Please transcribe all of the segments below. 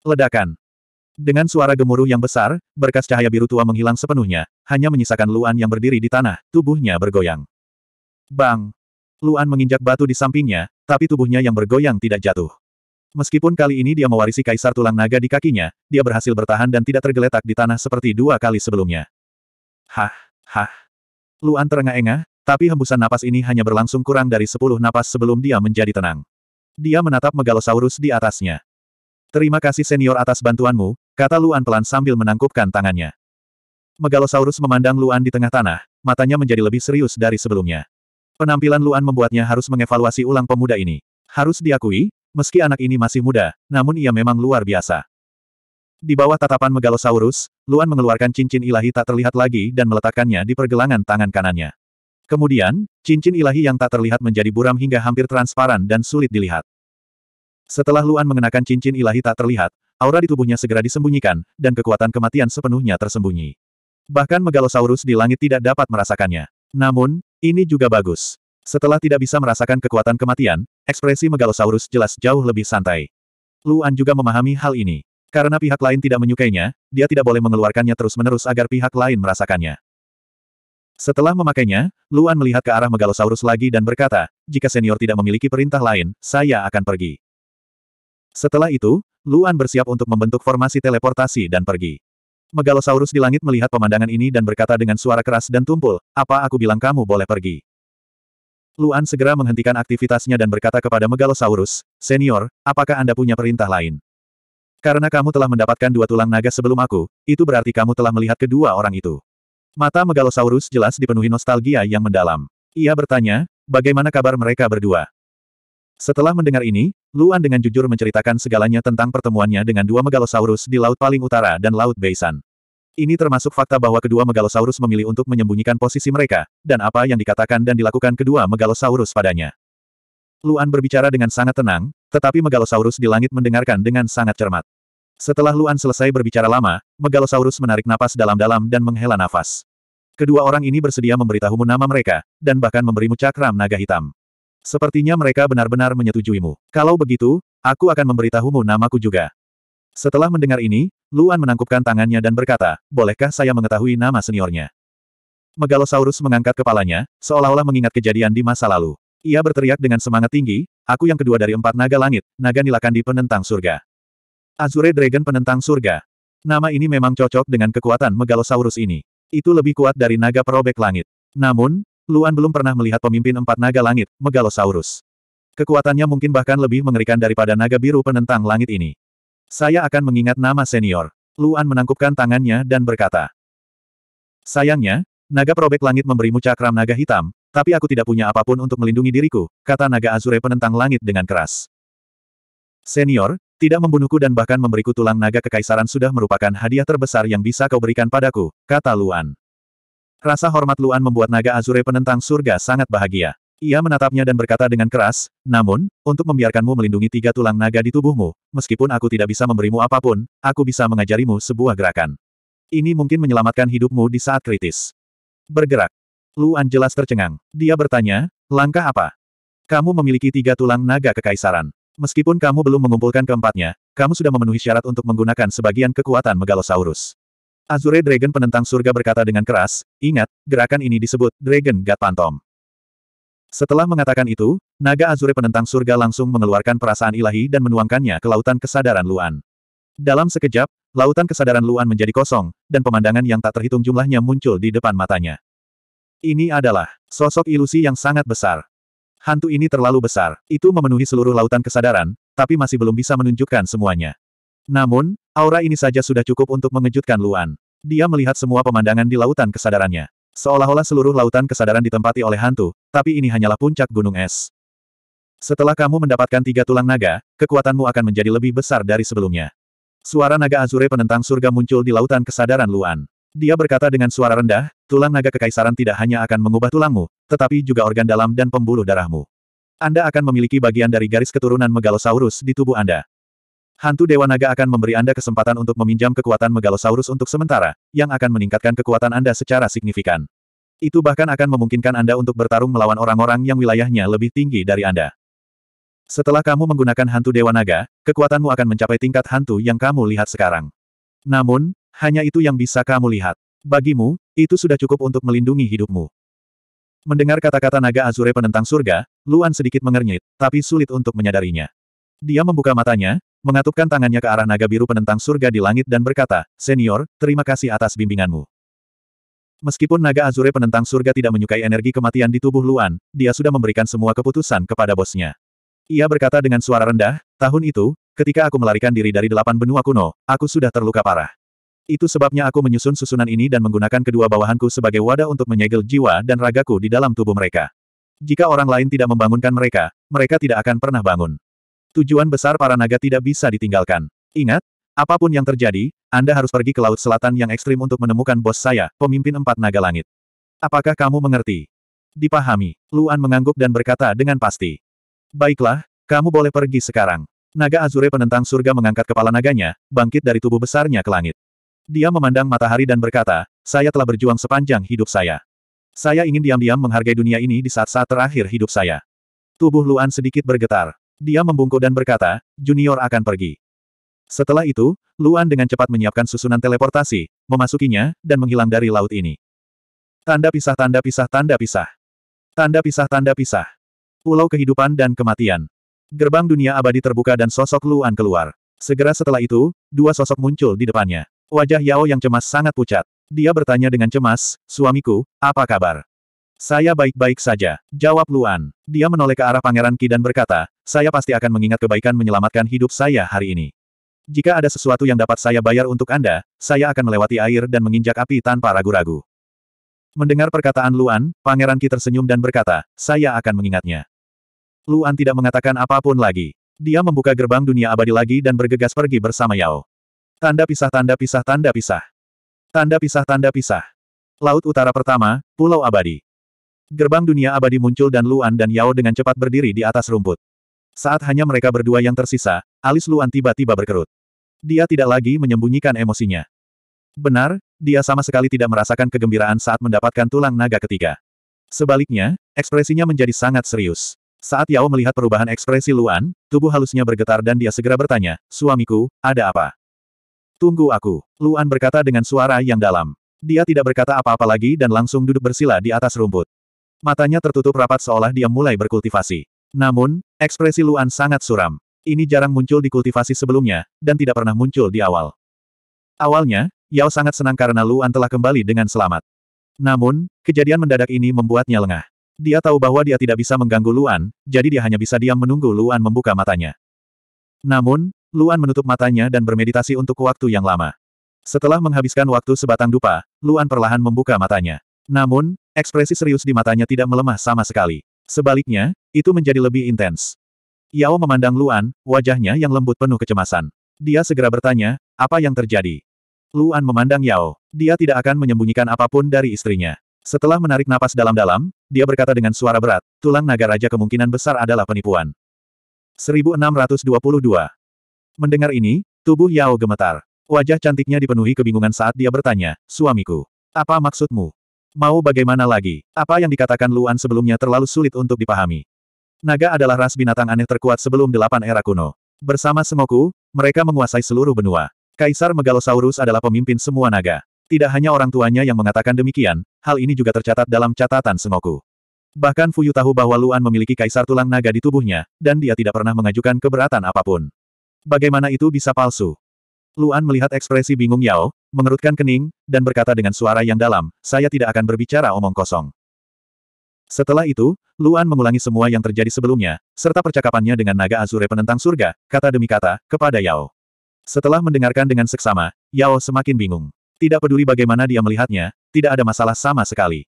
Ledakan. Dengan suara gemuruh yang besar, berkas cahaya biru tua menghilang sepenuhnya, hanya menyisakan Luan yang berdiri di tanah, tubuhnya bergoyang. Bang! Luan menginjak batu di sampingnya, tapi tubuhnya yang bergoyang tidak jatuh. Meskipun kali ini dia mewarisi kaisar tulang naga di kakinya, dia berhasil bertahan dan tidak tergeletak di tanah seperti dua kali sebelumnya. Hah, hah. Luan terengah-engah, tapi hembusan napas ini hanya berlangsung kurang dari sepuluh napas sebelum dia menjadi tenang. Dia menatap megalosaurus di atasnya. Terima kasih senior atas bantuanmu, kata Luan pelan sambil menangkupkan tangannya. Megalosaurus memandang Luan di tengah tanah, matanya menjadi lebih serius dari sebelumnya. Penampilan Luan membuatnya harus mengevaluasi ulang pemuda ini. Harus diakui, meski anak ini masih muda, namun ia memang luar biasa. Di bawah tatapan Megalosaurus, Luan mengeluarkan cincin ilahi tak terlihat lagi dan meletakkannya di pergelangan tangan kanannya. Kemudian, cincin ilahi yang tak terlihat menjadi buram hingga hampir transparan dan sulit dilihat. Setelah Luan mengenakan cincin ilahi tak terlihat, aura di tubuhnya segera disembunyikan, dan kekuatan kematian sepenuhnya tersembunyi. Bahkan Megalosaurus di langit tidak dapat merasakannya. Namun, ini juga bagus. Setelah tidak bisa merasakan kekuatan kematian, ekspresi Megalosaurus jelas jauh lebih santai. Luan juga memahami hal ini. Karena pihak lain tidak menyukainya, dia tidak boleh mengeluarkannya terus-menerus agar pihak lain merasakannya. Setelah memakainya, Luan melihat ke arah Megalosaurus lagi dan berkata, jika senior tidak memiliki perintah lain, saya akan pergi. Setelah itu, Luan bersiap untuk membentuk formasi teleportasi dan pergi. Megalosaurus di langit melihat pemandangan ini dan berkata dengan suara keras dan tumpul, apa aku bilang kamu boleh pergi? Luan segera menghentikan aktivitasnya dan berkata kepada Megalosaurus, Senior, apakah Anda punya perintah lain? Karena kamu telah mendapatkan dua tulang naga sebelum aku, itu berarti kamu telah melihat kedua orang itu. Mata Megalosaurus jelas dipenuhi nostalgia yang mendalam. Ia bertanya, bagaimana kabar mereka berdua? Setelah mendengar ini, Luan dengan jujur menceritakan segalanya tentang pertemuannya dengan dua megalosaurus di Laut Paling Utara dan Laut Beisan. Ini termasuk fakta bahwa kedua megalosaurus memilih untuk menyembunyikan posisi mereka, dan apa yang dikatakan dan dilakukan kedua megalosaurus padanya. Luan berbicara dengan sangat tenang, tetapi megalosaurus di langit mendengarkan dengan sangat cermat. Setelah Luan selesai berbicara lama, megalosaurus menarik napas dalam-dalam dan menghela nafas. Kedua orang ini bersedia memberitahumu nama mereka, dan bahkan memberimu cakram naga hitam. Sepertinya mereka benar-benar menyetujuimu. Kalau begitu, aku akan memberitahumu namaku juga. Setelah mendengar ini, Luan menangkupkan tangannya dan berkata, bolehkah saya mengetahui nama seniornya? Megalosaurus mengangkat kepalanya, seolah-olah mengingat kejadian di masa lalu. Ia berteriak dengan semangat tinggi, aku yang kedua dari empat naga langit, naga nilakan di penentang surga. Azure Dragon penentang surga. Nama ini memang cocok dengan kekuatan Megalosaurus ini. Itu lebih kuat dari naga perobek langit. Namun, Luan belum pernah melihat pemimpin empat naga langit, Megalosaurus. Kekuatannya mungkin bahkan lebih mengerikan daripada naga biru penentang langit ini. Saya akan mengingat nama senior. Luan menangkupkan tangannya dan berkata. Sayangnya, naga probek langit memberimu cakram naga hitam, tapi aku tidak punya apapun untuk melindungi diriku, kata naga Azure penentang langit dengan keras. Senior, tidak membunuhku dan bahkan memberiku tulang naga kekaisaran sudah merupakan hadiah terbesar yang bisa kau berikan padaku, kata Luan. Rasa hormat Luan membuat naga Azure penentang surga sangat bahagia. Ia menatapnya dan berkata dengan keras, namun, untuk membiarkanmu melindungi tiga tulang naga di tubuhmu, meskipun aku tidak bisa memberimu apapun, aku bisa mengajarimu sebuah gerakan. Ini mungkin menyelamatkan hidupmu di saat kritis. Bergerak. Luan jelas tercengang. Dia bertanya, langkah apa? Kamu memiliki tiga tulang naga kekaisaran. Meskipun kamu belum mengumpulkan keempatnya, kamu sudah memenuhi syarat untuk menggunakan sebagian kekuatan Megalosaurus. Azure Dragon penentang surga berkata dengan keras, ingat, gerakan ini disebut Dragon God Phantom. Setelah mengatakan itu, naga Azure penentang surga langsung mengeluarkan perasaan ilahi dan menuangkannya ke lautan kesadaran Luan. Dalam sekejap, lautan kesadaran Luan menjadi kosong, dan pemandangan yang tak terhitung jumlahnya muncul di depan matanya. Ini adalah sosok ilusi yang sangat besar. Hantu ini terlalu besar, itu memenuhi seluruh lautan kesadaran, tapi masih belum bisa menunjukkan semuanya. Namun, Aura ini saja sudah cukup untuk mengejutkan Luan. Dia melihat semua pemandangan di lautan kesadarannya. Seolah-olah seluruh lautan kesadaran ditempati oleh hantu, tapi ini hanyalah puncak gunung es. Setelah kamu mendapatkan tiga tulang naga, kekuatanmu akan menjadi lebih besar dari sebelumnya. Suara naga Azure penentang surga muncul di lautan kesadaran Luan. Dia berkata dengan suara rendah, tulang naga kekaisaran tidak hanya akan mengubah tulangmu, tetapi juga organ dalam dan pembuluh darahmu. Anda akan memiliki bagian dari garis keturunan Megalosaurus di tubuh Anda. Hantu Dewa Naga akan memberi Anda kesempatan untuk meminjam kekuatan Megalosaurus untuk sementara, yang akan meningkatkan kekuatan Anda secara signifikan. Itu bahkan akan memungkinkan Anda untuk bertarung melawan orang-orang yang wilayahnya lebih tinggi dari Anda. Setelah kamu menggunakan hantu Dewa Naga, kekuatanmu akan mencapai tingkat hantu yang kamu lihat sekarang. Namun, hanya itu yang bisa kamu lihat. Bagimu, itu sudah cukup untuk melindungi hidupmu. Mendengar kata-kata naga Azure penentang surga, Luan sedikit mengernyit, tapi sulit untuk menyadarinya. Dia membuka matanya, mengatupkan tangannya ke arah naga biru penentang surga di langit dan berkata, Senior, terima kasih atas bimbinganmu. Meskipun naga Azure penentang surga tidak menyukai energi kematian di tubuh Luan, dia sudah memberikan semua keputusan kepada bosnya. Ia berkata dengan suara rendah, tahun itu, ketika aku melarikan diri dari delapan benua kuno, aku sudah terluka parah. Itu sebabnya aku menyusun susunan ini dan menggunakan kedua bawahanku sebagai wadah untuk menyegel jiwa dan ragaku di dalam tubuh mereka. Jika orang lain tidak membangunkan mereka, mereka tidak akan pernah bangun. Tujuan besar para naga tidak bisa ditinggalkan. Ingat, apapun yang terjadi, Anda harus pergi ke Laut Selatan yang ekstrim untuk menemukan bos saya, pemimpin empat naga langit. Apakah kamu mengerti? Dipahami, Luan mengangguk dan berkata dengan pasti. Baiklah, kamu boleh pergi sekarang. Naga Azure penentang surga mengangkat kepala naganya, bangkit dari tubuh besarnya ke langit. Dia memandang matahari dan berkata, saya telah berjuang sepanjang hidup saya. Saya ingin diam-diam menghargai dunia ini di saat-saat terakhir hidup saya. Tubuh Luan sedikit bergetar. Dia membungkuk dan berkata, Junior akan pergi. Setelah itu, Luan dengan cepat menyiapkan susunan teleportasi, memasukinya, dan menghilang dari laut ini. Tanda pisah tanda pisah tanda pisah. Tanda pisah tanda pisah. Pulau kehidupan dan kematian. Gerbang dunia abadi terbuka dan sosok Luan keluar. Segera setelah itu, dua sosok muncul di depannya. Wajah Yao yang cemas sangat pucat. Dia bertanya dengan cemas, suamiku, apa kabar? Saya baik-baik saja, jawab Luan. Dia menoleh ke arah Pangeran Ki dan berkata, saya pasti akan mengingat kebaikan menyelamatkan hidup saya hari ini. Jika ada sesuatu yang dapat saya bayar untuk Anda, saya akan melewati air dan menginjak api tanpa ragu-ragu. Mendengar perkataan Luan, Pangeran Ki tersenyum dan berkata, saya akan mengingatnya. Luan tidak mengatakan apapun lagi. Dia membuka gerbang dunia abadi lagi dan bergegas pergi bersama Yao. Tanda pisah tanda pisah tanda pisah. Tanda pisah tanda pisah. Laut utara pertama, Pulau Abadi. Gerbang dunia abadi muncul dan Luan dan Yao dengan cepat berdiri di atas rumput. Saat hanya mereka berdua yang tersisa, alis Luan tiba-tiba berkerut. Dia tidak lagi menyembunyikan emosinya. Benar, dia sama sekali tidak merasakan kegembiraan saat mendapatkan tulang naga ketiga. Sebaliknya, ekspresinya menjadi sangat serius. Saat Yao melihat perubahan ekspresi Luan, tubuh halusnya bergetar dan dia segera bertanya, Suamiku, ada apa? Tunggu aku, Luan berkata dengan suara yang dalam. Dia tidak berkata apa-apa lagi dan langsung duduk bersila di atas rumput. Matanya tertutup rapat seolah dia mulai berkultivasi. Namun, ekspresi Luan sangat suram. Ini jarang muncul di kultivasi sebelumnya, dan tidak pernah muncul di awal. Awalnya, Yao sangat senang karena Luan telah kembali dengan selamat. Namun, kejadian mendadak ini membuatnya lengah. Dia tahu bahwa dia tidak bisa mengganggu Luan, jadi dia hanya bisa diam menunggu Luan membuka matanya. Namun, Luan menutup matanya dan bermeditasi untuk waktu yang lama. Setelah menghabiskan waktu sebatang dupa, Luan perlahan membuka matanya. Namun, ekspresi serius di matanya tidak melemah sama sekali. Sebaliknya, itu menjadi lebih intens. Yao memandang Luan, wajahnya yang lembut penuh kecemasan. Dia segera bertanya, apa yang terjadi? Luan memandang Yao. Dia tidak akan menyembunyikan apapun dari istrinya. Setelah menarik napas dalam-dalam, dia berkata dengan suara berat, tulang naga raja kemungkinan besar adalah penipuan. 1622 Mendengar ini, tubuh Yao gemetar. Wajah cantiknya dipenuhi kebingungan saat dia bertanya, suamiku, apa maksudmu? Mau bagaimana lagi? Apa yang dikatakan Luan sebelumnya terlalu sulit untuk dipahami. Naga adalah ras binatang aneh terkuat sebelum delapan era kuno. Bersama Semoku, mereka menguasai seluruh benua. Kaisar Megalosaurus adalah pemimpin semua naga. Tidak hanya orang tuanya yang mengatakan demikian, hal ini juga tercatat dalam catatan Semoku. Bahkan Fuyu tahu bahwa Luan memiliki kaisar tulang naga di tubuhnya, dan dia tidak pernah mengajukan keberatan apapun. Bagaimana itu bisa palsu? Luan melihat ekspresi bingung Yao, mengerutkan kening, dan berkata dengan suara yang dalam, saya tidak akan berbicara omong kosong. Setelah itu, Luan mengulangi semua yang terjadi sebelumnya, serta percakapannya dengan naga Azure penentang surga, kata demi kata, kepada Yao. Setelah mendengarkan dengan seksama, Yao semakin bingung. Tidak peduli bagaimana dia melihatnya, tidak ada masalah sama sekali.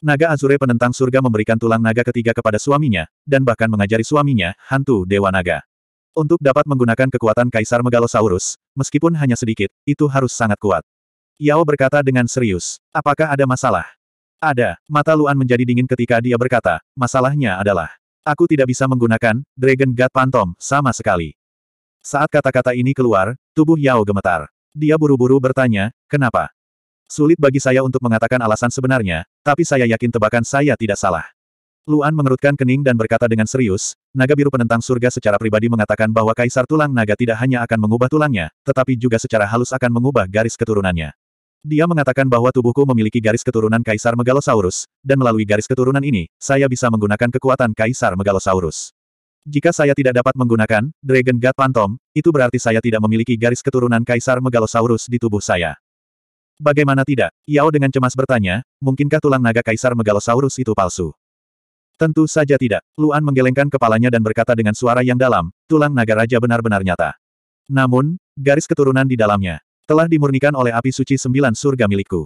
Naga Azure penentang surga memberikan tulang naga ketiga kepada suaminya, dan bahkan mengajari suaminya, hantu Dewa Naga. Untuk dapat menggunakan kekuatan Kaisar Megalosaurus, meskipun hanya sedikit, itu harus sangat kuat. Yao berkata dengan serius, apakah ada masalah? Ada, mata Luan menjadi dingin ketika dia berkata, masalahnya adalah, aku tidak bisa menggunakan Dragon God Phantom sama sekali. Saat kata-kata ini keluar, tubuh Yao gemetar. Dia buru-buru bertanya, kenapa? Sulit bagi saya untuk mengatakan alasan sebenarnya, tapi saya yakin tebakan saya tidak salah. Luan mengerutkan kening dan berkata dengan serius, naga biru penentang surga secara pribadi mengatakan bahwa kaisar tulang naga tidak hanya akan mengubah tulangnya, tetapi juga secara halus akan mengubah garis keturunannya. Dia mengatakan bahwa tubuhku memiliki garis keturunan kaisar Megalosaurus, dan melalui garis keturunan ini, saya bisa menggunakan kekuatan kaisar Megalosaurus. Jika saya tidak dapat menggunakan Dragon God Phantom, itu berarti saya tidak memiliki garis keturunan kaisar Megalosaurus di tubuh saya. Bagaimana tidak? Yao dengan cemas bertanya, mungkinkah tulang naga kaisar Megalosaurus itu palsu? Tentu saja tidak. Luan menggelengkan kepalanya dan berkata dengan suara yang dalam, tulang naga raja benar-benar nyata. Namun, garis keturunan di dalamnya telah dimurnikan oleh api suci sembilan surga milikku.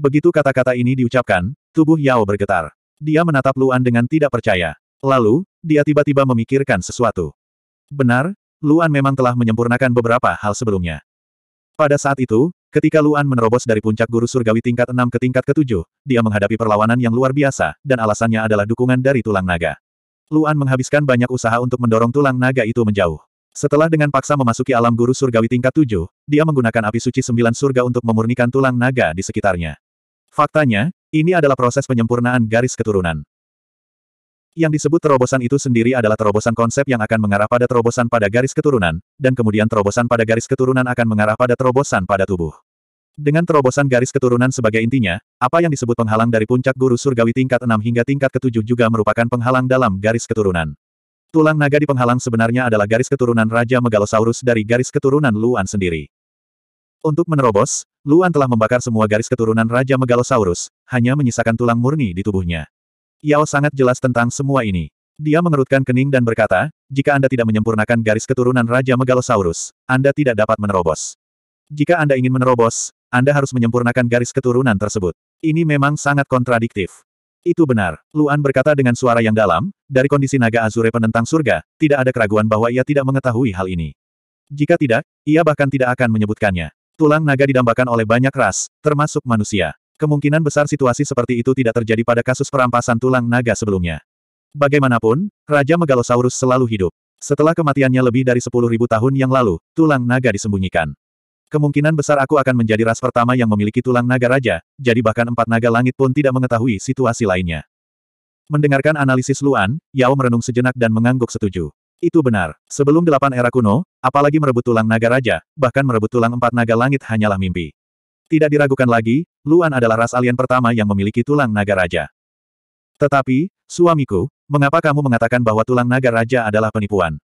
Begitu kata-kata ini diucapkan, tubuh Yao bergetar. Dia menatap Luan dengan tidak percaya. Lalu, dia tiba-tiba memikirkan sesuatu. Benar, Luan memang telah menyempurnakan beberapa hal sebelumnya. Pada saat itu, Ketika Luan menerobos dari puncak guru surgawi tingkat 6 ke tingkat ke-7, dia menghadapi perlawanan yang luar biasa, dan alasannya adalah dukungan dari tulang naga. Luan menghabiskan banyak usaha untuk mendorong tulang naga itu menjauh. Setelah dengan paksa memasuki alam guru surgawi tingkat 7, dia menggunakan api suci sembilan surga untuk memurnikan tulang naga di sekitarnya. Faktanya, ini adalah proses penyempurnaan garis keturunan. Yang disebut terobosan itu sendiri adalah terobosan konsep yang akan mengarah pada terobosan pada garis keturunan, dan kemudian terobosan pada garis keturunan akan mengarah pada terobosan pada tubuh. Dengan terobosan garis keturunan sebagai intinya, apa yang disebut penghalang dari puncak guru surgawi tingkat 6 hingga tingkat ketujuh juga merupakan penghalang dalam garis keturunan. Tulang naga di penghalang sebenarnya adalah garis keturunan Raja Megalosaurus dari garis keturunan Luan sendiri. Untuk menerobos, Luan telah membakar semua garis keturunan Raja Megalosaurus, hanya menyisakan tulang murni di tubuhnya. Yao sangat jelas tentang semua ini. Dia mengerutkan kening dan berkata, jika Anda tidak menyempurnakan garis keturunan Raja Megalosaurus, Anda tidak dapat menerobos. Jika Anda ingin menerobos, Anda harus menyempurnakan garis keturunan tersebut. Ini memang sangat kontradiktif. Itu benar, Luan berkata dengan suara yang dalam, dari kondisi naga Azure penentang surga, tidak ada keraguan bahwa ia tidak mengetahui hal ini. Jika tidak, ia bahkan tidak akan menyebutkannya. Tulang naga didambakan oleh banyak ras, termasuk manusia. Kemungkinan besar situasi seperti itu tidak terjadi pada kasus perampasan tulang naga sebelumnya. Bagaimanapun, Raja Megalosaurus selalu hidup. Setelah kematiannya lebih dari 10.000 tahun yang lalu, tulang naga disembunyikan. Kemungkinan besar aku akan menjadi ras pertama yang memiliki tulang naga raja, jadi bahkan empat naga langit pun tidak mengetahui situasi lainnya. Mendengarkan analisis Luan, Yao merenung sejenak dan mengangguk setuju. Itu benar. Sebelum delapan era kuno, apalagi merebut tulang naga raja, bahkan merebut tulang empat naga langit hanyalah mimpi. Tidak diragukan lagi, Luan adalah ras alien pertama yang memiliki tulang naga raja. Tetapi, suamiku, mengapa kamu mengatakan bahwa tulang naga raja adalah penipuan?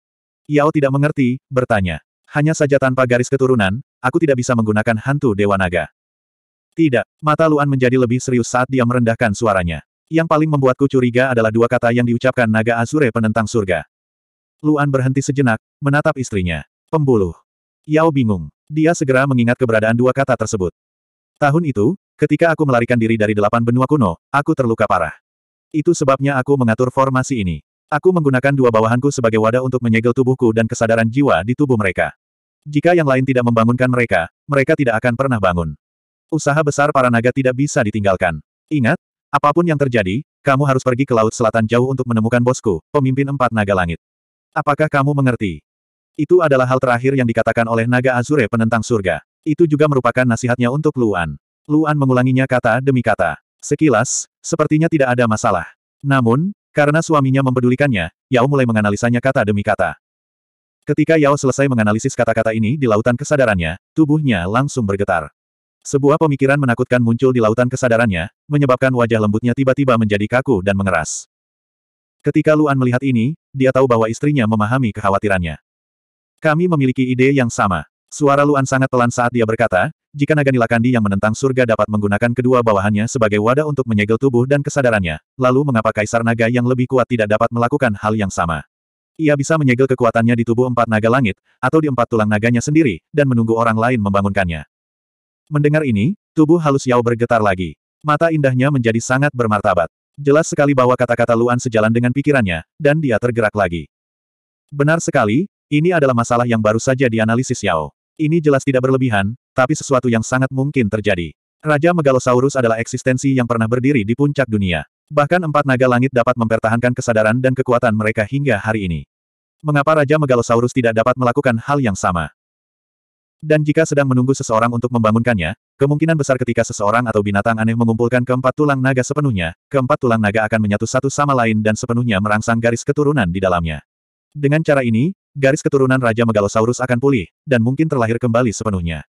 Yao tidak mengerti, bertanya. Hanya saja tanpa garis keturunan, aku tidak bisa menggunakan hantu dewa naga. Tidak, mata Luan menjadi lebih serius saat dia merendahkan suaranya. Yang paling membuatku curiga adalah dua kata yang diucapkan naga Azure penentang surga. Luan berhenti sejenak, menatap istrinya. Pembuluh. Yao bingung. Dia segera mengingat keberadaan dua kata tersebut. Tahun itu, ketika aku melarikan diri dari delapan benua kuno, aku terluka parah. Itu sebabnya aku mengatur formasi ini. Aku menggunakan dua bawahanku sebagai wadah untuk menyegel tubuhku dan kesadaran jiwa di tubuh mereka. Jika yang lain tidak membangunkan mereka, mereka tidak akan pernah bangun. Usaha besar para naga tidak bisa ditinggalkan. Ingat, apapun yang terjadi, kamu harus pergi ke Laut Selatan jauh untuk menemukan bosku, pemimpin empat naga langit. Apakah kamu mengerti? Itu adalah hal terakhir yang dikatakan oleh naga Azure penentang surga. Itu juga merupakan nasihatnya untuk Luan. Luan mengulanginya kata demi kata. Sekilas, sepertinya tidak ada masalah. Namun, karena suaminya mempedulikannya, Yao mulai menganalisanya kata demi kata. Ketika Yao selesai menganalisis kata-kata ini di lautan kesadarannya, tubuhnya langsung bergetar. Sebuah pemikiran menakutkan muncul di lautan kesadarannya, menyebabkan wajah lembutnya tiba-tiba menjadi kaku dan mengeras. Ketika Luan melihat ini, dia tahu bahwa istrinya memahami kekhawatirannya. Kami memiliki ide yang sama. Suara Luan sangat pelan saat dia berkata, jika naga nilakandi yang menentang surga dapat menggunakan kedua bawahannya sebagai wadah untuk menyegel tubuh dan kesadarannya, lalu mengapa kaisar naga yang lebih kuat tidak dapat melakukan hal yang sama? Ia bisa menyegel kekuatannya di tubuh empat naga langit, atau di empat tulang naganya sendiri, dan menunggu orang lain membangunkannya. Mendengar ini, tubuh halus Yao bergetar lagi. Mata indahnya menjadi sangat bermartabat. Jelas sekali bahwa kata-kata Luan sejalan dengan pikirannya, dan dia tergerak lagi. Benar sekali, ini adalah masalah yang baru saja dianalisis Yao. Ini jelas tidak berlebihan, tapi sesuatu yang sangat mungkin terjadi. Raja Megalosaurus adalah eksistensi yang pernah berdiri di puncak dunia. Bahkan empat naga langit dapat mempertahankan kesadaran dan kekuatan mereka hingga hari ini. Mengapa Raja Megalosaurus tidak dapat melakukan hal yang sama? Dan jika sedang menunggu seseorang untuk membangunkannya, kemungkinan besar ketika seseorang atau binatang aneh mengumpulkan keempat tulang naga sepenuhnya, keempat tulang naga akan menyatu satu sama lain dan sepenuhnya merangsang garis keturunan di dalamnya. Dengan cara ini, garis keturunan Raja Megalosaurus akan pulih, dan mungkin terlahir kembali sepenuhnya.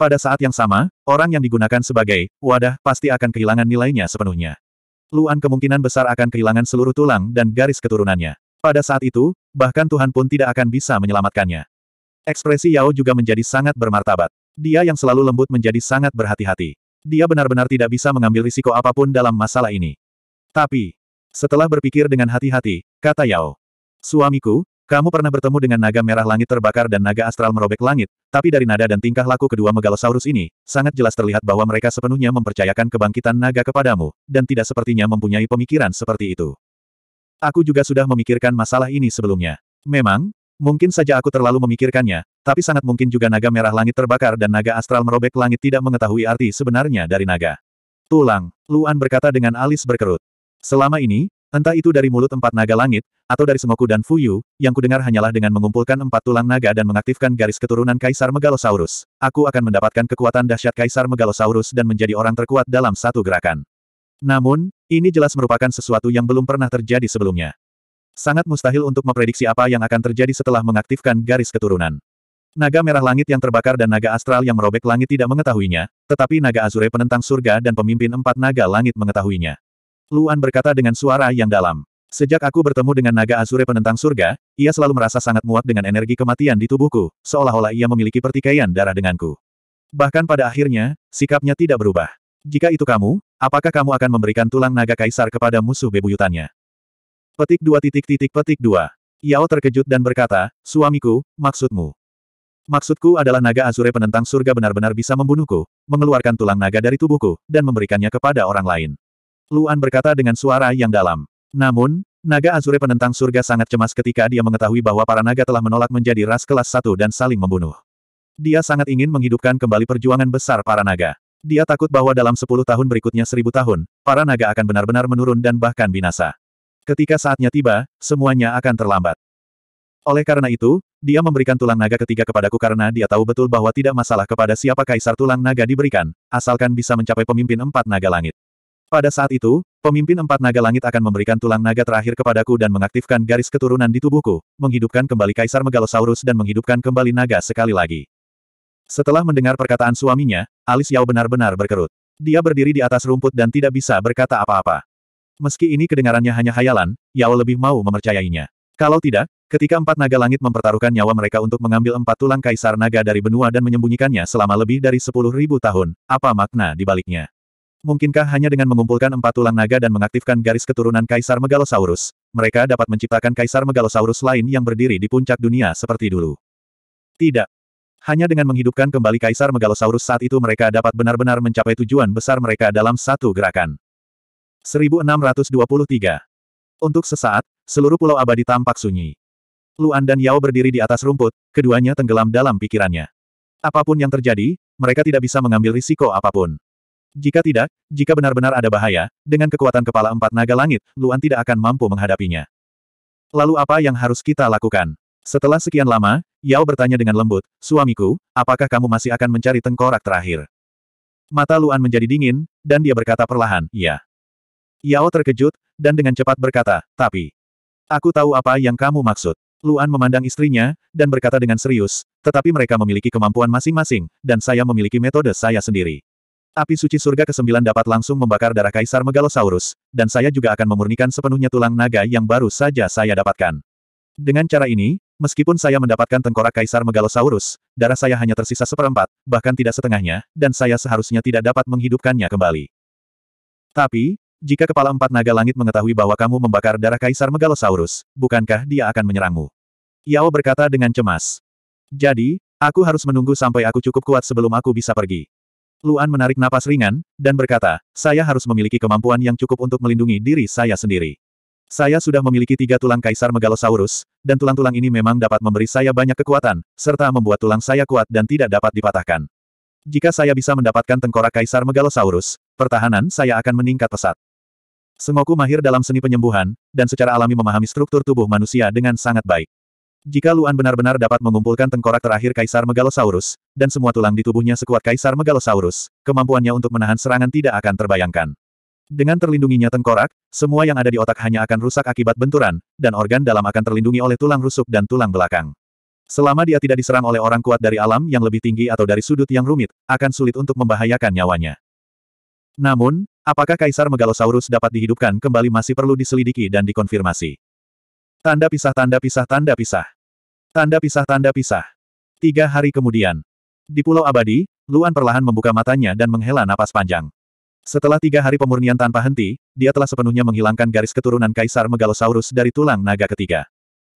Pada saat yang sama, orang yang digunakan sebagai wadah pasti akan kehilangan nilainya sepenuhnya. Luan kemungkinan besar akan kehilangan seluruh tulang dan garis keturunannya. Pada saat itu, bahkan Tuhan pun tidak akan bisa menyelamatkannya. Ekspresi Yao juga menjadi sangat bermartabat. Dia yang selalu lembut menjadi sangat berhati-hati. Dia benar-benar tidak bisa mengambil risiko apapun dalam masalah ini. Tapi, setelah berpikir dengan hati-hati, kata Yao. Suamiku, kamu pernah bertemu dengan naga merah langit terbakar dan naga astral merobek langit, tapi dari nada dan tingkah laku kedua megalosaurus ini, sangat jelas terlihat bahwa mereka sepenuhnya mempercayakan kebangkitan naga kepadamu, dan tidak sepertinya mempunyai pemikiran seperti itu. Aku juga sudah memikirkan masalah ini sebelumnya. Memang, mungkin saja aku terlalu memikirkannya, tapi sangat mungkin juga naga merah langit terbakar dan naga astral merobek langit tidak mengetahui arti sebenarnya dari naga. Tulang, Luan berkata dengan alis berkerut. Selama ini, Entah itu dari mulut empat naga langit, atau dari Semoku dan Fuyu, yang kudengar hanyalah dengan mengumpulkan empat tulang naga dan mengaktifkan garis keturunan Kaisar Megalosaurus. Aku akan mendapatkan kekuatan dahsyat Kaisar Megalosaurus dan menjadi orang terkuat dalam satu gerakan. Namun, ini jelas merupakan sesuatu yang belum pernah terjadi sebelumnya. Sangat mustahil untuk memprediksi apa yang akan terjadi setelah mengaktifkan garis keturunan. Naga merah langit yang terbakar dan naga astral yang merobek langit tidak mengetahuinya, tetapi naga azure penentang surga dan pemimpin empat naga langit mengetahuinya. Luan berkata dengan suara yang dalam. Sejak aku bertemu dengan naga Azure penentang surga, ia selalu merasa sangat muak dengan energi kematian di tubuhku, seolah-olah ia memiliki pertikaian darah denganku. Bahkan pada akhirnya, sikapnya tidak berubah. Jika itu kamu, apakah kamu akan memberikan tulang naga kaisar kepada musuh bebuyutannya? Petik dua titik titik petik dua. Yao terkejut dan berkata, suamiku, maksudmu. Maksudku adalah naga Azure penentang surga benar-benar bisa membunuhku, mengeluarkan tulang naga dari tubuhku, dan memberikannya kepada orang lain. Luan berkata dengan suara yang dalam. Namun, naga Azure penentang surga sangat cemas ketika dia mengetahui bahwa para naga telah menolak menjadi ras kelas satu dan saling membunuh. Dia sangat ingin menghidupkan kembali perjuangan besar para naga. Dia takut bahwa dalam sepuluh tahun berikutnya seribu tahun, para naga akan benar-benar menurun dan bahkan binasa. Ketika saatnya tiba, semuanya akan terlambat. Oleh karena itu, dia memberikan tulang naga ketiga kepadaku karena dia tahu betul bahwa tidak masalah kepada siapa kaisar tulang naga diberikan, asalkan bisa mencapai pemimpin empat naga langit. Pada saat itu, pemimpin empat naga langit akan memberikan tulang naga terakhir kepadaku dan mengaktifkan garis keturunan di tubuhku, menghidupkan kembali Kaisar Megalosaurus dan menghidupkan kembali naga sekali lagi. Setelah mendengar perkataan suaminya, alis Yao benar-benar berkerut. Dia berdiri di atas rumput dan tidak bisa berkata apa-apa. Meski ini kedengarannya hanya hayalan, Yao lebih mau memercayainya. Kalau tidak, ketika empat naga langit mempertaruhkan nyawa mereka untuk mengambil empat tulang kaisar naga dari benua dan menyembunyikannya selama lebih dari sepuluh ribu tahun, apa makna dibaliknya? Mungkinkah hanya dengan mengumpulkan empat tulang naga dan mengaktifkan garis keturunan Kaisar Megalosaurus, mereka dapat menciptakan Kaisar Megalosaurus lain yang berdiri di puncak dunia seperti dulu? Tidak. Hanya dengan menghidupkan kembali Kaisar Megalosaurus saat itu mereka dapat benar-benar mencapai tujuan besar mereka dalam satu gerakan. 1623 Untuk sesaat, seluruh pulau abadi tampak sunyi. Luan dan Yao berdiri di atas rumput, keduanya tenggelam dalam pikirannya. Apapun yang terjadi, mereka tidak bisa mengambil risiko apapun. Jika tidak, jika benar-benar ada bahaya, dengan kekuatan kepala empat naga langit, Luan tidak akan mampu menghadapinya. Lalu apa yang harus kita lakukan? Setelah sekian lama, Yao bertanya dengan lembut, Suamiku, apakah kamu masih akan mencari tengkorak terakhir? Mata Luan menjadi dingin, dan dia berkata perlahan, Ya. Yao terkejut, dan dengan cepat berkata, Tapi, aku tahu apa yang kamu maksud. Luan memandang istrinya, dan berkata dengan serius, tetapi mereka memiliki kemampuan masing-masing, dan saya memiliki metode saya sendiri. Api suci surga ke-9 dapat langsung membakar darah Kaisar Megalosaurus, dan saya juga akan memurnikan sepenuhnya tulang naga yang baru saja saya dapatkan. Dengan cara ini, meskipun saya mendapatkan tengkorak Kaisar Megalosaurus, darah saya hanya tersisa seperempat, bahkan tidak setengahnya, dan saya seharusnya tidak dapat menghidupkannya kembali. Tapi, jika kepala empat naga langit mengetahui bahwa kamu membakar darah Kaisar Megalosaurus, bukankah dia akan menyerangmu? Yao berkata dengan cemas. Jadi, aku harus menunggu sampai aku cukup kuat sebelum aku bisa pergi. Luan menarik napas ringan, dan berkata, saya harus memiliki kemampuan yang cukup untuk melindungi diri saya sendiri. Saya sudah memiliki tiga tulang kaisar megalosaurus, dan tulang-tulang ini memang dapat memberi saya banyak kekuatan, serta membuat tulang saya kuat dan tidak dapat dipatahkan. Jika saya bisa mendapatkan tengkorak kaisar megalosaurus, pertahanan saya akan meningkat pesat. Sengoku mahir dalam seni penyembuhan, dan secara alami memahami struktur tubuh manusia dengan sangat baik. Jika Luan benar-benar dapat mengumpulkan tengkorak terakhir Kaisar Megalosaurus, dan semua tulang di tubuhnya sekuat Kaisar Megalosaurus, kemampuannya untuk menahan serangan tidak akan terbayangkan. Dengan terlindunginya tengkorak, semua yang ada di otak hanya akan rusak akibat benturan, dan organ dalam akan terlindungi oleh tulang rusuk dan tulang belakang. Selama dia tidak diserang oleh orang kuat dari alam yang lebih tinggi atau dari sudut yang rumit, akan sulit untuk membahayakan nyawanya. Namun, apakah Kaisar Megalosaurus dapat dihidupkan kembali masih perlu diselidiki dan dikonfirmasi. Tanda pisah tanda pisah tanda pisah. Tanda pisah tanda pisah. Tiga hari kemudian. Di Pulau Abadi, Luan perlahan membuka matanya dan menghela napas panjang. Setelah tiga hari pemurnian tanpa henti, dia telah sepenuhnya menghilangkan garis keturunan Kaisar Megalosaurus dari tulang naga ketiga.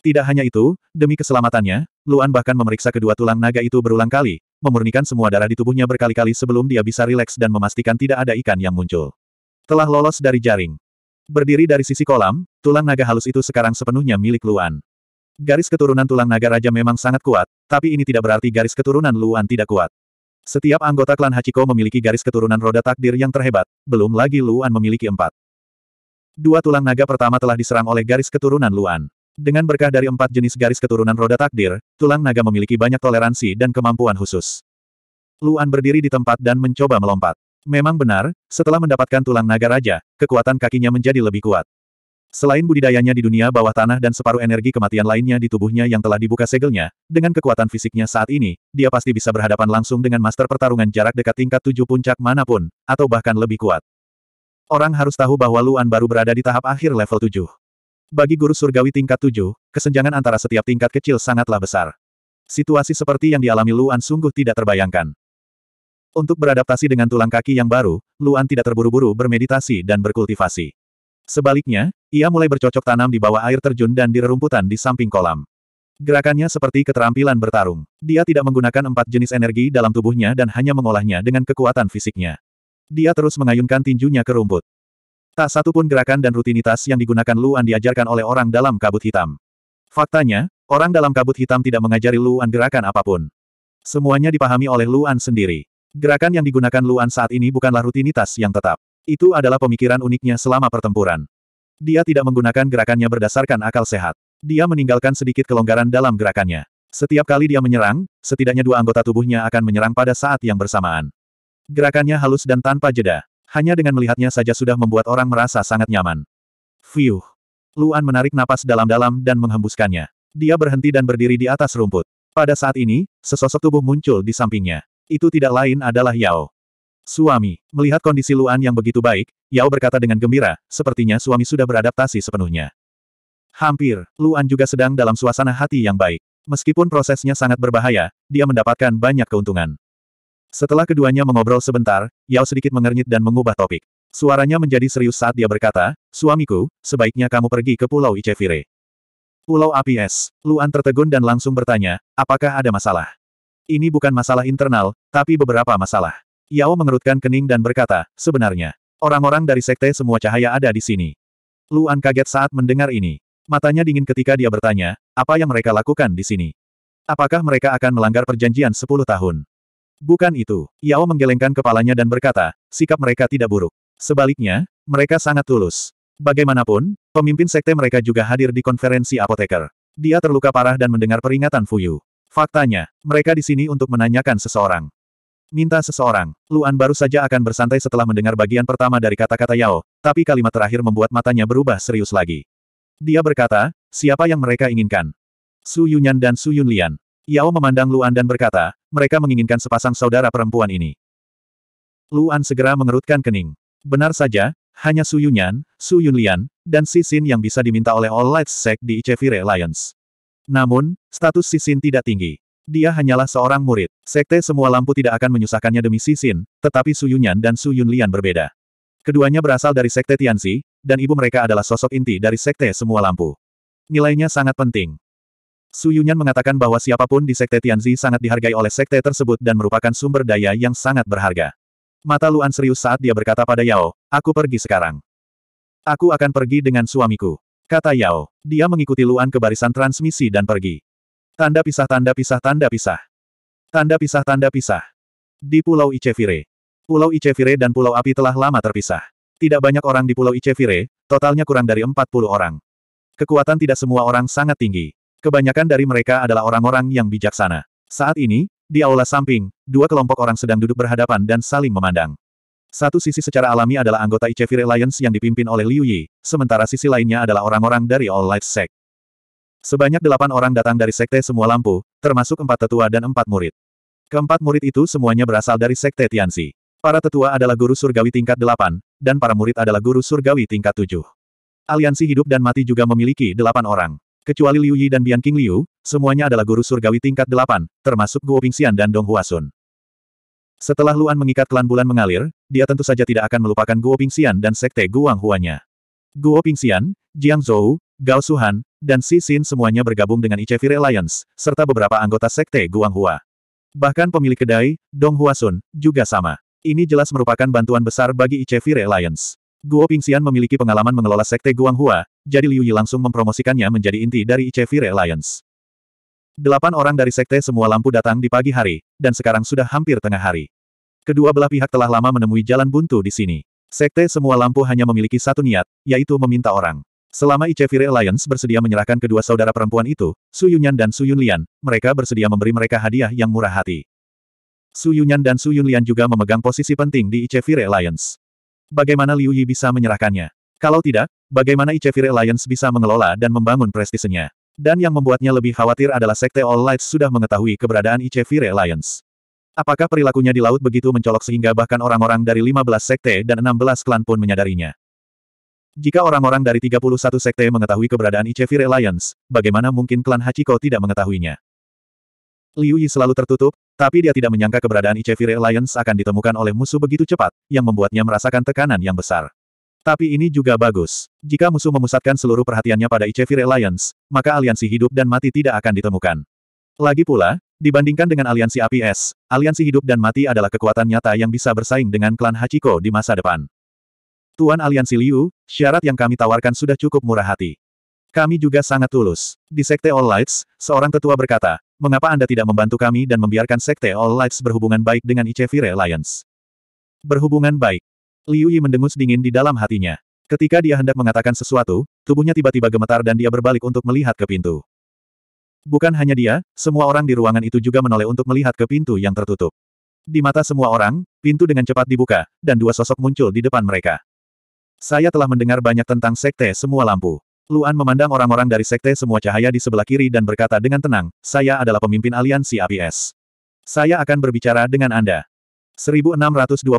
Tidak hanya itu, demi keselamatannya, Luan bahkan memeriksa kedua tulang naga itu berulang kali, memurnikan semua darah di tubuhnya berkali-kali sebelum dia bisa rileks dan memastikan tidak ada ikan yang muncul. Telah lolos dari jaring. Berdiri dari sisi kolam, tulang naga halus itu sekarang sepenuhnya milik Luan. Garis keturunan tulang naga raja memang sangat kuat, tapi ini tidak berarti garis keturunan Luan tidak kuat. Setiap anggota klan Hachiko memiliki garis keturunan roda takdir yang terhebat, belum lagi Luan memiliki empat. Dua tulang naga pertama telah diserang oleh garis keturunan Luan. Dengan berkah dari empat jenis garis keturunan roda takdir, tulang naga memiliki banyak toleransi dan kemampuan khusus. Luan berdiri di tempat dan mencoba melompat. Memang benar, setelah mendapatkan tulang naga raja, kekuatan kakinya menjadi lebih kuat. Selain budidayanya di dunia bawah tanah dan separuh energi kematian lainnya di tubuhnya yang telah dibuka segelnya, dengan kekuatan fisiknya saat ini, dia pasti bisa berhadapan langsung dengan master pertarungan jarak dekat tingkat tujuh puncak manapun, atau bahkan lebih kuat. Orang harus tahu bahwa Luan baru berada di tahap akhir level tujuh. Bagi guru surgawi tingkat tujuh, kesenjangan antara setiap tingkat kecil sangatlah besar. Situasi seperti yang dialami Luan sungguh tidak terbayangkan. Untuk beradaptasi dengan tulang kaki yang baru, Luan tidak terburu-buru bermeditasi dan berkultivasi. Sebaliknya, ia mulai bercocok tanam di bawah air terjun dan di rerumputan di samping kolam. Gerakannya seperti keterampilan bertarung. Dia tidak menggunakan empat jenis energi dalam tubuhnya dan hanya mengolahnya dengan kekuatan fisiknya. Dia terus mengayunkan tinjunya ke rumput. Tak satu pun gerakan dan rutinitas yang digunakan Luan diajarkan oleh orang dalam kabut hitam. Faktanya, orang dalam kabut hitam tidak mengajari Luan gerakan apapun. Semuanya dipahami oleh Luan sendiri. Gerakan yang digunakan Luan saat ini bukanlah rutinitas yang tetap. Itu adalah pemikiran uniknya selama pertempuran. Dia tidak menggunakan gerakannya berdasarkan akal sehat. Dia meninggalkan sedikit kelonggaran dalam gerakannya. Setiap kali dia menyerang, setidaknya dua anggota tubuhnya akan menyerang pada saat yang bersamaan. Gerakannya halus dan tanpa jeda. Hanya dengan melihatnya saja sudah membuat orang merasa sangat nyaman. Fiuh. Luan menarik napas dalam-dalam dan menghembuskannya. Dia berhenti dan berdiri di atas rumput. Pada saat ini, sesosok tubuh muncul di sampingnya itu tidak lain adalah Yao. Suami, melihat kondisi Luan yang begitu baik, Yao berkata dengan gembira, sepertinya suami sudah beradaptasi sepenuhnya. Hampir, Luan juga sedang dalam suasana hati yang baik. Meskipun prosesnya sangat berbahaya, dia mendapatkan banyak keuntungan. Setelah keduanya mengobrol sebentar, Yao sedikit mengernyit dan mengubah topik. Suaranya menjadi serius saat dia berkata, Suamiku, sebaiknya kamu pergi ke Pulau Icevire. Pulau Api Es. Luan tertegun dan langsung bertanya, apakah ada masalah? Ini bukan masalah internal, tapi beberapa masalah. Yao mengerutkan kening dan berkata, sebenarnya, orang-orang dari sekte semua cahaya ada di sini. Luan kaget saat mendengar ini. Matanya dingin ketika dia bertanya, apa yang mereka lakukan di sini? Apakah mereka akan melanggar perjanjian 10 tahun? Bukan itu. Yao menggelengkan kepalanya dan berkata, sikap mereka tidak buruk. Sebaliknya, mereka sangat tulus. Bagaimanapun, pemimpin sekte mereka juga hadir di konferensi apoteker. Dia terluka parah dan mendengar peringatan Fuyu. Faktanya, mereka di sini untuk menanyakan seseorang. Minta seseorang, Luan baru saja akan bersantai setelah mendengar bagian pertama dari kata-kata Yao, tapi kalimat terakhir membuat matanya berubah serius lagi. Dia berkata, siapa yang mereka inginkan? Su Yunyan dan Su Yunlian. Yao memandang Luan dan berkata, mereka menginginkan sepasang saudara perempuan ini. Luan segera mengerutkan kening. Benar saja, hanya Su Yunyan, Su Yunlian, dan Si Xin yang bisa diminta oleh All Lights Sect di Ichevire Alliance. Namun, status Sisin tidak tinggi. Dia hanyalah seorang murid. Sekte semua lampu tidak akan menyusahkannya demi Sisin, tetapi Su Yunyan dan Su Yunlian berbeda. Keduanya berasal dari Sekte Tianxi, dan ibu mereka adalah sosok inti dari Sekte Semua Lampu. Nilainya sangat penting. Su Yunyan mengatakan bahwa siapapun di Sekte Tianzi sangat dihargai oleh Sekte tersebut dan merupakan sumber daya yang sangat berharga. Mata Luan serius saat dia berkata pada Yao, aku pergi sekarang. Aku akan pergi dengan suamiku. Kata Yao. Dia mengikuti Luan ke barisan transmisi dan pergi. Tanda pisah tanda pisah tanda pisah. Tanda pisah tanda pisah. Di Pulau Icevire. Pulau Icevire dan Pulau Api telah lama terpisah. Tidak banyak orang di Pulau Icevire, totalnya kurang dari 40 orang. Kekuatan tidak semua orang sangat tinggi. Kebanyakan dari mereka adalah orang-orang yang bijaksana. Saat ini, di aula samping, dua kelompok orang sedang duduk berhadapan dan saling memandang. Satu sisi secara alami adalah anggota Ichevire Alliance yang dipimpin oleh Liu Yi, sementara sisi lainnya adalah orang-orang dari All Light Sect. Sebanyak delapan orang datang dari Sekte Semua Lampu, termasuk empat tetua dan empat murid. Keempat murid itu semuanya berasal dari Sekte Tianxi. Para tetua adalah guru surgawi tingkat delapan, dan para murid adalah guru surgawi tingkat tujuh. Aliansi Hidup dan Mati juga memiliki delapan orang. Kecuali Liu Yi dan Bian King Liu, semuanya adalah guru surgawi tingkat delapan, termasuk Guo Pingxian dan Dong Huasun. Setelah Luan mengikat klan bulan mengalir, dia tentu saja tidak akan melupakan Guo Pingxian dan sekte Guang Huanya. Guo Pingxian, Jiang Zhou, Gao Suhan, dan Si Xin semuanya bergabung dengan Ichevire Alliance, serta beberapa anggota sekte Guang Hua. Bahkan pemilik kedai, Dong Huasun, juga sama. Ini jelas merupakan bantuan besar bagi Ichevire Alliance. Guo Pingxian memiliki pengalaman mengelola sekte Guang Hua, jadi Liu Yi langsung mempromosikannya menjadi inti dari Ichevire Alliance. Delapan orang dari sekte semua lampu datang di pagi hari, dan sekarang sudah hampir tengah hari. Kedua belah pihak telah lama menemui jalan buntu di sini. Sekte semua lampu hanya memiliki satu niat, yaitu meminta orang. Selama Icevire Alliance bersedia menyerahkan kedua saudara perempuan itu, Su Yunyan dan Su Yunlian, mereka bersedia memberi mereka hadiah yang murah hati. Su Yunyan dan Su Yunlian juga memegang posisi penting di Icevire Alliance. Bagaimana Liu Yi bisa menyerahkannya? Kalau tidak, bagaimana Icevire Alliance bisa mengelola dan membangun prestisenya? Dan yang membuatnya lebih khawatir adalah Sekte All Lights sudah mengetahui keberadaan Ichevire Alliance. Apakah perilakunya di laut begitu mencolok sehingga bahkan orang-orang dari 15 sekte dan 16 klan pun menyadarinya? Jika orang-orang dari 31 sekte mengetahui keberadaan Ichevire Alliance, bagaimana mungkin klan Hachiko tidak mengetahuinya? Liu Yi selalu tertutup, tapi dia tidak menyangka keberadaan Ichevire Alliance akan ditemukan oleh musuh begitu cepat, yang membuatnya merasakan tekanan yang besar. Tapi ini juga bagus. Jika musuh memusatkan seluruh perhatiannya pada Icevir Alliance, maka aliansi hidup dan mati tidak akan ditemukan. Lagi pula, dibandingkan dengan aliansi APS, aliansi hidup dan mati adalah kekuatan nyata yang bisa bersaing dengan klan Hachiko di masa depan. Tuan aliansi Liu, syarat yang kami tawarkan sudah cukup murah hati. Kami juga sangat tulus. Di Sekte All Lights, seorang tetua berkata, mengapa Anda tidak membantu kami dan membiarkan Sekte All Lights berhubungan baik dengan Icevir Alliance? Berhubungan baik. Liu Yi mendengus dingin di dalam hatinya. Ketika dia hendak mengatakan sesuatu, tubuhnya tiba-tiba gemetar dan dia berbalik untuk melihat ke pintu. Bukan hanya dia, semua orang di ruangan itu juga menoleh untuk melihat ke pintu yang tertutup. Di mata semua orang, pintu dengan cepat dibuka, dan dua sosok muncul di depan mereka. Saya telah mendengar banyak tentang sekte semua lampu. Luan memandang orang-orang dari sekte semua cahaya di sebelah kiri dan berkata dengan tenang, saya adalah pemimpin aliansi APS. Saya akan berbicara dengan Anda. 1624.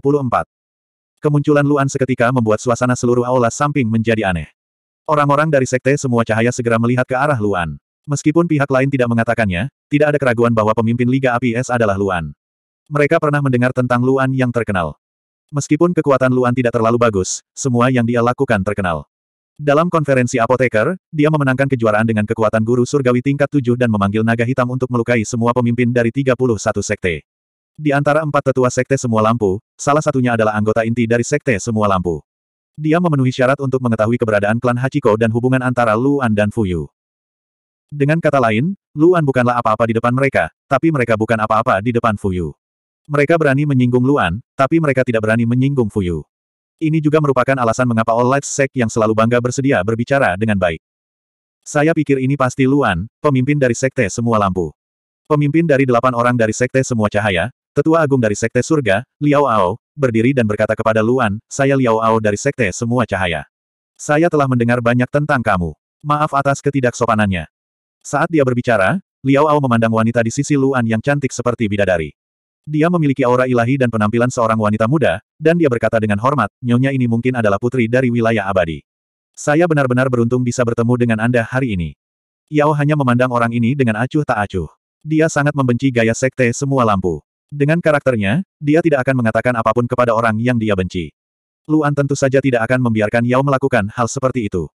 Kemunculan Luan seketika membuat suasana seluruh aula samping menjadi aneh. Orang-orang dari sekte semua cahaya segera melihat ke arah Luan. Meskipun pihak lain tidak mengatakannya, tidak ada keraguan bahwa pemimpin Liga Api Es adalah Luan. Mereka pernah mendengar tentang Luan yang terkenal. Meskipun kekuatan Luan tidak terlalu bagus, semua yang dia lakukan terkenal. Dalam konferensi apoteker, dia memenangkan kejuaraan dengan kekuatan guru surgawi tingkat 7 dan memanggil naga hitam untuk melukai semua pemimpin dari 31 sekte. Di antara empat tetua sekte semua lampu, salah satunya adalah anggota inti dari sekte semua lampu. Dia memenuhi syarat untuk mengetahui keberadaan klan Hachiko dan hubungan antara Luan dan Fuyu. Dengan kata lain, Luan bukanlah apa-apa di depan mereka, tapi mereka bukan apa-apa di depan Fuyu. Mereka berani menyinggung Luan, tapi mereka tidak berani menyinggung Fuyu. Ini juga merupakan alasan mengapa All Light Sek yang selalu bangga bersedia berbicara dengan baik. Saya pikir ini pasti Luan, pemimpin dari sekte semua lampu. Pemimpin dari delapan orang dari sekte semua cahaya, Tetua agung dari Sekte Surga, Liao Ao, berdiri dan berkata kepada Luan, saya Liao Ao dari Sekte Semua Cahaya. Saya telah mendengar banyak tentang kamu. Maaf atas ketidaksopanannya. Saat dia berbicara, Liao Ao memandang wanita di sisi Luan yang cantik seperti bidadari. Dia memiliki aura ilahi dan penampilan seorang wanita muda, dan dia berkata dengan hormat, nyonya ini mungkin adalah putri dari wilayah abadi. Saya benar-benar beruntung bisa bertemu dengan Anda hari ini. Yao hanya memandang orang ini dengan acuh tak acuh. Dia sangat membenci gaya sekte semua lampu. Dengan karakternya, dia tidak akan mengatakan apapun kepada orang yang dia benci. Luan tentu saja tidak akan membiarkan Yao melakukan hal seperti itu.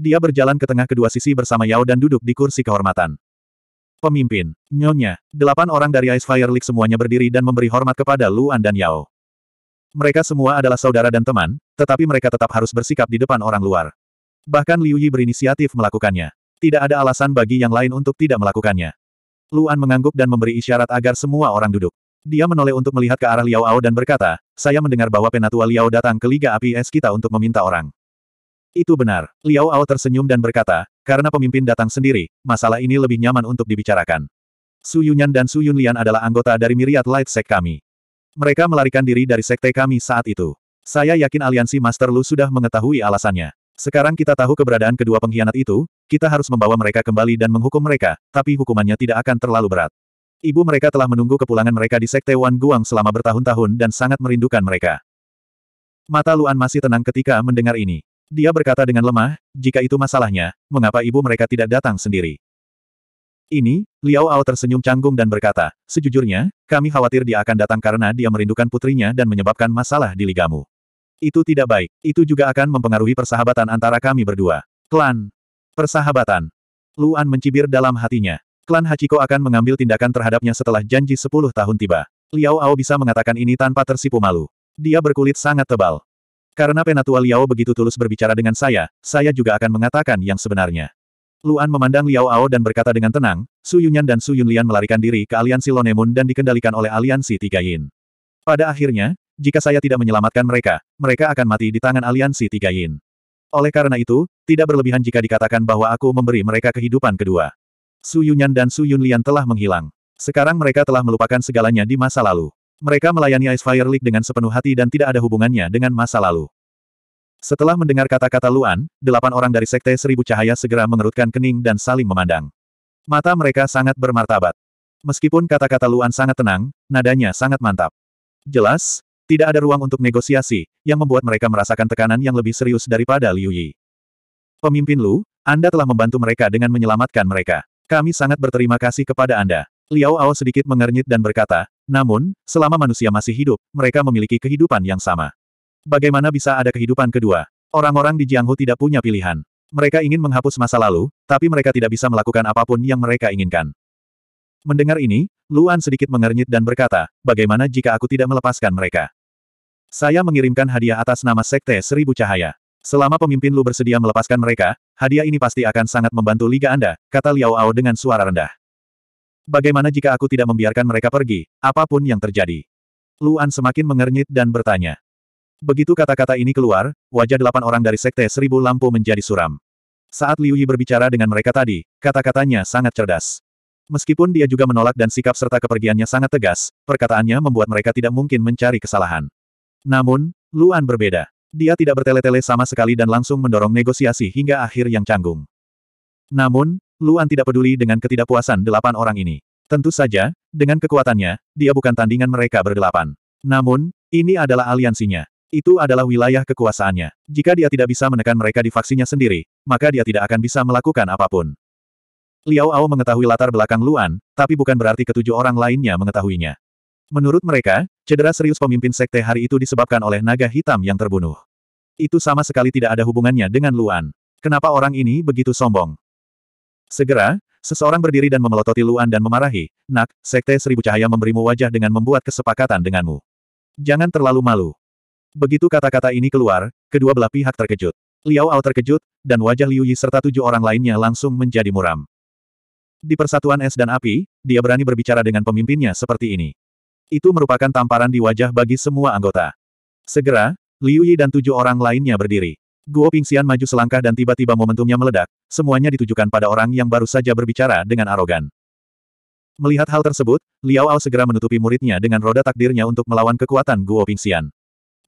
Dia berjalan ke tengah kedua sisi bersama Yao dan duduk di kursi kehormatan. Pemimpin, Nyonya, delapan orang dari Ice Fire League semuanya berdiri dan memberi hormat kepada Luan dan Yao. Mereka semua adalah saudara dan teman, tetapi mereka tetap harus bersikap di depan orang luar. Bahkan Liu Yi berinisiatif melakukannya. Tidak ada alasan bagi yang lain untuk tidak melakukannya. Luan mengangguk dan memberi isyarat agar semua orang duduk. Dia menoleh untuk melihat ke arah Liao Ao dan berkata, saya mendengar bahwa penatua Liao datang ke Liga Api Es kita untuk meminta orang. Itu benar. Liao Ao tersenyum dan berkata, karena pemimpin datang sendiri, masalah ini lebih nyaman untuk dibicarakan. Su Yunyan dan Su Yunlian adalah anggota dari Myriad Light Sect kami. Mereka melarikan diri dari sekte kami saat itu. Saya yakin aliansi Master Lu sudah mengetahui alasannya. Sekarang kita tahu keberadaan kedua pengkhianat itu, kita harus membawa mereka kembali dan menghukum mereka, tapi hukumannya tidak akan terlalu berat. Ibu mereka telah menunggu kepulangan mereka di Sekte Wan Guang selama bertahun-tahun dan sangat merindukan mereka. Mata Luan masih tenang ketika mendengar ini. Dia berkata dengan lemah, jika itu masalahnya, mengapa ibu mereka tidak datang sendiri? Ini, Liao Ao tersenyum canggung dan berkata, sejujurnya, kami khawatir dia akan datang karena dia merindukan putrinya dan menyebabkan masalah di ligamu. Itu tidak baik, itu juga akan mempengaruhi persahabatan antara kami berdua. Klan. Persahabatan. Luan mencibir dalam hatinya. Klan Hachiko akan mengambil tindakan terhadapnya setelah janji 10 tahun tiba. Liao Ao bisa mengatakan ini tanpa tersipu malu. Dia berkulit sangat tebal. Karena penatua Liao begitu tulus berbicara dengan saya, saya juga akan mengatakan yang sebenarnya. Luan memandang Liao Ao dan berkata dengan tenang, Su Yunyan dan Su Yunlian melarikan diri ke aliansi Lonemun dan dikendalikan oleh aliansi Tiga Yin. Pada akhirnya, jika saya tidak menyelamatkan mereka, mereka akan mati di tangan aliansi Tiga Yin. Oleh karena itu, tidak berlebihan jika dikatakan bahwa aku memberi mereka kehidupan kedua. Su Yunyan dan Su Yunlian telah menghilang. Sekarang mereka telah melupakan segalanya di masa lalu. Mereka melayani Ice Fire League dengan sepenuh hati dan tidak ada hubungannya dengan masa lalu. Setelah mendengar kata-kata Luan, delapan orang dari Sekte Seribu Cahaya segera mengerutkan kening dan saling memandang. Mata mereka sangat bermartabat. Meskipun kata-kata Luan sangat tenang, nadanya sangat mantap. Jelas, tidak ada ruang untuk negosiasi, yang membuat mereka merasakan tekanan yang lebih serius daripada Liu Yi. Pemimpin Lu, Anda telah membantu mereka dengan menyelamatkan mereka. Kami sangat berterima kasih kepada Anda. Liao Ao sedikit mengernyit dan berkata, namun, selama manusia masih hidup, mereka memiliki kehidupan yang sama. Bagaimana bisa ada kehidupan kedua? Orang-orang di Jianghu tidak punya pilihan. Mereka ingin menghapus masa lalu, tapi mereka tidak bisa melakukan apapun yang mereka inginkan. Mendengar ini, Luan sedikit mengernyit dan berkata, bagaimana jika aku tidak melepaskan mereka? Saya mengirimkan hadiah atas nama Sekte Seribu Cahaya. Selama pemimpin Lu bersedia melepaskan mereka, hadiah ini pasti akan sangat membantu Liga Anda, kata Liao Ao dengan suara rendah. Bagaimana jika aku tidak membiarkan mereka pergi, apapun yang terjadi? Luan semakin mengernyit dan bertanya. Begitu kata-kata ini keluar, wajah delapan orang dari Sekte Seribu Lampu menjadi suram. Saat Liu Yi berbicara dengan mereka tadi, kata-katanya sangat cerdas. Meskipun dia juga menolak dan sikap serta kepergiannya sangat tegas, perkataannya membuat mereka tidak mungkin mencari kesalahan. Namun, Luan berbeda. Dia tidak bertele-tele sama sekali dan langsung mendorong negosiasi hingga akhir yang canggung. Namun, Luan tidak peduli dengan ketidakpuasan delapan orang ini. Tentu saja, dengan kekuatannya, dia bukan tandingan mereka berdelapan. Namun, ini adalah aliansinya. Itu adalah wilayah kekuasaannya. Jika dia tidak bisa menekan mereka di faksinya sendiri, maka dia tidak akan bisa melakukan apapun. Liao Ao mengetahui latar belakang Luan, tapi bukan berarti ketujuh orang lainnya mengetahuinya. Menurut mereka, cedera serius pemimpin sekte hari itu disebabkan oleh naga hitam yang terbunuh. Itu sama sekali tidak ada hubungannya dengan Luan. Kenapa orang ini begitu sombong? Segera, seseorang berdiri dan memelototi Luan dan memarahi, Nak, Sekte Seribu Cahaya memberimu wajah dengan membuat kesepakatan denganmu. Jangan terlalu malu. Begitu kata-kata ini keluar, kedua belah pihak terkejut. Liao Ao terkejut, dan wajah Liu Yi serta tujuh orang lainnya langsung menjadi muram. Di persatuan es dan api, dia berani berbicara dengan pemimpinnya seperti ini. Itu merupakan tamparan di wajah bagi semua anggota. Segera, Liu Yi dan tujuh orang lainnya berdiri. Guo Pingxian maju selangkah dan tiba-tiba momentumnya meledak, semuanya ditujukan pada orang yang baru saja berbicara dengan arogan. Melihat hal tersebut, Liao Ao segera menutupi muridnya dengan roda takdirnya untuk melawan kekuatan Guo Pingxian.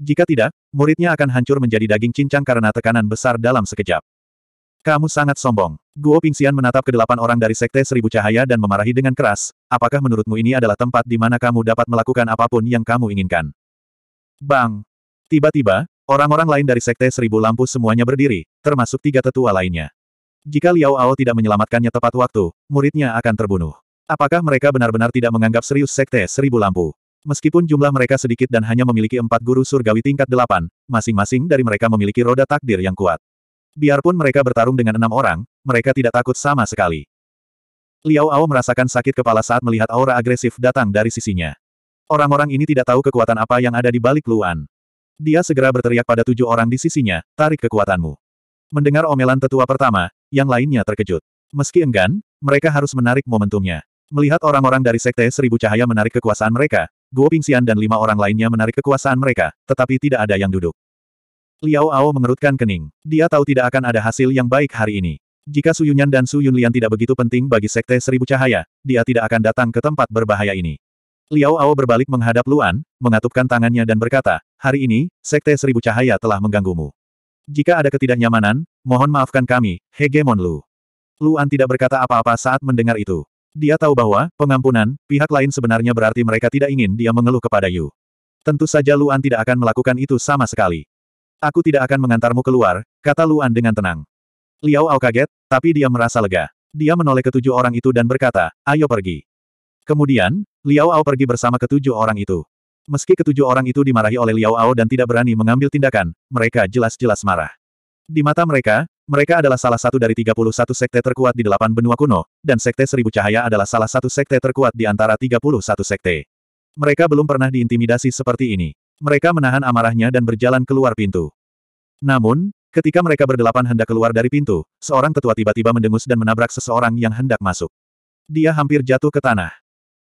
Jika tidak, muridnya akan hancur menjadi daging cincang karena tekanan besar dalam sekejap. Kamu sangat sombong. Guo Pingxian menatap ke delapan orang dari Sekte Seribu Cahaya dan memarahi dengan keras, apakah menurutmu ini adalah tempat di mana kamu dapat melakukan apapun yang kamu inginkan? Bang! Tiba-tiba, orang-orang lain dari Sekte Seribu Lampu semuanya berdiri, termasuk tiga tetua lainnya. Jika Liao Ao tidak menyelamatkannya tepat waktu, muridnya akan terbunuh. Apakah mereka benar-benar tidak menganggap serius Sekte Seribu Lampu? Meskipun jumlah mereka sedikit dan hanya memiliki empat guru surgawi tingkat delapan, masing-masing dari mereka memiliki roda takdir yang kuat. Biarpun mereka bertarung dengan enam orang, mereka tidak takut sama sekali. Liao Ao merasakan sakit kepala saat melihat aura agresif datang dari sisinya. Orang-orang ini tidak tahu kekuatan apa yang ada di balik Luan. Dia segera berteriak pada tujuh orang di sisinya, tarik kekuatanmu. Mendengar omelan tetua pertama, yang lainnya terkejut. Meski enggan, mereka harus menarik momentumnya. Melihat orang-orang dari Sekte Seribu Cahaya menarik kekuasaan mereka, Guo Pingxian dan lima orang lainnya menarik kekuasaan mereka, tetapi tidak ada yang duduk. Liao Ao mengerutkan kening. Dia tahu tidak akan ada hasil yang baik hari ini. Jika Su Yunyan dan Su Yunlian tidak begitu penting bagi Sekte Seribu Cahaya, dia tidak akan datang ke tempat berbahaya ini. Liao Ao berbalik menghadap Luan, mengatupkan tangannya dan berkata, Hari ini, Sekte Seribu Cahaya telah mengganggumu. Jika ada ketidaknyamanan, mohon maafkan kami, Hegemon Lu. Luan tidak berkata apa-apa saat mendengar itu. Dia tahu bahwa, pengampunan, pihak lain sebenarnya berarti mereka tidak ingin dia mengeluh kepada Yu. Tentu saja Luan tidak akan melakukan itu sama sekali. Aku tidak akan mengantarmu keluar, kata Luan dengan tenang. Liao Ao kaget, tapi dia merasa lega. Dia menoleh ketujuh orang itu dan berkata, ayo pergi. Kemudian, Liao Ao pergi bersama ketujuh orang itu. Meski ketujuh orang itu dimarahi oleh Liao Ao dan tidak berani mengambil tindakan, mereka jelas-jelas marah. Di mata mereka, mereka adalah salah satu dari 31 sekte terkuat di delapan benua kuno, dan Sekte Seribu Cahaya adalah salah satu sekte terkuat di antara 31 sekte. Mereka belum pernah diintimidasi seperti ini. Mereka menahan amarahnya dan berjalan keluar pintu. Namun, ketika mereka berdelapan hendak keluar dari pintu, seorang tetua tiba-tiba mendengus dan menabrak seseorang yang hendak masuk. Dia hampir jatuh ke tanah.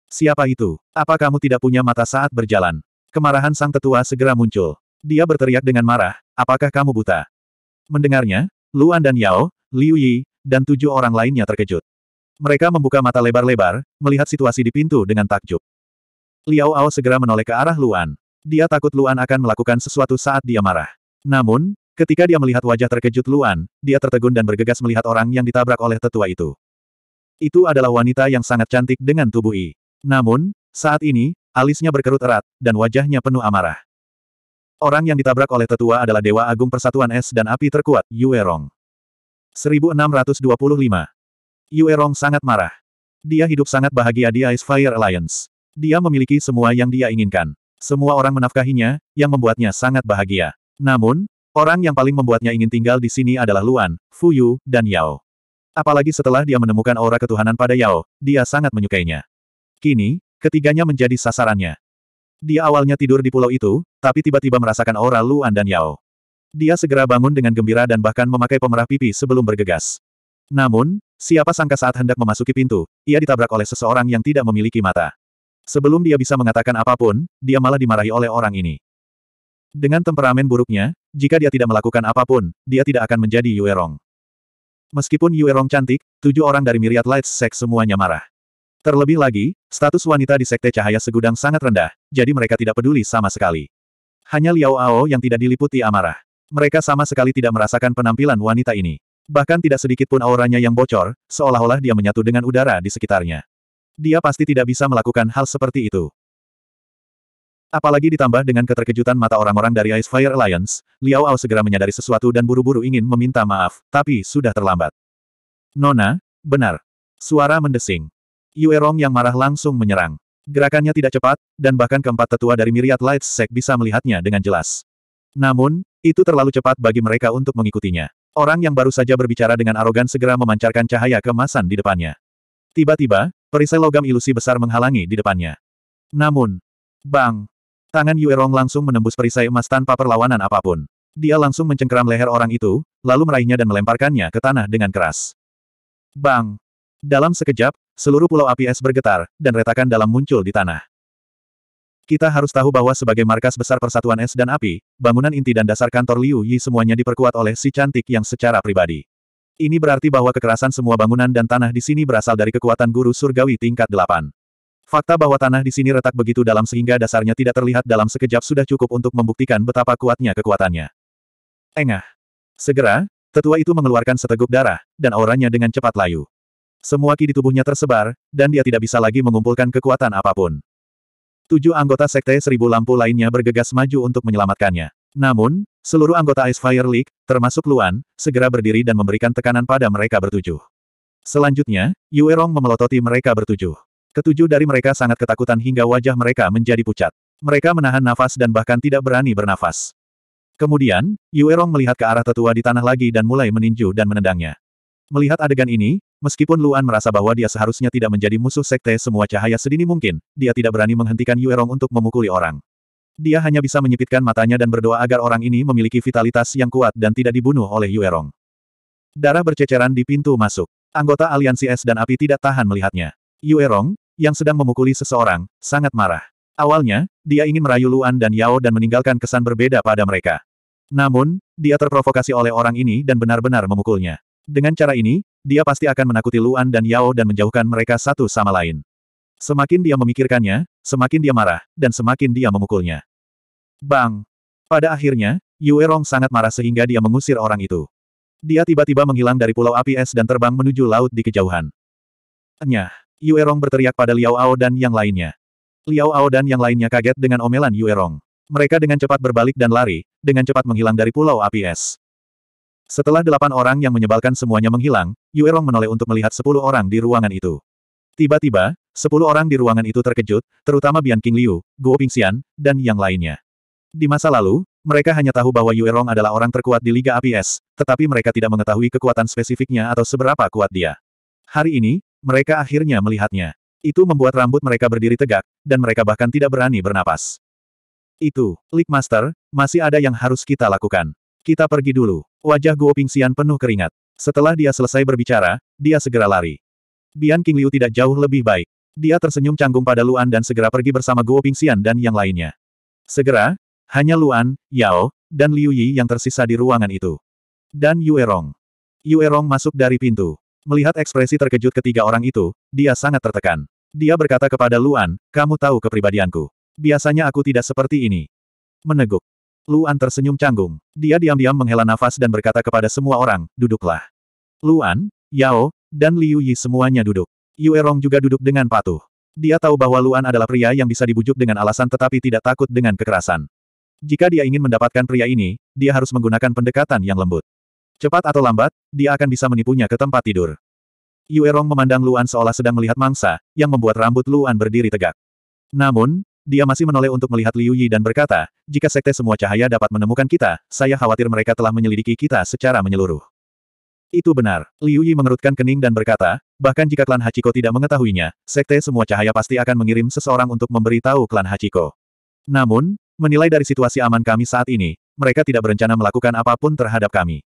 Siapa itu? Apa kamu tidak punya mata saat berjalan? Kemarahan sang tetua segera muncul. Dia berteriak dengan marah, apakah kamu buta? Mendengarnya, Luan dan Yao, Liu Yi, dan tujuh orang lainnya terkejut. Mereka membuka mata lebar-lebar, melihat situasi di pintu dengan takjub. Liao Ao segera menoleh ke arah Luan. Dia takut Luan akan melakukan sesuatu saat dia marah. Namun, ketika dia melihat wajah terkejut Luan, dia tertegun dan bergegas melihat orang yang ditabrak oleh tetua itu. Itu adalah wanita yang sangat cantik dengan tubuh I. Namun, saat ini, alisnya berkerut erat, dan wajahnya penuh amarah. Orang yang ditabrak oleh tetua adalah Dewa Agung Persatuan Es dan Api Terkuat, Yuerong. 1625. Yuerong sangat marah. Dia hidup sangat bahagia di Ice Fire Alliance. Dia memiliki semua yang dia inginkan. Semua orang menafkahinya, yang membuatnya sangat bahagia. Namun, orang yang paling membuatnya ingin tinggal di sini adalah Luan, Fuyu, dan Yao. Apalagi setelah dia menemukan aura ketuhanan pada Yao, dia sangat menyukainya. Kini, ketiganya menjadi sasarannya. Dia awalnya tidur di pulau itu, tapi tiba-tiba merasakan aura Luan dan Yao. Dia segera bangun dengan gembira dan bahkan memakai pemerah pipi sebelum bergegas. Namun, siapa sangka saat hendak memasuki pintu, ia ditabrak oleh seseorang yang tidak memiliki mata. Sebelum dia bisa mengatakan apapun, dia malah dimarahi oleh orang ini. Dengan temperamen buruknya, jika dia tidak melakukan apapun, dia tidak akan menjadi Yuerong. Meskipun Yuerong cantik, tujuh orang dari Myriad Lights Sect semuanya marah. Terlebih lagi, status wanita di Sekte Cahaya Segudang sangat rendah, jadi mereka tidak peduli sama sekali. Hanya Liao Ao yang tidak diliputi amarah. Mereka sama sekali tidak merasakan penampilan wanita ini. Bahkan tidak sedikit pun auranya yang bocor, seolah-olah dia menyatu dengan udara di sekitarnya. Dia pasti tidak bisa melakukan hal seperti itu. Apalagi ditambah dengan keterkejutan mata orang-orang dari Ice Fire Alliance, Liao Ao segera menyadari sesuatu dan buru-buru ingin meminta maaf, tapi sudah terlambat. Nona, benar. Suara mendesing. Yuerong yang marah langsung menyerang. Gerakannya tidak cepat, dan bahkan keempat tetua dari Myriad Lights Sek bisa melihatnya dengan jelas. Namun, itu terlalu cepat bagi mereka untuk mengikutinya. Orang yang baru saja berbicara dengan arogan segera memancarkan cahaya kemasan di depannya. Tiba-tiba, Perisai logam ilusi besar menghalangi di depannya. Namun, bang, tangan Yuerong langsung menembus perisai emas tanpa perlawanan apapun. Dia langsung mencengkeram leher orang itu, lalu meraihnya dan melemparkannya ke tanah dengan keras. Bang! Dalam sekejap, seluruh pulau api es bergetar, dan retakan dalam muncul di tanah. Kita harus tahu bahwa sebagai markas besar persatuan es dan api, bangunan inti dan dasar kantor Liu Yi semuanya diperkuat oleh si cantik yang secara pribadi. Ini berarti bahwa kekerasan semua bangunan dan tanah di sini berasal dari kekuatan guru surgawi tingkat 8. Fakta bahwa tanah di sini retak begitu dalam sehingga dasarnya tidak terlihat dalam sekejap sudah cukup untuk membuktikan betapa kuatnya kekuatannya. Engah. Segera, tetua itu mengeluarkan seteguk darah, dan auranya dengan cepat layu. Semua ki di tubuhnya tersebar, dan dia tidak bisa lagi mengumpulkan kekuatan apapun. Tujuh anggota Sekte Seribu Lampu lainnya bergegas maju untuk menyelamatkannya. Namun, Seluruh anggota Ice Fire League, termasuk Luan, segera berdiri dan memberikan tekanan pada mereka bertujuh. Selanjutnya, Yue Rong memelototi mereka bertujuh. Ketujuh dari mereka sangat ketakutan hingga wajah mereka menjadi pucat. Mereka menahan nafas dan bahkan tidak berani bernafas. Kemudian, Yue Rong melihat ke arah tetua di tanah lagi dan mulai meninju dan menendangnya. Melihat adegan ini, meskipun Luan merasa bahwa dia seharusnya tidak menjadi musuh sekte semua cahaya sedini mungkin, dia tidak berani menghentikan Yue Rong untuk memukuli orang. Dia hanya bisa menyipitkan matanya dan berdoa agar orang ini memiliki vitalitas yang kuat dan tidak dibunuh oleh Yuerong. Darah berceceran di pintu masuk. Anggota aliansi es dan api tidak tahan melihatnya. Yuerong, yang sedang memukuli seseorang, sangat marah. Awalnya, dia ingin merayu Luan dan Yao dan meninggalkan kesan berbeda pada mereka. Namun, dia terprovokasi oleh orang ini dan benar-benar memukulnya. Dengan cara ini, dia pasti akan menakuti Luan dan Yao dan menjauhkan mereka satu sama lain. Semakin dia memikirkannya, Semakin dia marah, dan semakin dia memukulnya. Bang! Pada akhirnya, Yue Rong sangat marah sehingga dia mengusir orang itu. Dia tiba-tiba menghilang dari pulau api es dan terbang menuju laut di kejauhan. Nyah! Yue Rong berteriak pada Liao Ao dan yang lainnya. Liao Ao dan yang lainnya kaget dengan omelan Yue Rong. Mereka dengan cepat berbalik dan lari, dengan cepat menghilang dari pulau api es. Setelah delapan orang yang menyebalkan semuanya menghilang, Yue Rong menoleh untuk melihat sepuluh orang di ruangan itu. Tiba-tiba, Sepuluh orang di ruangan itu terkejut, terutama Bian King Liu, Guo Pingxian, dan yang lainnya. Di masa lalu, mereka hanya tahu bahwa Yue Rong adalah orang terkuat di Liga APS, tetapi mereka tidak mengetahui kekuatan spesifiknya atau seberapa kuat dia. Hari ini, mereka akhirnya melihatnya. Itu membuat rambut mereka berdiri tegak, dan mereka bahkan tidak berani bernapas. Itu, League Master, masih ada yang harus kita lakukan. Kita pergi dulu. Wajah Guo Pingxian penuh keringat. Setelah dia selesai berbicara, dia segera lari. Bian King Liu tidak jauh lebih baik. Dia tersenyum canggung pada Luan dan segera pergi bersama Guo Pingxian dan yang lainnya. Segera, hanya Luan, Yao, dan Liu Yi yang tersisa di ruangan itu. Dan Yue Rong. Yue Rong masuk dari pintu. Melihat ekspresi terkejut ketiga orang itu, dia sangat tertekan. Dia berkata kepada Luan, kamu tahu kepribadianku. Biasanya aku tidak seperti ini. Meneguk. Luan tersenyum canggung. Dia diam-diam menghela nafas dan berkata kepada semua orang, duduklah. Luan, Yao, dan Liu Yi semuanya duduk. Yuerong juga duduk dengan patuh. Dia tahu bahwa Luan adalah pria yang bisa dibujuk dengan alasan tetapi tidak takut dengan kekerasan. Jika dia ingin mendapatkan pria ini, dia harus menggunakan pendekatan yang lembut. Cepat atau lambat, dia akan bisa menipunya ke tempat tidur. Yuerong memandang Luan seolah sedang melihat mangsa, yang membuat rambut Luan berdiri tegak. Namun, dia masih menoleh untuk melihat Liu Yi dan berkata, jika sekte semua cahaya dapat menemukan kita, saya khawatir mereka telah menyelidiki kita secara menyeluruh. Itu benar. Liu Yi mengerutkan kening dan berkata, Bahkan jika klan Hachiko tidak mengetahuinya, Sekte Semua Cahaya pasti akan mengirim seseorang untuk memberi tahu klan Hachiko. Namun, menilai dari situasi aman kami saat ini, mereka tidak berencana melakukan apapun terhadap kami.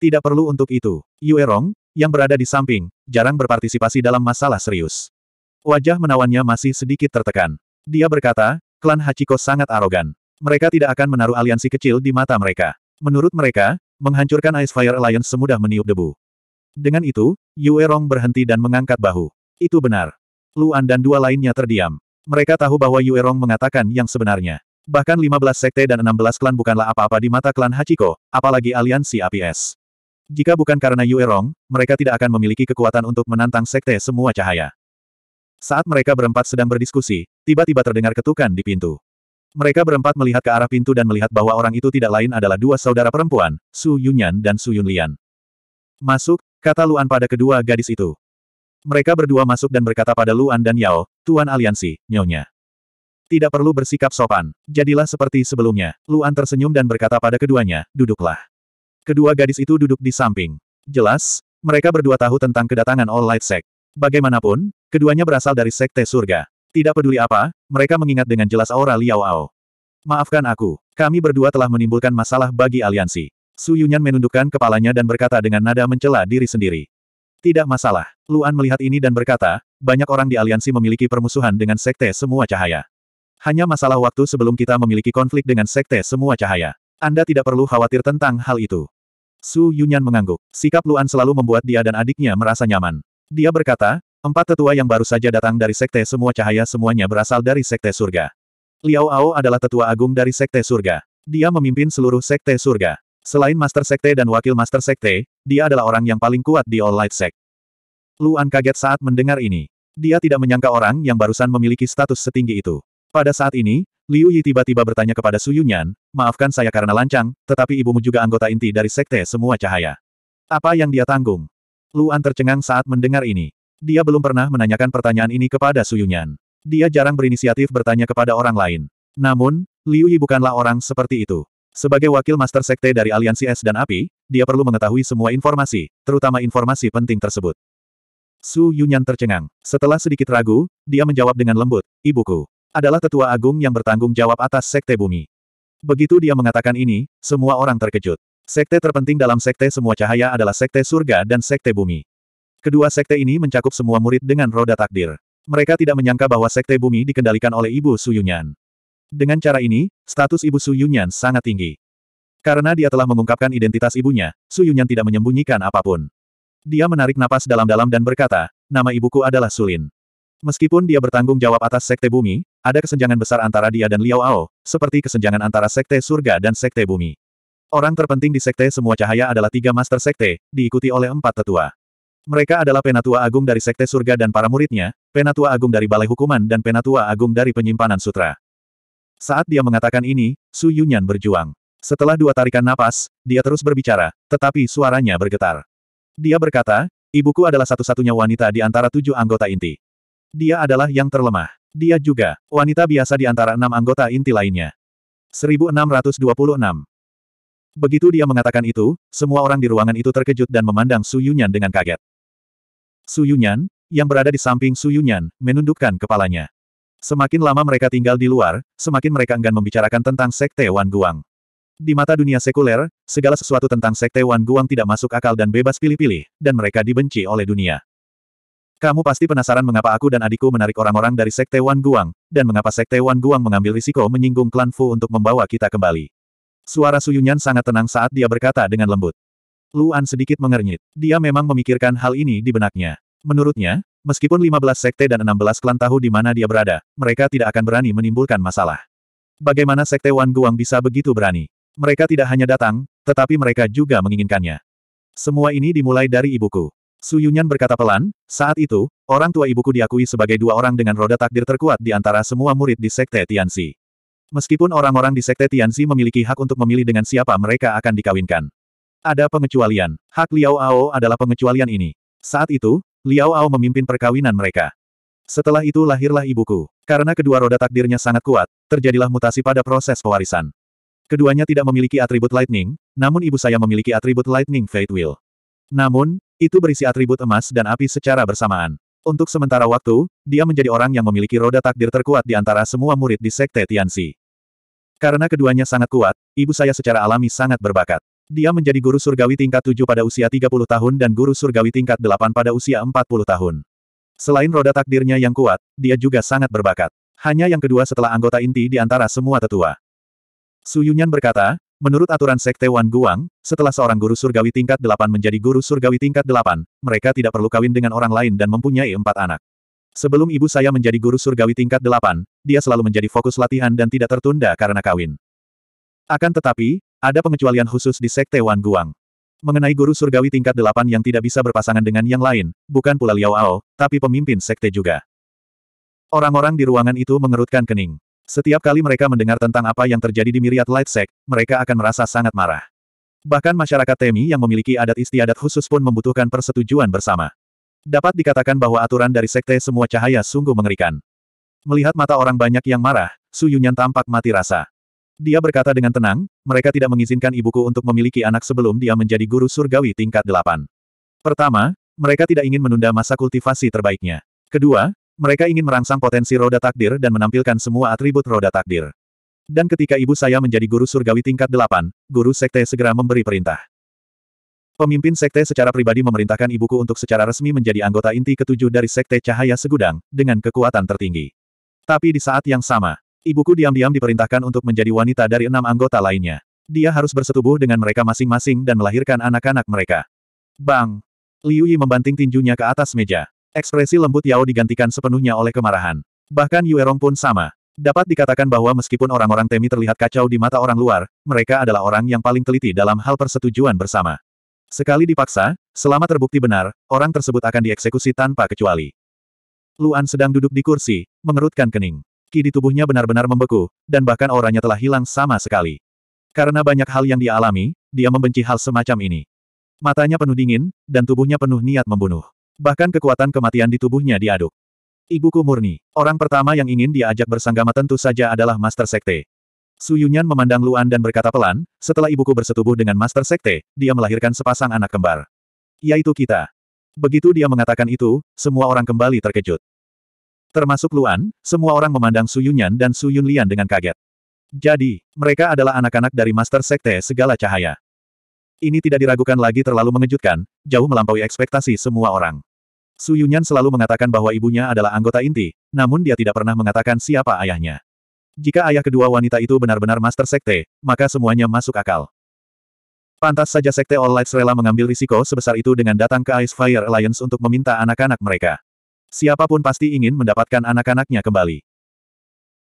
Tidak perlu untuk itu. Yue Rong, yang berada di samping, jarang berpartisipasi dalam masalah serius. Wajah menawannya masih sedikit tertekan. Dia berkata, klan Hachiko sangat arogan. Mereka tidak akan menaruh aliansi kecil di mata mereka. Menurut mereka, menghancurkan Ice Fire Alliance semudah meniup debu. Dengan itu, Yue Rong berhenti dan mengangkat bahu. Itu benar. Luan dan dua lainnya terdiam. Mereka tahu bahwa Yue Rong mengatakan yang sebenarnya. Bahkan 15 sekte dan 16 klan bukanlah apa-apa di mata klan Hachiko, apalagi aliansi APS. Jika bukan karena Yue Rong, mereka tidak akan memiliki kekuatan untuk menantang sekte semua cahaya. Saat mereka berempat sedang berdiskusi, tiba-tiba terdengar ketukan di pintu. Mereka berempat melihat ke arah pintu dan melihat bahwa orang itu tidak lain adalah dua saudara perempuan, Su Yunyan dan Su Yunlian. Masuk, Kata Luan pada kedua gadis itu. Mereka berdua masuk dan berkata pada Luan dan Yao, Tuan Aliansi, nyonya. Tidak perlu bersikap sopan. Jadilah seperti sebelumnya. Luan tersenyum dan berkata pada keduanya, duduklah. Kedua gadis itu duduk di samping. Jelas, mereka berdua tahu tentang kedatangan All Light Sect. Bagaimanapun, keduanya berasal dari Sekte Surga. Tidak peduli apa, mereka mengingat dengan jelas aura Liao Ao. Maafkan aku, kami berdua telah menimbulkan masalah bagi aliansi. Su Yunyan menundukkan kepalanya dan berkata dengan nada mencela diri sendiri. Tidak masalah. Luan melihat ini dan berkata, banyak orang di aliansi memiliki permusuhan dengan sekte semua cahaya. Hanya masalah waktu sebelum kita memiliki konflik dengan sekte semua cahaya. Anda tidak perlu khawatir tentang hal itu. Su Yunyan mengangguk. Sikap Luan selalu membuat dia dan adiknya merasa nyaman. Dia berkata, empat tetua yang baru saja datang dari sekte semua cahaya semuanya berasal dari sekte surga. Liao Ao adalah tetua agung dari sekte surga. Dia memimpin seluruh sekte surga. Selain Master Sekte dan Wakil Master Sekte, dia adalah orang yang paling kuat di All Light Sect. Luan kaget saat mendengar ini. Dia tidak menyangka orang yang barusan memiliki status setinggi itu. Pada saat ini, Liu Yi tiba-tiba bertanya kepada Su Yunyan, maafkan saya karena lancang, tetapi ibumu juga anggota inti dari Sekte Semua Cahaya. Apa yang dia tanggung? Luan tercengang saat mendengar ini. Dia belum pernah menanyakan pertanyaan ini kepada Su Yunyan. Dia jarang berinisiatif bertanya kepada orang lain. Namun, Liu Yi bukanlah orang seperti itu. Sebagai wakil Master Sekte dari Aliansi Es dan Api, dia perlu mengetahui semua informasi, terutama informasi penting tersebut. Su Yunyan tercengang. Setelah sedikit ragu, dia menjawab dengan lembut, Ibuku adalah tetua agung yang bertanggung jawab atas Sekte Bumi. Begitu dia mengatakan ini, semua orang terkejut. Sekte terpenting dalam Sekte Semua Cahaya adalah Sekte Surga dan Sekte Bumi. Kedua sekte ini mencakup semua murid dengan roda takdir. Mereka tidak menyangka bahwa sekte bumi dikendalikan oleh Ibu Su Suyunyan. Dengan cara ini, status ibu Su Yunyan sangat tinggi. Karena dia telah mengungkapkan identitas ibunya, Su Yunyan tidak menyembunyikan apapun. Dia menarik napas dalam-dalam dan berkata, nama ibuku adalah Sulin. Meskipun dia bertanggung jawab atas Sekte Bumi, ada kesenjangan besar antara dia dan Liao Ao, seperti kesenjangan antara Sekte Surga dan Sekte Bumi. Orang terpenting di Sekte Semua Cahaya adalah tiga Master Sekte, diikuti oleh empat tetua. Mereka adalah Penatua Agung dari Sekte Surga dan para muridnya, Penatua Agung dari Balai Hukuman dan Penatua Agung dari Penyimpanan Sutra. Saat dia mengatakan ini, Su Yunyan berjuang. Setelah dua tarikan napas, dia terus berbicara, tetapi suaranya bergetar. Dia berkata, ibuku adalah satu-satunya wanita di antara tujuh anggota inti. Dia adalah yang terlemah. Dia juga, wanita biasa di antara enam anggota inti lainnya. 1626. Begitu dia mengatakan itu, semua orang di ruangan itu terkejut dan memandang Su Yunyan dengan kaget. Su Yunyan, yang berada di samping Su Yunyan, menundukkan kepalanya. Semakin lama mereka tinggal di luar, semakin mereka enggan membicarakan tentang Sekte Wan Guang. Di mata dunia sekuler, segala sesuatu tentang Sekte Wan Guang tidak masuk akal dan bebas pilih-pilih, dan mereka dibenci oleh dunia. Kamu pasti penasaran mengapa aku dan adikku menarik orang-orang dari Sekte Wan Guang, dan mengapa Sekte Wan Guang mengambil risiko menyinggung klan Fu untuk membawa kita kembali. Suara Suyunyan sangat tenang saat dia berkata dengan lembut. Luan sedikit mengernyit. Dia memang memikirkan hal ini di benaknya. Menurutnya, Meskipun 15 sekte dan 16 klan tahu di mana dia berada, mereka tidak akan berani menimbulkan masalah. Bagaimana sekte Wan Guang bisa begitu berani? Mereka tidak hanya datang, tetapi mereka juga menginginkannya. Semua ini dimulai dari ibuku. Su Yunyan berkata pelan, saat itu, orang tua ibuku diakui sebagai dua orang dengan roda takdir terkuat di antara semua murid di Sekte Tianxi. Meskipun orang-orang di Sekte Tianxi memiliki hak untuk memilih dengan siapa mereka akan dikawinkan. Ada pengecualian. Hak Liao Ao adalah pengecualian ini. Saat itu, Liao Ao memimpin perkawinan mereka. Setelah itu lahirlah ibuku. Karena kedua roda takdirnya sangat kuat, terjadilah mutasi pada proses pewarisan. Keduanya tidak memiliki atribut lightning, namun ibu saya memiliki atribut lightning fate will. Namun, itu berisi atribut emas dan api secara bersamaan. Untuk sementara waktu, dia menjadi orang yang memiliki roda takdir terkuat di antara semua murid di Sekte Tianxi. Karena keduanya sangat kuat, ibu saya secara alami sangat berbakat. Dia menjadi guru surgawi tingkat 7 pada usia 30 tahun dan guru surgawi tingkat 8 pada usia 40 tahun. Selain roda takdirnya yang kuat, dia juga sangat berbakat. Hanya yang kedua setelah anggota inti di antara semua tetua. Su Yunyan berkata, Menurut aturan Sekte Wan Guang, setelah seorang guru surgawi tingkat 8 menjadi guru surgawi tingkat 8, mereka tidak perlu kawin dengan orang lain dan mempunyai empat anak. Sebelum ibu saya menjadi guru surgawi tingkat 8, dia selalu menjadi fokus latihan dan tidak tertunda karena kawin. Akan tetapi, ada pengecualian khusus di Sekte Wan Guang. Mengenai guru surgawi tingkat delapan yang tidak bisa berpasangan dengan yang lain, bukan pula Liao Ao, tapi pemimpin sekte juga. Orang-orang di ruangan itu mengerutkan kening. Setiap kali mereka mendengar tentang apa yang terjadi di Myriad Light Sect, mereka akan merasa sangat marah. Bahkan masyarakat Temi yang memiliki adat istiadat khusus pun membutuhkan persetujuan bersama. Dapat dikatakan bahwa aturan dari sekte semua cahaya sungguh mengerikan. Melihat mata orang banyak yang marah, Su Yunyan tampak mati rasa. Dia berkata dengan tenang, mereka tidak mengizinkan ibuku untuk memiliki anak sebelum dia menjadi guru surgawi tingkat delapan. Pertama, mereka tidak ingin menunda masa kultivasi terbaiknya. Kedua, mereka ingin merangsang potensi roda takdir dan menampilkan semua atribut roda takdir. Dan ketika ibu saya menjadi guru surgawi tingkat delapan, guru sekte segera memberi perintah. Pemimpin sekte secara pribadi memerintahkan ibuku untuk secara resmi menjadi anggota inti ketujuh dari sekte cahaya segudang, dengan kekuatan tertinggi. Tapi di saat yang sama, Ibuku diam-diam diperintahkan untuk menjadi wanita dari enam anggota lainnya. Dia harus bersetubuh dengan mereka masing-masing dan melahirkan anak-anak mereka. Bang! Liu Yi membanting tinjunya ke atas meja. Ekspresi lembut Yao digantikan sepenuhnya oleh kemarahan. Bahkan Yue Rong pun sama. Dapat dikatakan bahwa meskipun orang-orang Temi terlihat kacau di mata orang luar, mereka adalah orang yang paling teliti dalam hal persetujuan bersama. Sekali dipaksa, selama terbukti benar, orang tersebut akan dieksekusi tanpa kecuali. Luan sedang duduk di kursi, mengerutkan kening ki di tubuhnya benar-benar membeku, dan bahkan auranya telah hilang sama sekali. Karena banyak hal yang dia alami, dia membenci hal semacam ini. Matanya penuh dingin, dan tubuhnya penuh niat membunuh. Bahkan kekuatan kematian di tubuhnya diaduk. Ibuku murni, orang pertama yang ingin dia ajak bersanggama tentu saja adalah Master Sekte. Su Yunyan memandang Luan dan berkata pelan, setelah ibuku bersetubuh dengan Master Sekte, dia melahirkan sepasang anak kembar. Yaitu kita. Begitu dia mengatakan itu, semua orang kembali terkejut. Termasuk Luan, semua orang memandang Su Yunyan dan Su Yunlian dengan kaget. Jadi, mereka adalah anak-anak dari Master Sekte Segala Cahaya. Ini tidak diragukan lagi terlalu mengejutkan, jauh melampaui ekspektasi semua orang. Su Yunyan selalu mengatakan bahwa ibunya adalah anggota inti, namun dia tidak pernah mengatakan siapa ayahnya. Jika ayah kedua wanita itu benar-benar Master Sekte, maka semuanya masuk akal. Pantas saja Sekte All Lights rela mengambil risiko sebesar itu dengan datang ke Ice Fire Alliance untuk meminta anak-anak mereka. Siapapun pasti ingin mendapatkan anak-anaknya kembali.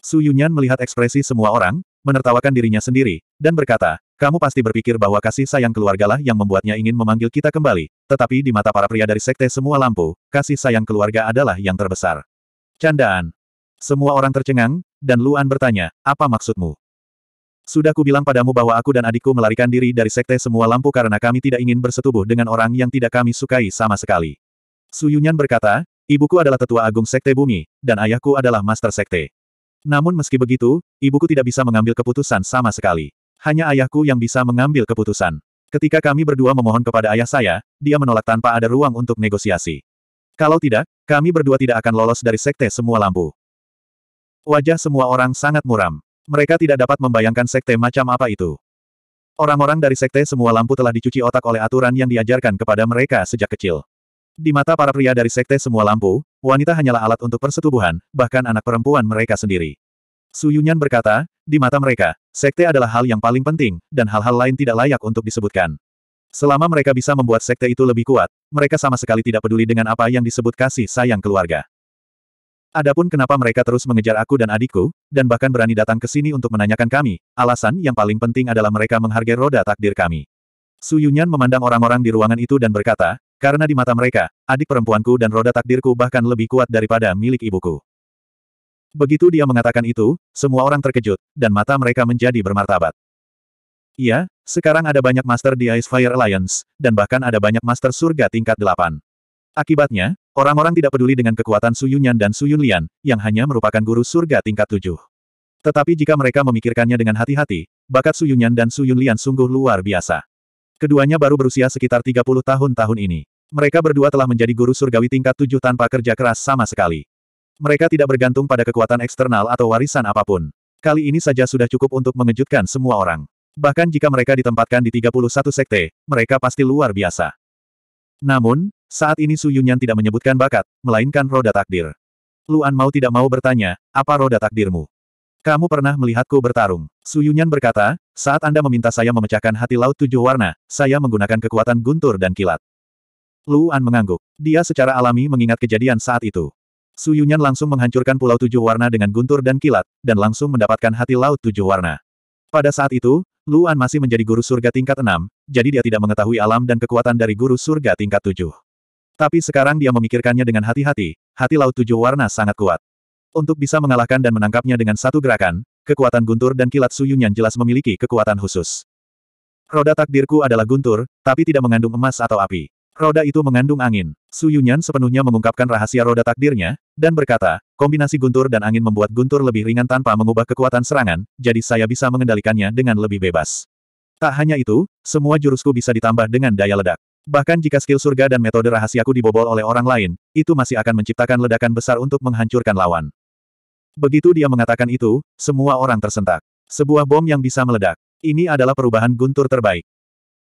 Su Yunyan melihat ekspresi semua orang, menertawakan dirinya sendiri, dan berkata, kamu pasti berpikir bahwa kasih sayang keluargalah yang membuatnya ingin memanggil kita kembali, tetapi di mata para pria dari sekte semua lampu, kasih sayang keluarga adalah yang terbesar. Candaan. Semua orang tercengang, dan Luan bertanya, apa maksudmu? Sudah kubilang padamu bahwa aku dan adikku melarikan diri dari sekte semua lampu karena kami tidak ingin bersetubuh dengan orang yang tidak kami sukai sama sekali. Suyunyan berkata, Ibuku adalah tetua agung sekte bumi, dan ayahku adalah master sekte. Namun meski begitu, ibuku tidak bisa mengambil keputusan sama sekali. Hanya ayahku yang bisa mengambil keputusan. Ketika kami berdua memohon kepada ayah saya, dia menolak tanpa ada ruang untuk negosiasi. Kalau tidak, kami berdua tidak akan lolos dari sekte semua lampu. Wajah semua orang sangat muram. Mereka tidak dapat membayangkan sekte macam apa itu. Orang-orang dari sekte semua lampu telah dicuci otak oleh aturan yang diajarkan kepada mereka sejak kecil. Di mata para pria dari sekte semua lampu, wanita hanyalah alat untuk persetubuhan, bahkan anak perempuan mereka sendiri. Su Yunyan berkata, di mata mereka, sekte adalah hal yang paling penting, dan hal-hal lain tidak layak untuk disebutkan. Selama mereka bisa membuat sekte itu lebih kuat, mereka sama sekali tidak peduli dengan apa yang disebut kasih sayang keluarga. Adapun kenapa mereka terus mengejar aku dan adikku, dan bahkan berani datang ke sini untuk menanyakan kami, alasan yang paling penting adalah mereka menghargai roda takdir kami. Su Yunyan memandang orang-orang di ruangan itu dan berkata, karena di mata mereka, adik perempuanku dan roda takdirku bahkan lebih kuat daripada milik ibuku. Begitu dia mengatakan itu, semua orang terkejut, dan mata mereka menjadi bermartabat. Iya, sekarang ada banyak master di Ice Fire Alliance, dan bahkan ada banyak master surga tingkat delapan. Akibatnya, orang-orang tidak peduli dengan kekuatan Su Yunyan dan Su Yunlian, yang hanya merupakan guru surga tingkat tujuh. Tetapi jika mereka memikirkannya dengan hati-hati, bakat Su Yunyan dan Su Yunlian sungguh luar biasa. Keduanya baru berusia sekitar 30 tahun tahun ini. Mereka berdua telah menjadi guru surgawi tingkat tujuh tanpa kerja keras sama sekali. Mereka tidak bergantung pada kekuatan eksternal atau warisan apapun. Kali ini saja sudah cukup untuk mengejutkan semua orang. Bahkan jika mereka ditempatkan di 31 sekte, mereka pasti luar biasa. Namun, saat ini Su Yunyan tidak menyebutkan bakat, melainkan roda takdir. Luan mau tidak mau bertanya, apa roda takdirmu? Kamu pernah melihatku bertarung. Su Yunyan berkata, saat Anda meminta saya memecahkan hati laut tujuh warna, saya menggunakan kekuatan guntur dan kilat. Luan mengangguk. Dia secara alami mengingat kejadian saat itu. Su Yunyan langsung menghancurkan pulau tujuh warna dengan guntur dan kilat, dan langsung mendapatkan hati laut tujuh warna. Pada saat itu, Luan masih menjadi guru surga tingkat enam, jadi dia tidak mengetahui alam dan kekuatan dari guru surga tingkat tujuh. Tapi sekarang dia memikirkannya dengan hati-hati, hati laut tujuh warna sangat kuat. Untuk bisa mengalahkan dan menangkapnya dengan satu gerakan, kekuatan guntur dan kilat suyunyan jelas memiliki kekuatan khusus. Roda takdirku adalah guntur, tapi tidak mengandung emas atau api. Roda itu mengandung angin. Su Yunyan sepenuhnya mengungkapkan rahasia roda takdirnya, dan berkata, kombinasi guntur dan angin membuat guntur lebih ringan tanpa mengubah kekuatan serangan, jadi saya bisa mengendalikannya dengan lebih bebas. Tak hanya itu, semua jurusku bisa ditambah dengan daya ledak. Bahkan jika skill surga dan metode rahasiaku dibobol oleh orang lain, itu masih akan menciptakan ledakan besar untuk menghancurkan lawan. Begitu dia mengatakan itu, semua orang tersentak. Sebuah bom yang bisa meledak. Ini adalah perubahan guntur terbaik.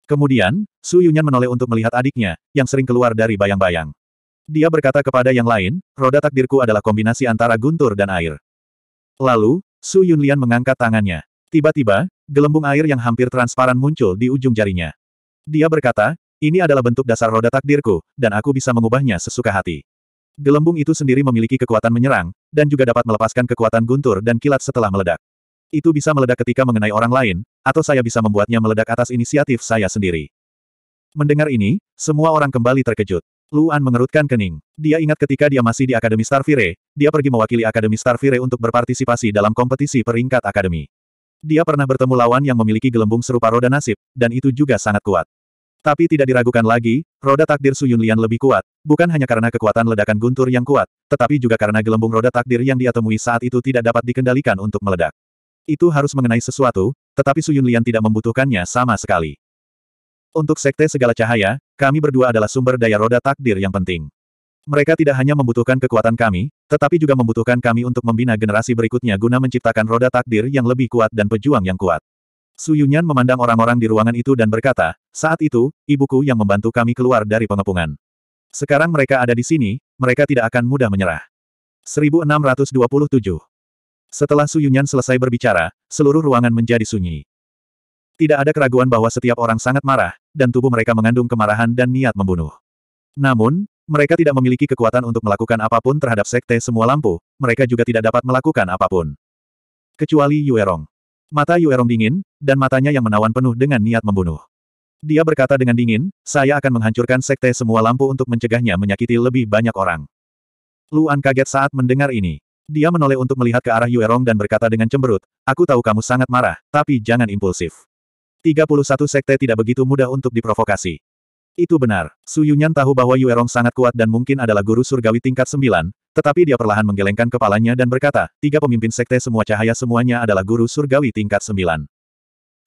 Kemudian, Su Yunyan menoleh untuk melihat adiknya, yang sering keluar dari bayang-bayang. Dia berkata kepada yang lain, roda takdirku adalah kombinasi antara guntur dan air. Lalu, Su Yunlian mengangkat tangannya. Tiba-tiba, gelembung air yang hampir transparan muncul di ujung jarinya. Dia berkata, ini adalah bentuk dasar roda takdirku, dan aku bisa mengubahnya sesuka hati. Gelembung itu sendiri memiliki kekuatan menyerang, dan juga dapat melepaskan kekuatan guntur dan kilat setelah meledak. Itu bisa meledak ketika mengenai orang lain, atau saya bisa membuatnya meledak atas inisiatif saya sendiri. Mendengar ini, semua orang kembali terkejut. Luan mengerutkan kening. Dia ingat ketika dia masih di Akademi Starfire, dia pergi mewakili Akademi Starfire untuk berpartisipasi dalam kompetisi peringkat akademi. Dia pernah bertemu lawan yang memiliki gelembung serupa roda nasib, dan itu juga sangat kuat. Tapi tidak diragukan lagi, roda takdir Su Yunlian lebih kuat, bukan hanya karena kekuatan ledakan guntur yang kuat, tetapi juga karena gelembung roda takdir yang dia temui saat itu tidak dapat dikendalikan untuk meledak. Itu harus mengenai sesuatu, tetapi Su Yunlian tidak membutuhkannya sama sekali. Untuk Sekte Segala Cahaya, kami berdua adalah sumber daya roda takdir yang penting. Mereka tidak hanya membutuhkan kekuatan kami, tetapi juga membutuhkan kami untuk membina generasi berikutnya guna menciptakan roda takdir yang lebih kuat dan pejuang yang kuat. Su Yunyan memandang orang-orang di ruangan itu dan berkata, saat itu, ibuku yang membantu kami keluar dari pengepungan. Sekarang mereka ada di sini, mereka tidak akan mudah menyerah. 1627 Setelah Su Yunyan selesai berbicara, seluruh ruangan menjadi sunyi. Tidak ada keraguan bahwa setiap orang sangat marah, dan tubuh mereka mengandung kemarahan dan niat membunuh. Namun, mereka tidak memiliki kekuatan untuk melakukan apapun terhadap sekte semua lampu, mereka juga tidak dapat melakukan apapun. Kecuali Yuerong. Mata Yuerong dingin, dan matanya yang menawan penuh dengan niat membunuh. Dia berkata dengan dingin, saya akan menghancurkan sekte semua lampu untuk mencegahnya menyakiti lebih banyak orang. Luan kaget saat mendengar ini. Dia menoleh untuk melihat ke arah Yuerong dan berkata dengan cemberut, aku tahu kamu sangat marah, tapi jangan impulsif. 31 sekte tidak begitu mudah untuk diprovokasi. Itu benar, Su Yunyan tahu bahwa Yuerong sangat kuat dan mungkin adalah guru surgawi tingkat 9, tetapi dia perlahan menggelengkan kepalanya dan berkata, tiga pemimpin sekte semua cahaya semuanya adalah guru surgawi tingkat sembilan.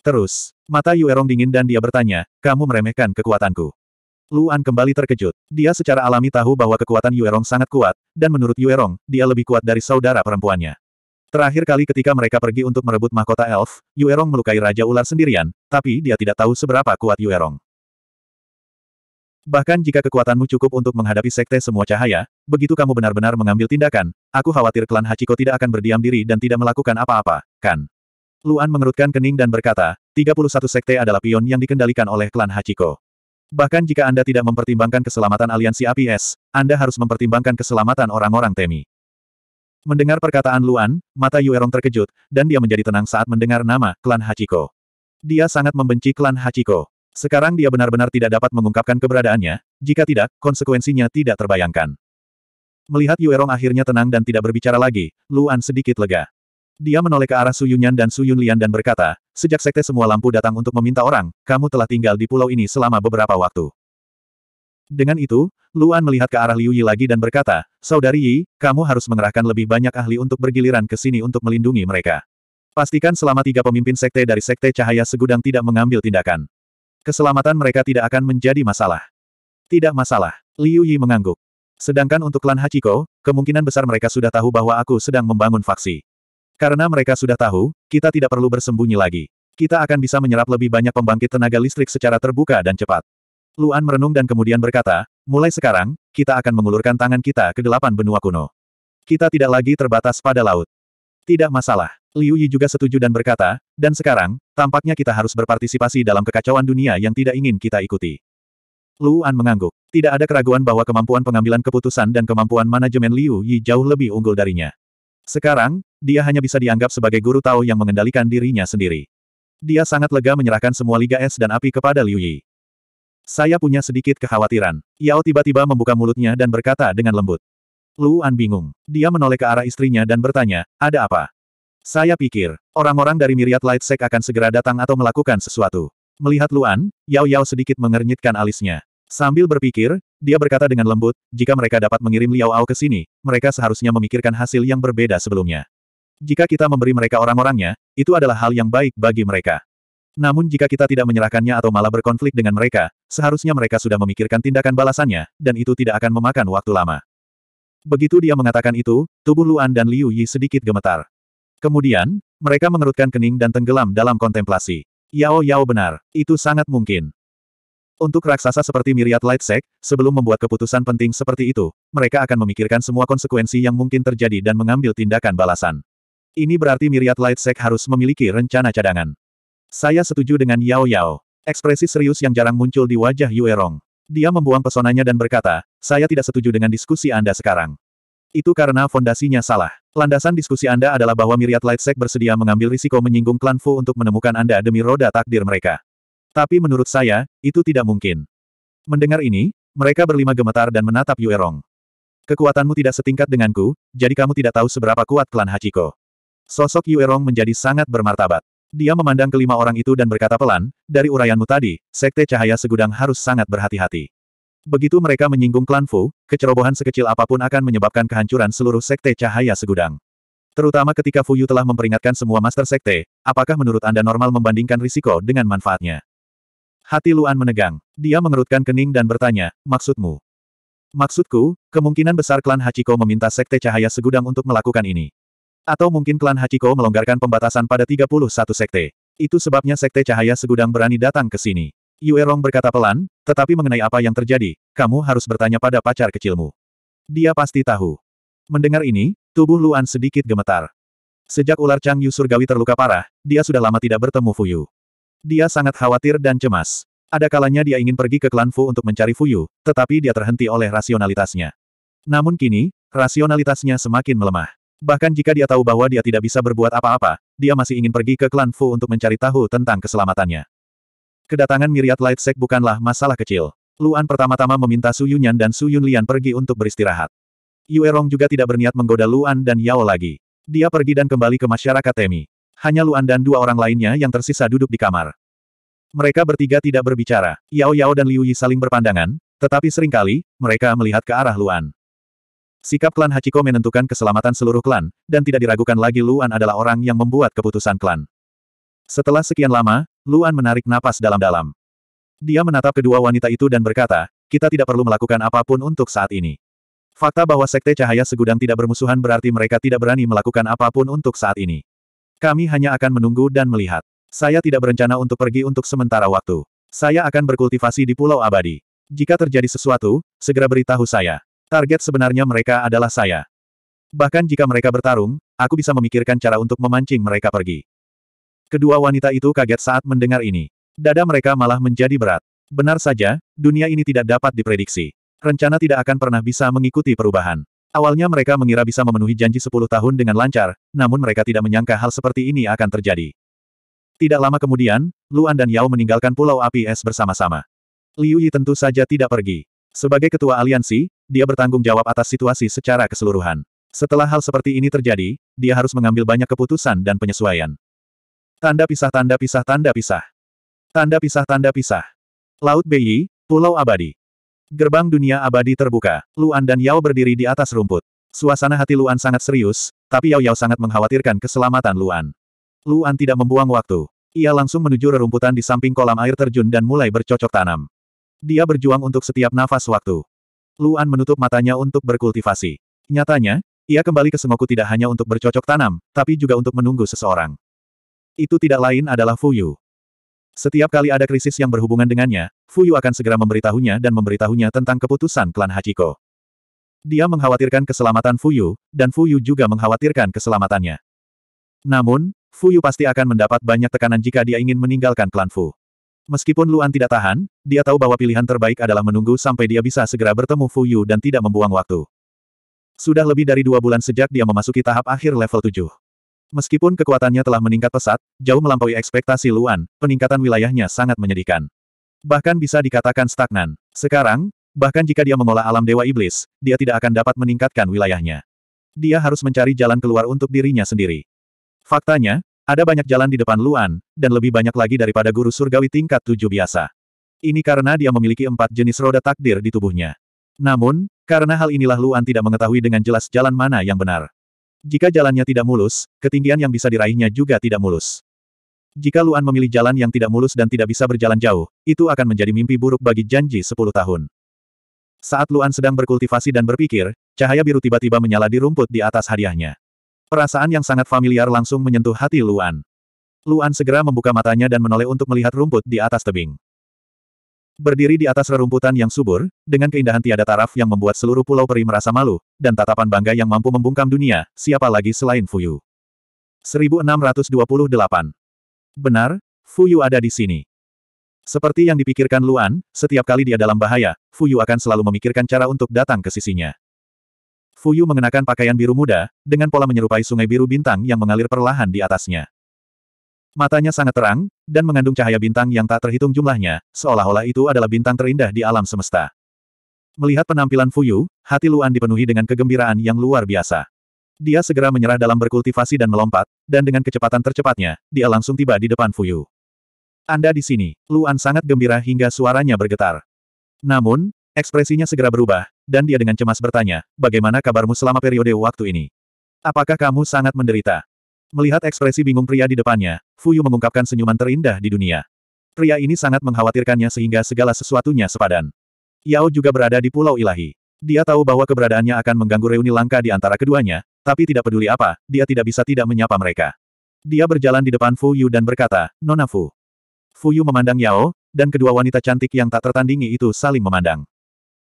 Terus, mata Yuerong dingin dan dia bertanya, kamu meremehkan kekuatanku. Luan kembali terkejut. Dia secara alami tahu bahwa kekuatan Yuerong sangat kuat, dan menurut Yuerong, dia lebih kuat dari saudara perempuannya. Terakhir kali ketika mereka pergi untuk merebut mahkota elf, Yuerong melukai Raja Ular sendirian, tapi dia tidak tahu seberapa kuat Yuerong. Bahkan jika kekuatanmu cukup untuk menghadapi sekte semua cahaya, begitu kamu benar-benar mengambil tindakan, aku khawatir klan Hachiko tidak akan berdiam diri dan tidak melakukan apa-apa, kan? Luan mengerutkan kening dan berkata, 31 sekte adalah pion yang dikendalikan oleh klan Hachiko. Bahkan jika Anda tidak mempertimbangkan keselamatan aliansi APS, Anda harus mempertimbangkan keselamatan orang-orang Temi. Mendengar perkataan Luan, mata Yuerong terkejut, dan dia menjadi tenang saat mendengar nama klan Hachiko. Dia sangat membenci klan Hachiko. Sekarang dia benar-benar tidak dapat mengungkapkan keberadaannya, jika tidak, konsekuensinya tidak terbayangkan. Melihat Yuerong akhirnya tenang dan tidak berbicara lagi, Luan sedikit lega. Dia menoleh ke arah Su Yunyan dan Su Yunlian dan berkata, sejak sekte semua lampu datang untuk meminta orang, kamu telah tinggal di pulau ini selama beberapa waktu. Dengan itu, Luan melihat ke arah Liu Yi lagi dan berkata, Saudari Yi, kamu harus mengerahkan lebih banyak ahli untuk bergiliran ke sini untuk melindungi mereka. Pastikan selama tiga pemimpin sekte dari sekte cahaya segudang tidak mengambil tindakan. Keselamatan mereka tidak akan menjadi masalah. Tidak masalah. Liu Yi mengangguk. Sedangkan untuk klan Hachiko, kemungkinan besar mereka sudah tahu bahwa aku sedang membangun faksi. Karena mereka sudah tahu, kita tidak perlu bersembunyi lagi. Kita akan bisa menyerap lebih banyak pembangkit tenaga listrik secara terbuka dan cepat. Luan merenung dan kemudian berkata, mulai sekarang, kita akan mengulurkan tangan kita ke delapan benua kuno. Kita tidak lagi terbatas pada laut. Tidak masalah. Liu Yi juga setuju dan berkata, dan sekarang, tampaknya kita harus berpartisipasi dalam kekacauan dunia yang tidak ingin kita ikuti. Lu An mengangguk. Tidak ada keraguan bahwa kemampuan pengambilan keputusan dan kemampuan manajemen Liu Yi jauh lebih unggul darinya. Sekarang, dia hanya bisa dianggap sebagai guru Tao yang mengendalikan dirinya sendiri. Dia sangat lega menyerahkan semua Liga Es dan Api kepada Liu Yi. Saya punya sedikit kekhawatiran. Yao tiba-tiba membuka mulutnya dan berkata dengan lembut. Luan bingung. Dia menoleh ke arah istrinya dan bertanya, ada apa? Saya pikir, orang-orang dari Miriat Light Sek akan segera datang atau melakukan sesuatu. Melihat Luan, Yao Yao sedikit mengernyitkan alisnya. Sambil berpikir, dia berkata dengan lembut, jika mereka dapat mengirim Liao Ao ke sini, mereka seharusnya memikirkan hasil yang berbeda sebelumnya. Jika kita memberi mereka orang-orangnya, itu adalah hal yang baik bagi mereka. Namun jika kita tidak menyerahkannya atau malah berkonflik dengan mereka, seharusnya mereka sudah memikirkan tindakan balasannya, dan itu tidak akan memakan waktu lama. Begitu dia mengatakan itu, tubuh Luan dan Liu Yi sedikit gemetar. Kemudian, mereka mengerutkan kening dan tenggelam dalam kontemplasi. Yao Yao benar, itu sangat mungkin. Untuk raksasa seperti Myriad Lightsec, sebelum membuat keputusan penting seperti itu, mereka akan memikirkan semua konsekuensi yang mungkin terjadi dan mengambil tindakan balasan. Ini berarti Myriad Lightsec harus memiliki rencana cadangan. Saya setuju dengan Yao Yao. Ekspresi serius yang jarang muncul di wajah Yue Rong. Dia membuang pesonanya dan berkata, saya tidak setuju dengan diskusi Anda sekarang. Itu karena fondasinya salah. Landasan diskusi Anda adalah bahwa Myriad Lightsec bersedia mengambil risiko menyinggung klan Fu untuk menemukan Anda demi roda takdir mereka. Tapi menurut saya, itu tidak mungkin. Mendengar ini, mereka berlima gemetar dan menatap Yuerong. Kekuatanmu tidak setingkat denganku, jadi kamu tidak tahu seberapa kuat klan Hachiko. Sosok Yuerong menjadi sangat bermartabat. Dia memandang kelima orang itu dan berkata pelan, dari uraianmu tadi, sekte cahaya segudang harus sangat berhati-hati. Begitu mereka menyinggung klan Fu, kecerobohan sekecil apapun akan menyebabkan kehancuran seluruh sekte cahaya segudang. Terutama ketika Fu Yu telah memperingatkan semua master sekte, apakah menurut Anda normal membandingkan risiko dengan manfaatnya? Hati Luan menegang. Dia mengerutkan kening dan bertanya, maksudmu? Maksudku, kemungkinan besar klan Hachiko meminta sekte cahaya segudang untuk melakukan ini. Atau mungkin klan Hachiko melonggarkan pembatasan pada 31 sekte. Itu sebabnya sekte cahaya segudang berani datang ke sini. Yue Yuerong berkata pelan, tetapi mengenai apa yang terjadi, kamu harus bertanya pada pacar kecilmu. Dia pasti tahu. Mendengar ini, tubuh Luan sedikit gemetar. Sejak ular Chang Yu Surgawi terluka parah, dia sudah lama tidak bertemu Fuyu. Dia sangat khawatir dan cemas. Ada kalanya dia ingin pergi ke klan Fu untuk mencari Fuyu, tetapi dia terhenti oleh rasionalitasnya. Namun kini, rasionalitasnya semakin melemah. Bahkan jika dia tahu bahwa dia tidak bisa berbuat apa-apa, dia masih ingin pergi ke klan Fu untuk mencari tahu tentang keselamatannya. Kedatangan Myriad Sect bukanlah masalah kecil. Luan pertama-tama meminta Su Yunyan dan Su Yunlian pergi untuk beristirahat. Yue Rong juga tidak berniat menggoda Luan dan Yao lagi. Dia pergi dan kembali ke masyarakat Temi. Hanya Luan dan dua orang lainnya yang tersisa duduk di kamar. Mereka bertiga tidak berbicara. Yao Yao dan Liu Yi saling berpandangan, tetapi seringkali, mereka melihat ke arah Luan. Sikap klan Hachiko menentukan keselamatan seluruh klan, dan tidak diragukan lagi Luan adalah orang yang membuat keputusan klan. Setelah sekian lama, Luan menarik napas dalam-dalam. Dia menatap kedua wanita itu dan berkata, kita tidak perlu melakukan apapun untuk saat ini. Fakta bahwa Sekte Cahaya Segudang tidak bermusuhan berarti mereka tidak berani melakukan apapun untuk saat ini. Kami hanya akan menunggu dan melihat. Saya tidak berencana untuk pergi untuk sementara waktu. Saya akan berkultivasi di Pulau Abadi. Jika terjadi sesuatu, segera beritahu saya. Target sebenarnya mereka adalah saya. Bahkan jika mereka bertarung, aku bisa memikirkan cara untuk memancing mereka pergi. Kedua wanita itu kaget saat mendengar ini. Dada mereka malah menjadi berat. Benar saja, dunia ini tidak dapat diprediksi. Rencana tidak akan pernah bisa mengikuti perubahan. Awalnya mereka mengira bisa memenuhi janji 10 tahun dengan lancar, namun mereka tidak menyangka hal seperti ini akan terjadi. Tidak lama kemudian, Luan dan Yao meninggalkan pulau api es bersama-sama. Liu Yi tentu saja tidak pergi. Sebagai ketua aliansi, dia bertanggung jawab atas situasi secara keseluruhan. Setelah hal seperti ini terjadi, dia harus mengambil banyak keputusan dan penyesuaian. Tanda pisah tanda pisah tanda pisah. Tanda pisah tanda pisah. Laut Beiyi, Pulau Abadi. Gerbang dunia abadi terbuka. Luan dan Yao berdiri di atas rumput. Suasana hati Luan sangat serius, tapi Yao Yao sangat mengkhawatirkan keselamatan Luan. Luan tidak membuang waktu. Ia langsung menuju rerumputan di samping kolam air terjun dan mulai bercocok tanam. Dia berjuang untuk setiap nafas waktu. Luan menutup matanya untuk berkultivasi. Nyatanya, ia kembali ke Sengoku tidak hanya untuk bercocok tanam, tapi juga untuk menunggu seseorang. Itu tidak lain adalah Fuyu. Setiap kali ada krisis yang berhubungan dengannya, Fuyu akan segera memberitahunya dan memberitahunya tentang keputusan klan Hachiko. Dia mengkhawatirkan keselamatan Fuyu, dan Fuyu juga mengkhawatirkan keselamatannya. Namun, Fuyu pasti akan mendapat banyak tekanan jika dia ingin meninggalkan klan Fu. Meskipun Luan tidak tahan, dia tahu bahwa pilihan terbaik adalah menunggu sampai dia bisa segera bertemu Fuyu dan tidak membuang waktu. Sudah lebih dari dua bulan sejak dia memasuki tahap akhir level 7. Meskipun kekuatannya telah meningkat pesat, jauh melampaui ekspektasi Luan, peningkatan wilayahnya sangat menyedihkan. Bahkan bisa dikatakan stagnan. Sekarang, bahkan jika dia mengolah alam Dewa Iblis, dia tidak akan dapat meningkatkan wilayahnya. Dia harus mencari jalan keluar untuk dirinya sendiri. Faktanya, ada banyak jalan di depan Luan, dan lebih banyak lagi daripada guru surgawi tingkat tujuh biasa. Ini karena dia memiliki empat jenis roda takdir di tubuhnya. Namun, karena hal inilah Luan tidak mengetahui dengan jelas jalan mana yang benar. Jika jalannya tidak mulus, ketinggian yang bisa diraihnya juga tidak mulus. Jika Luan memilih jalan yang tidak mulus dan tidak bisa berjalan jauh, itu akan menjadi mimpi buruk bagi janji 10 tahun. Saat Luan sedang berkultivasi dan berpikir, cahaya biru tiba-tiba menyala di rumput di atas hadiahnya. Perasaan yang sangat familiar langsung menyentuh hati Luan. Luan segera membuka matanya dan menoleh untuk melihat rumput di atas tebing. Berdiri di atas rerumputan yang subur, dengan keindahan tiada taraf yang membuat seluruh pulau peri merasa malu, dan tatapan bangga yang mampu membungkam dunia, siapa lagi selain Fuyu. 1628. Benar, Fuyu ada di sini. Seperti yang dipikirkan Luan, setiap kali dia dalam bahaya, Fuyu akan selalu memikirkan cara untuk datang ke sisinya. Fuyu mengenakan pakaian biru muda, dengan pola menyerupai sungai biru bintang yang mengalir perlahan di atasnya. Matanya sangat terang, dan mengandung cahaya bintang yang tak terhitung jumlahnya, seolah-olah itu adalah bintang terindah di alam semesta. Melihat penampilan Fuyu, hati Luan dipenuhi dengan kegembiraan yang luar biasa. Dia segera menyerah dalam berkultivasi dan melompat, dan dengan kecepatan tercepatnya, dia langsung tiba di depan Fuyu. Anda di sini, Luan sangat gembira hingga suaranya bergetar. Namun, ekspresinya segera berubah, dan dia dengan cemas bertanya, bagaimana kabarmu selama periode waktu ini? Apakah kamu sangat menderita? Melihat ekspresi bingung pria di depannya, Fuyu mengungkapkan senyuman terindah di dunia. Pria ini sangat mengkhawatirkannya sehingga segala sesuatunya sepadan. Yao juga berada di Pulau Ilahi. Dia tahu bahwa keberadaannya akan mengganggu reuni langka di antara keduanya, tapi tidak peduli apa, dia tidak bisa tidak menyapa mereka. Dia berjalan di depan Fuyu dan berkata, Nona Fu. Fuyu memandang Yao, dan kedua wanita cantik yang tak tertandingi itu saling memandang.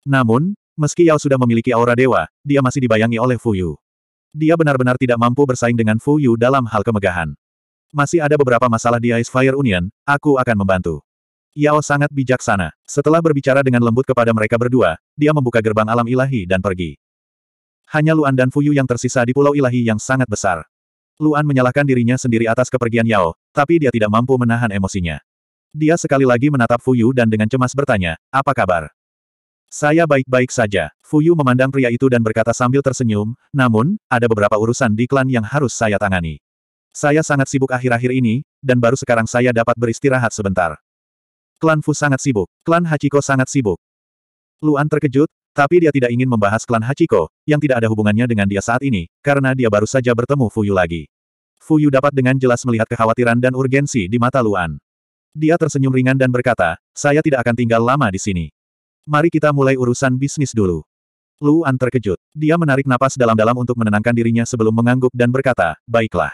Namun, meski Yao sudah memiliki aura dewa, dia masih dibayangi oleh Fuyu. Dia benar-benar tidak mampu bersaing dengan Fu Yu dalam hal kemegahan. Masih ada beberapa masalah di Ice Fire Union, aku akan membantu. Yao sangat bijaksana. Setelah berbicara dengan lembut kepada mereka berdua, dia membuka gerbang alam ilahi dan pergi. Hanya Luan dan Fu Yu yang tersisa di pulau ilahi yang sangat besar. Luan menyalahkan dirinya sendiri atas kepergian Yao, tapi dia tidak mampu menahan emosinya. Dia sekali lagi menatap Fu Yu dan dengan cemas bertanya, apa kabar? Saya baik-baik saja. Fuyu memandang pria itu dan berkata sambil tersenyum, namun, ada beberapa urusan di klan yang harus saya tangani. Saya sangat sibuk akhir-akhir ini, dan baru sekarang saya dapat beristirahat sebentar. Klan Fu sangat sibuk. Klan Hachiko sangat sibuk. Luan terkejut, tapi dia tidak ingin membahas klan Hachiko, yang tidak ada hubungannya dengan dia saat ini, karena dia baru saja bertemu Fuyu lagi. Fuyu dapat dengan jelas melihat kekhawatiran dan urgensi di mata Luan. Dia tersenyum ringan dan berkata, saya tidak akan tinggal lama di sini. Mari kita mulai urusan bisnis dulu. Luan terkejut. Dia menarik napas dalam-dalam untuk menenangkan dirinya sebelum mengangguk dan berkata, baiklah.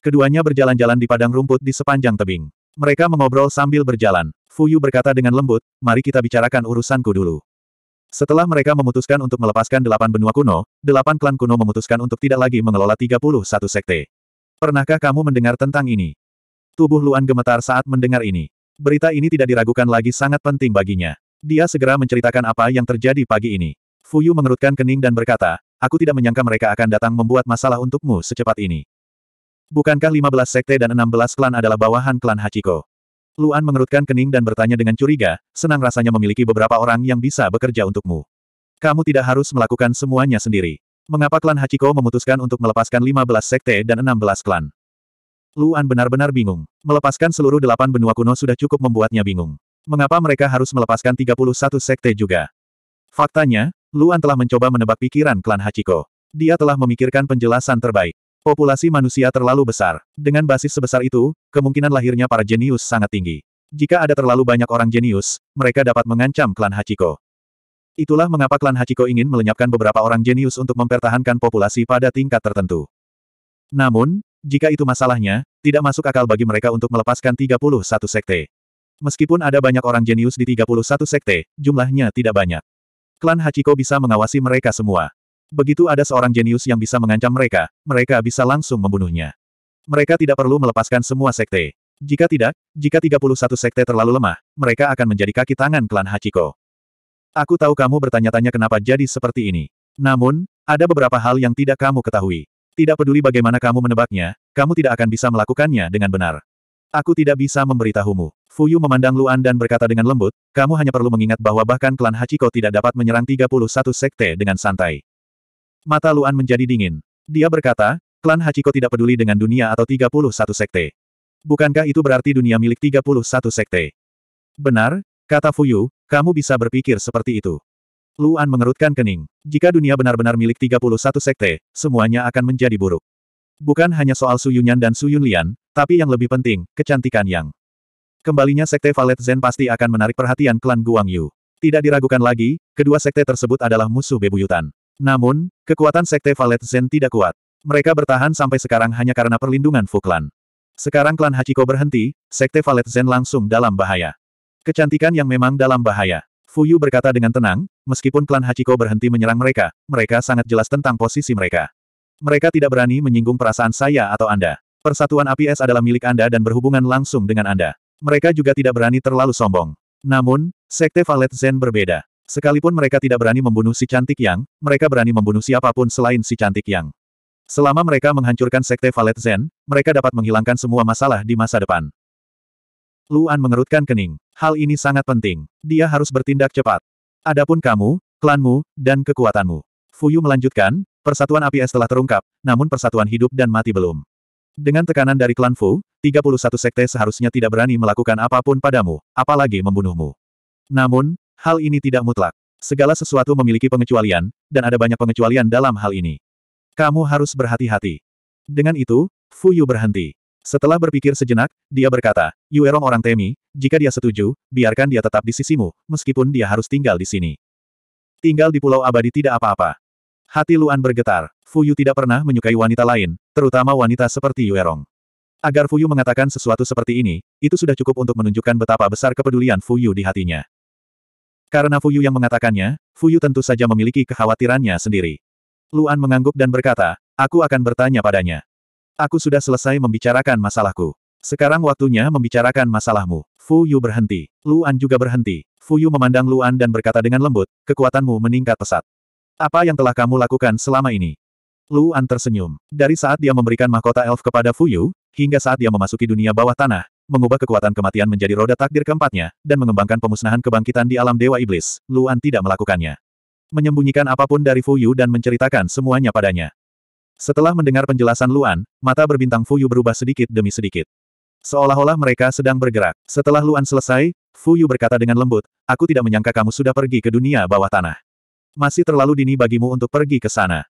Keduanya berjalan-jalan di padang rumput di sepanjang tebing. Mereka mengobrol sambil berjalan. Fuyu berkata dengan lembut, mari kita bicarakan urusanku dulu. Setelah mereka memutuskan untuk melepaskan delapan benua kuno, delapan klan kuno memutuskan untuk tidak lagi mengelola 31 sekte. Pernahkah kamu mendengar tentang ini? Tubuh Luan gemetar saat mendengar ini. Berita ini tidak diragukan lagi sangat penting baginya. Dia segera menceritakan apa yang terjadi pagi ini. Fuyu mengerutkan kening dan berkata, aku tidak menyangka mereka akan datang membuat masalah untukmu secepat ini. Bukankah 15 sekte dan 16 klan adalah bawahan klan Hachiko? Luan mengerutkan kening dan bertanya dengan curiga, senang rasanya memiliki beberapa orang yang bisa bekerja untukmu. Kamu tidak harus melakukan semuanya sendiri. Mengapa klan Hachiko memutuskan untuk melepaskan 15 sekte dan 16 klan? Luan benar-benar bingung. Melepaskan seluruh delapan benua kuno sudah cukup membuatnya bingung. Mengapa mereka harus melepaskan 31 sekte juga? Faktanya, Luan telah mencoba menebak pikiran klan Hachiko. Dia telah memikirkan penjelasan terbaik. Populasi manusia terlalu besar. Dengan basis sebesar itu, kemungkinan lahirnya para jenius sangat tinggi. Jika ada terlalu banyak orang jenius, mereka dapat mengancam klan Hachiko. Itulah mengapa klan Hachiko ingin melenyapkan beberapa orang jenius untuk mempertahankan populasi pada tingkat tertentu. Namun, jika itu masalahnya, tidak masuk akal bagi mereka untuk melepaskan 31 sekte. Meskipun ada banyak orang jenius di 31 sekte, jumlahnya tidak banyak. Klan Hachiko bisa mengawasi mereka semua. Begitu ada seorang jenius yang bisa mengancam mereka, mereka bisa langsung membunuhnya. Mereka tidak perlu melepaskan semua sekte. Jika tidak, jika 31 sekte terlalu lemah, mereka akan menjadi kaki tangan klan Hachiko. Aku tahu kamu bertanya-tanya kenapa jadi seperti ini. Namun, ada beberapa hal yang tidak kamu ketahui. Tidak peduli bagaimana kamu menebaknya, kamu tidak akan bisa melakukannya dengan benar. Aku tidak bisa memberitahumu. Fuyu memandang Luan dan berkata dengan lembut, kamu hanya perlu mengingat bahwa bahkan klan Hachiko tidak dapat menyerang 31 sekte dengan santai. Mata Luan menjadi dingin. Dia berkata, klan Hachiko tidak peduli dengan dunia atau 31 sekte. Bukankah itu berarti dunia milik 31 sekte? Benar, kata Fuyu, kamu bisa berpikir seperti itu. Luan mengerutkan kening. Jika dunia benar-benar milik 31 sekte, semuanya akan menjadi buruk. Bukan hanya soal Su Yunyan dan Su Yunlian, tapi yang lebih penting, kecantikan yang. Kembalinya Sekte Valet Zen pasti akan menarik perhatian klan Guangyu. Tidak diragukan lagi, kedua sekte tersebut adalah musuh bebuyutan. Namun, kekuatan Sekte Valet Zen tidak kuat. Mereka bertahan sampai sekarang hanya karena perlindungan Fu Fuklan. Sekarang klan Hachiko berhenti, Sekte Valet Zen langsung dalam bahaya. Kecantikan yang memang dalam bahaya. Fu Yu berkata dengan tenang, meskipun klan Hachiko berhenti menyerang mereka, mereka sangat jelas tentang posisi mereka. Mereka tidak berani menyinggung perasaan saya atau Anda. Persatuan api es adalah milik Anda dan berhubungan langsung dengan Anda. Mereka juga tidak berani terlalu sombong. Namun, Sekte Valet Zen berbeda. Sekalipun mereka tidak berani membunuh si cantik yang, mereka berani membunuh siapapun selain si cantik yang. Selama mereka menghancurkan Sekte Valet Zen, mereka dapat menghilangkan semua masalah di masa depan. Luan mengerutkan kening. Hal ini sangat penting. Dia harus bertindak cepat. Adapun kamu, klanmu, dan kekuatanmu. Fuyu melanjutkan, persatuan api es telah terungkap, namun persatuan hidup dan mati belum. Dengan tekanan dari klan Fu, 31 sekte seharusnya tidak berani melakukan apapun padamu, apalagi membunuhmu. Namun, hal ini tidak mutlak. Segala sesuatu memiliki pengecualian, dan ada banyak pengecualian dalam hal ini. Kamu harus berhati-hati. Dengan itu, Fuyu berhenti. Setelah berpikir sejenak, dia berkata, Yuerong orang Temi, jika dia setuju, biarkan dia tetap di sisimu, meskipun dia harus tinggal di sini. Tinggal di Pulau Abadi tidak apa-apa. Hati Luan bergetar. Fuyu tidak pernah menyukai wanita lain, terutama wanita seperti Yuerong. Agar Fuyu mengatakan sesuatu seperti ini, itu sudah cukup untuk menunjukkan betapa besar kepedulian Fuyu di hatinya. Karena Fuyu yang mengatakannya, Fuyu tentu saja memiliki kekhawatirannya sendiri. Luan mengangguk dan berkata, aku akan bertanya padanya. Aku sudah selesai membicarakan masalahku. Sekarang waktunya membicarakan masalahmu. Fuyu berhenti. Luan juga berhenti. Fuyu memandang Luan dan berkata dengan lembut, kekuatanmu meningkat pesat. Apa yang telah kamu lakukan selama ini? Luan tersenyum. Dari saat dia memberikan mahkota elf kepada Fuyu, hingga saat dia memasuki dunia bawah tanah, mengubah kekuatan kematian menjadi roda takdir keempatnya, dan mengembangkan pemusnahan kebangkitan di alam Dewa Iblis, Luan tidak melakukannya. Menyembunyikan apapun dari Fuyu dan menceritakan semuanya padanya. Setelah mendengar penjelasan Luan, mata berbintang Fuyu berubah sedikit demi sedikit. Seolah-olah mereka sedang bergerak. Setelah Luan selesai, Fuyu berkata dengan lembut, Aku tidak menyangka kamu sudah pergi ke dunia bawah tanah. Masih terlalu dini bagimu untuk pergi ke sana.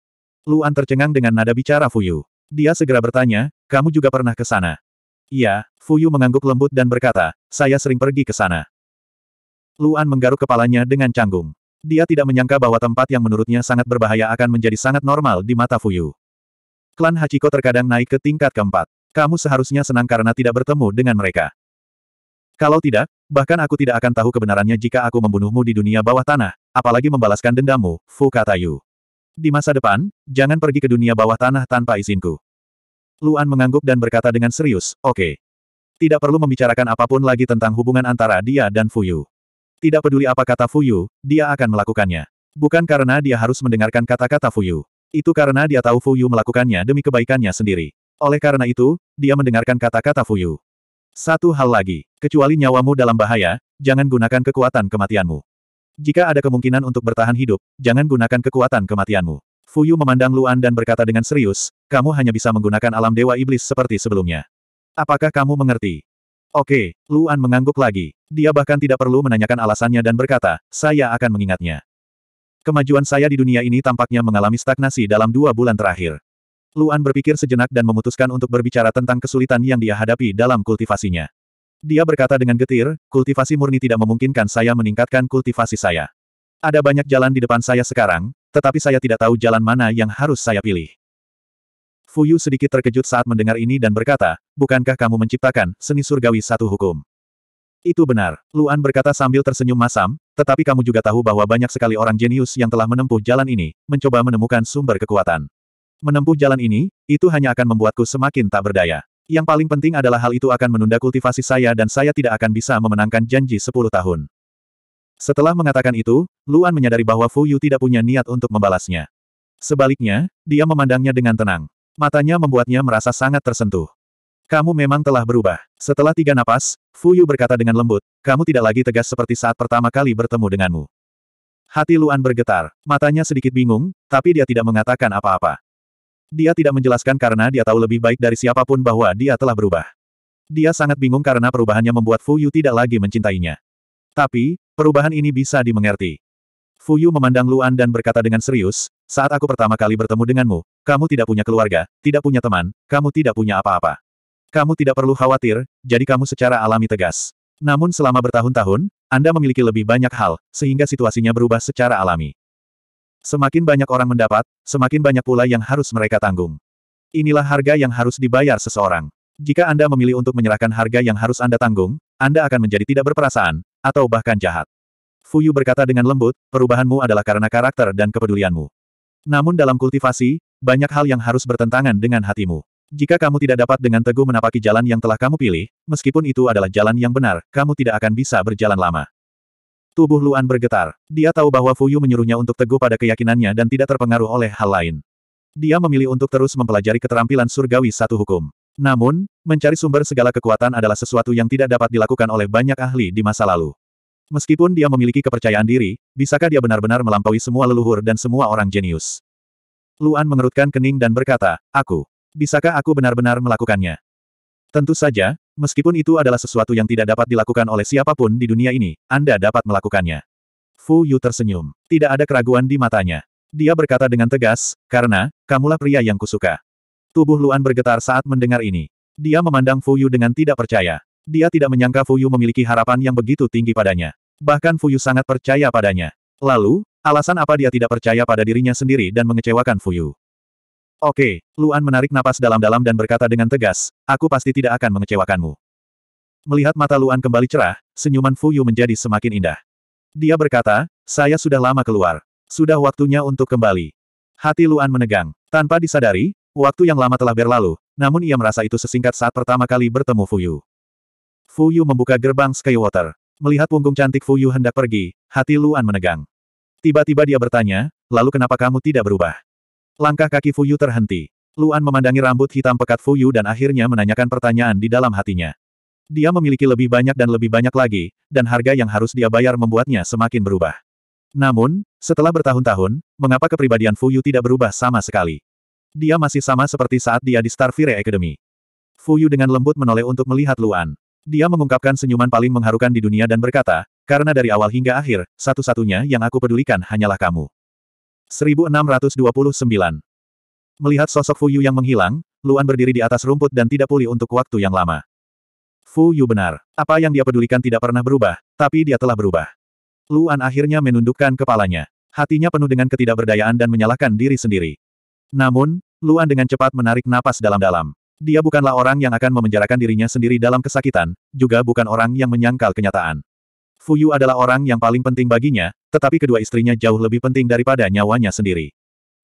Luan tercengang dengan nada bicara Fuyu. Dia segera bertanya, kamu juga pernah ke sana? Iya, Fuyu mengangguk lembut dan berkata, saya sering pergi ke sana. Luan menggaruk kepalanya dengan canggung. Dia tidak menyangka bahwa tempat yang menurutnya sangat berbahaya akan menjadi sangat normal di mata Fuyu. Klan Hachiko terkadang naik ke tingkat keempat. Kamu seharusnya senang karena tidak bertemu dengan mereka. Kalau tidak, bahkan aku tidak akan tahu kebenarannya jika aku membunuhmu di dunia bawah tanah, apalagi membalaskan dendammu, Fu Katayu. Di masa depan, jangan pergi ke dunia bawah tanah tanpa izinku. Luan mengangguk dan berkata dengan serius, oke. Okay. Tidak perlu membicarakan apapun lagi tentang hubungan antara dia dan Fuyu. Tidak peduli apa kata Fuyu, dia akan melakukannya. Bukan karena dia harus mendengarkan kata-kata Fuyu. Itu karena dia tahu Fuyu melakukannya demi kebaikannya sendiri. Oleh karena itu, dia mendengarkan kata-kata Fuyu. Satu hal lagi, kecuali nyawamu dalam bahaya, jangan gunakan kekuatan kematianmu. Jika ada kemungkinan untuk bertahan hidup, jangan gunakan kekuatan kematianmu. Fuyu memandang Luan dan berkata dengan serius, kamu hanya bisa menggunakan alam dewa iblis seperti sebelumnya. Apakah kamu mengerti? Oke, Luan mengangguk lagi. Dia bahkan tidak perlu menanyakan alasannya dan berkata, saya akan mengingatnya. Kemajuan saya di dunia ini tampaknya mengalami stagnasi dalam dua bulan terakhir. Luan berpikir sejenak dan memutuskan untuk berbicara tentang kesulitan yang dia hadapi dalam kultivasinya. Dia berkata dengan getir, kultivasi murni tidak memungkinkan saya meningkatkan kultivasi saya. Ada banyak jalan di depan saya sekarang, tetapi saya tidak tahu jalan mana yang harus saya pilih. Fuyu sedikit terkejut saat mendengar ini dan berkata, bukankah kamu menciptakan seni surgawi satu hukum? Itu benar, Luan berkata sambil tersenyum masam, tetapi kamu juga tahu bahwa banyak sekali orang jenius yang telah menempuh jalan ini, mencoba menemukan sumber kekuatan. Menempuh jalan ini, itu hanya akan membuatku semakin tak berdaya. Yang paling penting adalah hal itu akan menunda kultivasi saya dan saya tidak akan bisa memenangkan janji 10 tahun. Setelah mengatakan itu, Luan menyadari bahwa Fu Yu tidak punya niat untuk membalasnya. Sebaliknya, dia memandangnya dengan tenang. Matanya membuatnya merasa sangat tersentuh. Kamu memang telah berubah. Setelah tiga napas, Fu Yu berkata dengan lembut, kamu tidak lagi tegas seperti saat pertama kali bertemu denganmu. Hati Luan bergetar, matanya sedikit bingung, tapi dia tidak mengatakan apa-apa. Dia tidak menjelaskan karena dia tahu lebih baik dari siapapun bahwa dia telah berubah. Dia sangat bingung karena perubahannya membuat Fu Yu tidak lagi mencintainya. Tapi, perubahan ini bisa dimengerti. Fu Yu memandang Luan dan berkata dengan serius, saat aku pertama kali bertemu denganmu, kamu tidak punya keluarga, tidak punya teman, kamu tidak punya apa-apa. Kamu tidak perlu khawatir, jadi kamu secara alami tegas. Namun selama bertahun-tahun, Anda memiliki lebih banyak hal, sehingga situasinya berubah secara alami. Semakin banyak orang mendapat, semakin banyak pula yang harus mereka tanggung. Inilah harga yang harus dibayar seseorang. Jika Anda memilih untuk menyerahkan harga yang harus Anda tanggung, Anda akan menjadi tidak berperasaan, atau bahkan jahat. Fuyu berkata dengan lembut, perubahanmu adalah karena karakter dan kepedulianmu. Namun dalam kultivasi, banyak hal yang harus bertentangan dengan hatimu. Jika kamu tidak dapat dengan teguh menapaki jalan yang telah kamu pilih, meskipun itu adalah jalan yang benar, kamu tidak akan bisa berjalan lama. Tubuh Luan bergetar. Dia tahu bahwa Fuyu menyuruhnya untuk teguh pada keyakinannya dan tidak terpengaruh oleh hal lain. Dia memilih untuk terus mempelajari keterampilan surgawi satu hukum. Namun, mencari sumber segala kekuatan adalah sesuatu yang tidak dapat dilakukan oleh banyak ahli di masa lalu. Meskipun dia memiliki kepercayaan diri, bisakah dia benar-benar melampaui semua leluhur dan semua orang jenius? Luan mengerutkan kening dan berkata, Aku. Bisakah aku benar-benar melakukannya? Tentu saja, Meskipun itu adalah sesuatu yang tidak dapat dilakukan oleh siapapun di dunia ini, Anda dapat melakukannya. Fu Yu tersenyum. Tidak ada keraguan di matanya. Dia berkata dengan tegas, karena, kamulah pria yang kusuka. Tubuh Luan bergetar saat mendengar ini. Dia memandang Fu Yu dengan tidak percaya. Dia tidak menyangka Fu Yu memiliki harapan yang begitu tinggi padanya. Bahkan Fu Yu sangat percaya padanya. Lalu, alasan apa dia tidak percaya pada dirinya sendiri dan mengecewakan Fu Yu? Oke, Luan menarik napas dalam-dalam dan berkata dengan tegas, aku pasti tidak akan mengecewakanmu. Melihat mata Luan kembali cerah, senyuman Fuyu menjadi semakin indah. Dia berkata, saya sudah lama keluar. Sudah waktunya untuk kembali. Hati Luan menegang. Tanpa disadari, waktu yang lama telah berlalu, namun ia merasa itu sesingkat saat pertama kali bertemu Fuyu. Fuyu membuka gerbang Skywater. Melihat punggung cantik Fuyu hendak pergi, hati Luan menegang. Tiba-tiba dia bertanya, lalu kenapa kamu tidak berubah? Langkah kaki Fuyu terhenti. Luan memandangi rambut hitam pekat Fuyu dan akhirnya menanyakan pertanyaan di dalam hatinya. Dia memiliki lebih banyak dan lebih banyak lagi, dan harga yang harus dia bayar membuatnya semakin berubah. Namun, setelah bertahun-tahun, mengapa kepribadian Fuyu tidak berubah sama sekali? Dia masih sama seperti saat dia di Starfire Academy. Fuyu dengan lembut menoleh untuk melihat Luan. Dia mengungkapkan senyuman paling mengharukan di dunia dan berkata, karena dari awal hingga akhir, satu-satunya yang aku pedulikan hanyalah kamu. 1629. Melihat sosok Fu Yu yang menghilang, Luan berdiri di atas rumput dan tidak pulih untuk waktu yang lama. Fu Yu benar. Apa yang dia pedulikan tidak pernah berubah, tapi dia telah berubah. Luan akhirnya menundukkan kepalanya. Hatinya penuh dengan ketidakberdayaan dan menyalahkan diri sendiri. Namun, Luan dengan cepat menarik napas dalam-dalam. Dia bukanlah orang yang akan memenjarakan dirinya sendiri dalam kesakitan, juga bukan orang yang menyangkal kenyataan. Fuyu adalah orang yang paling penting baginya, tetapi kedua istrinya jauh lebih penting daripada nyawanya sendiri.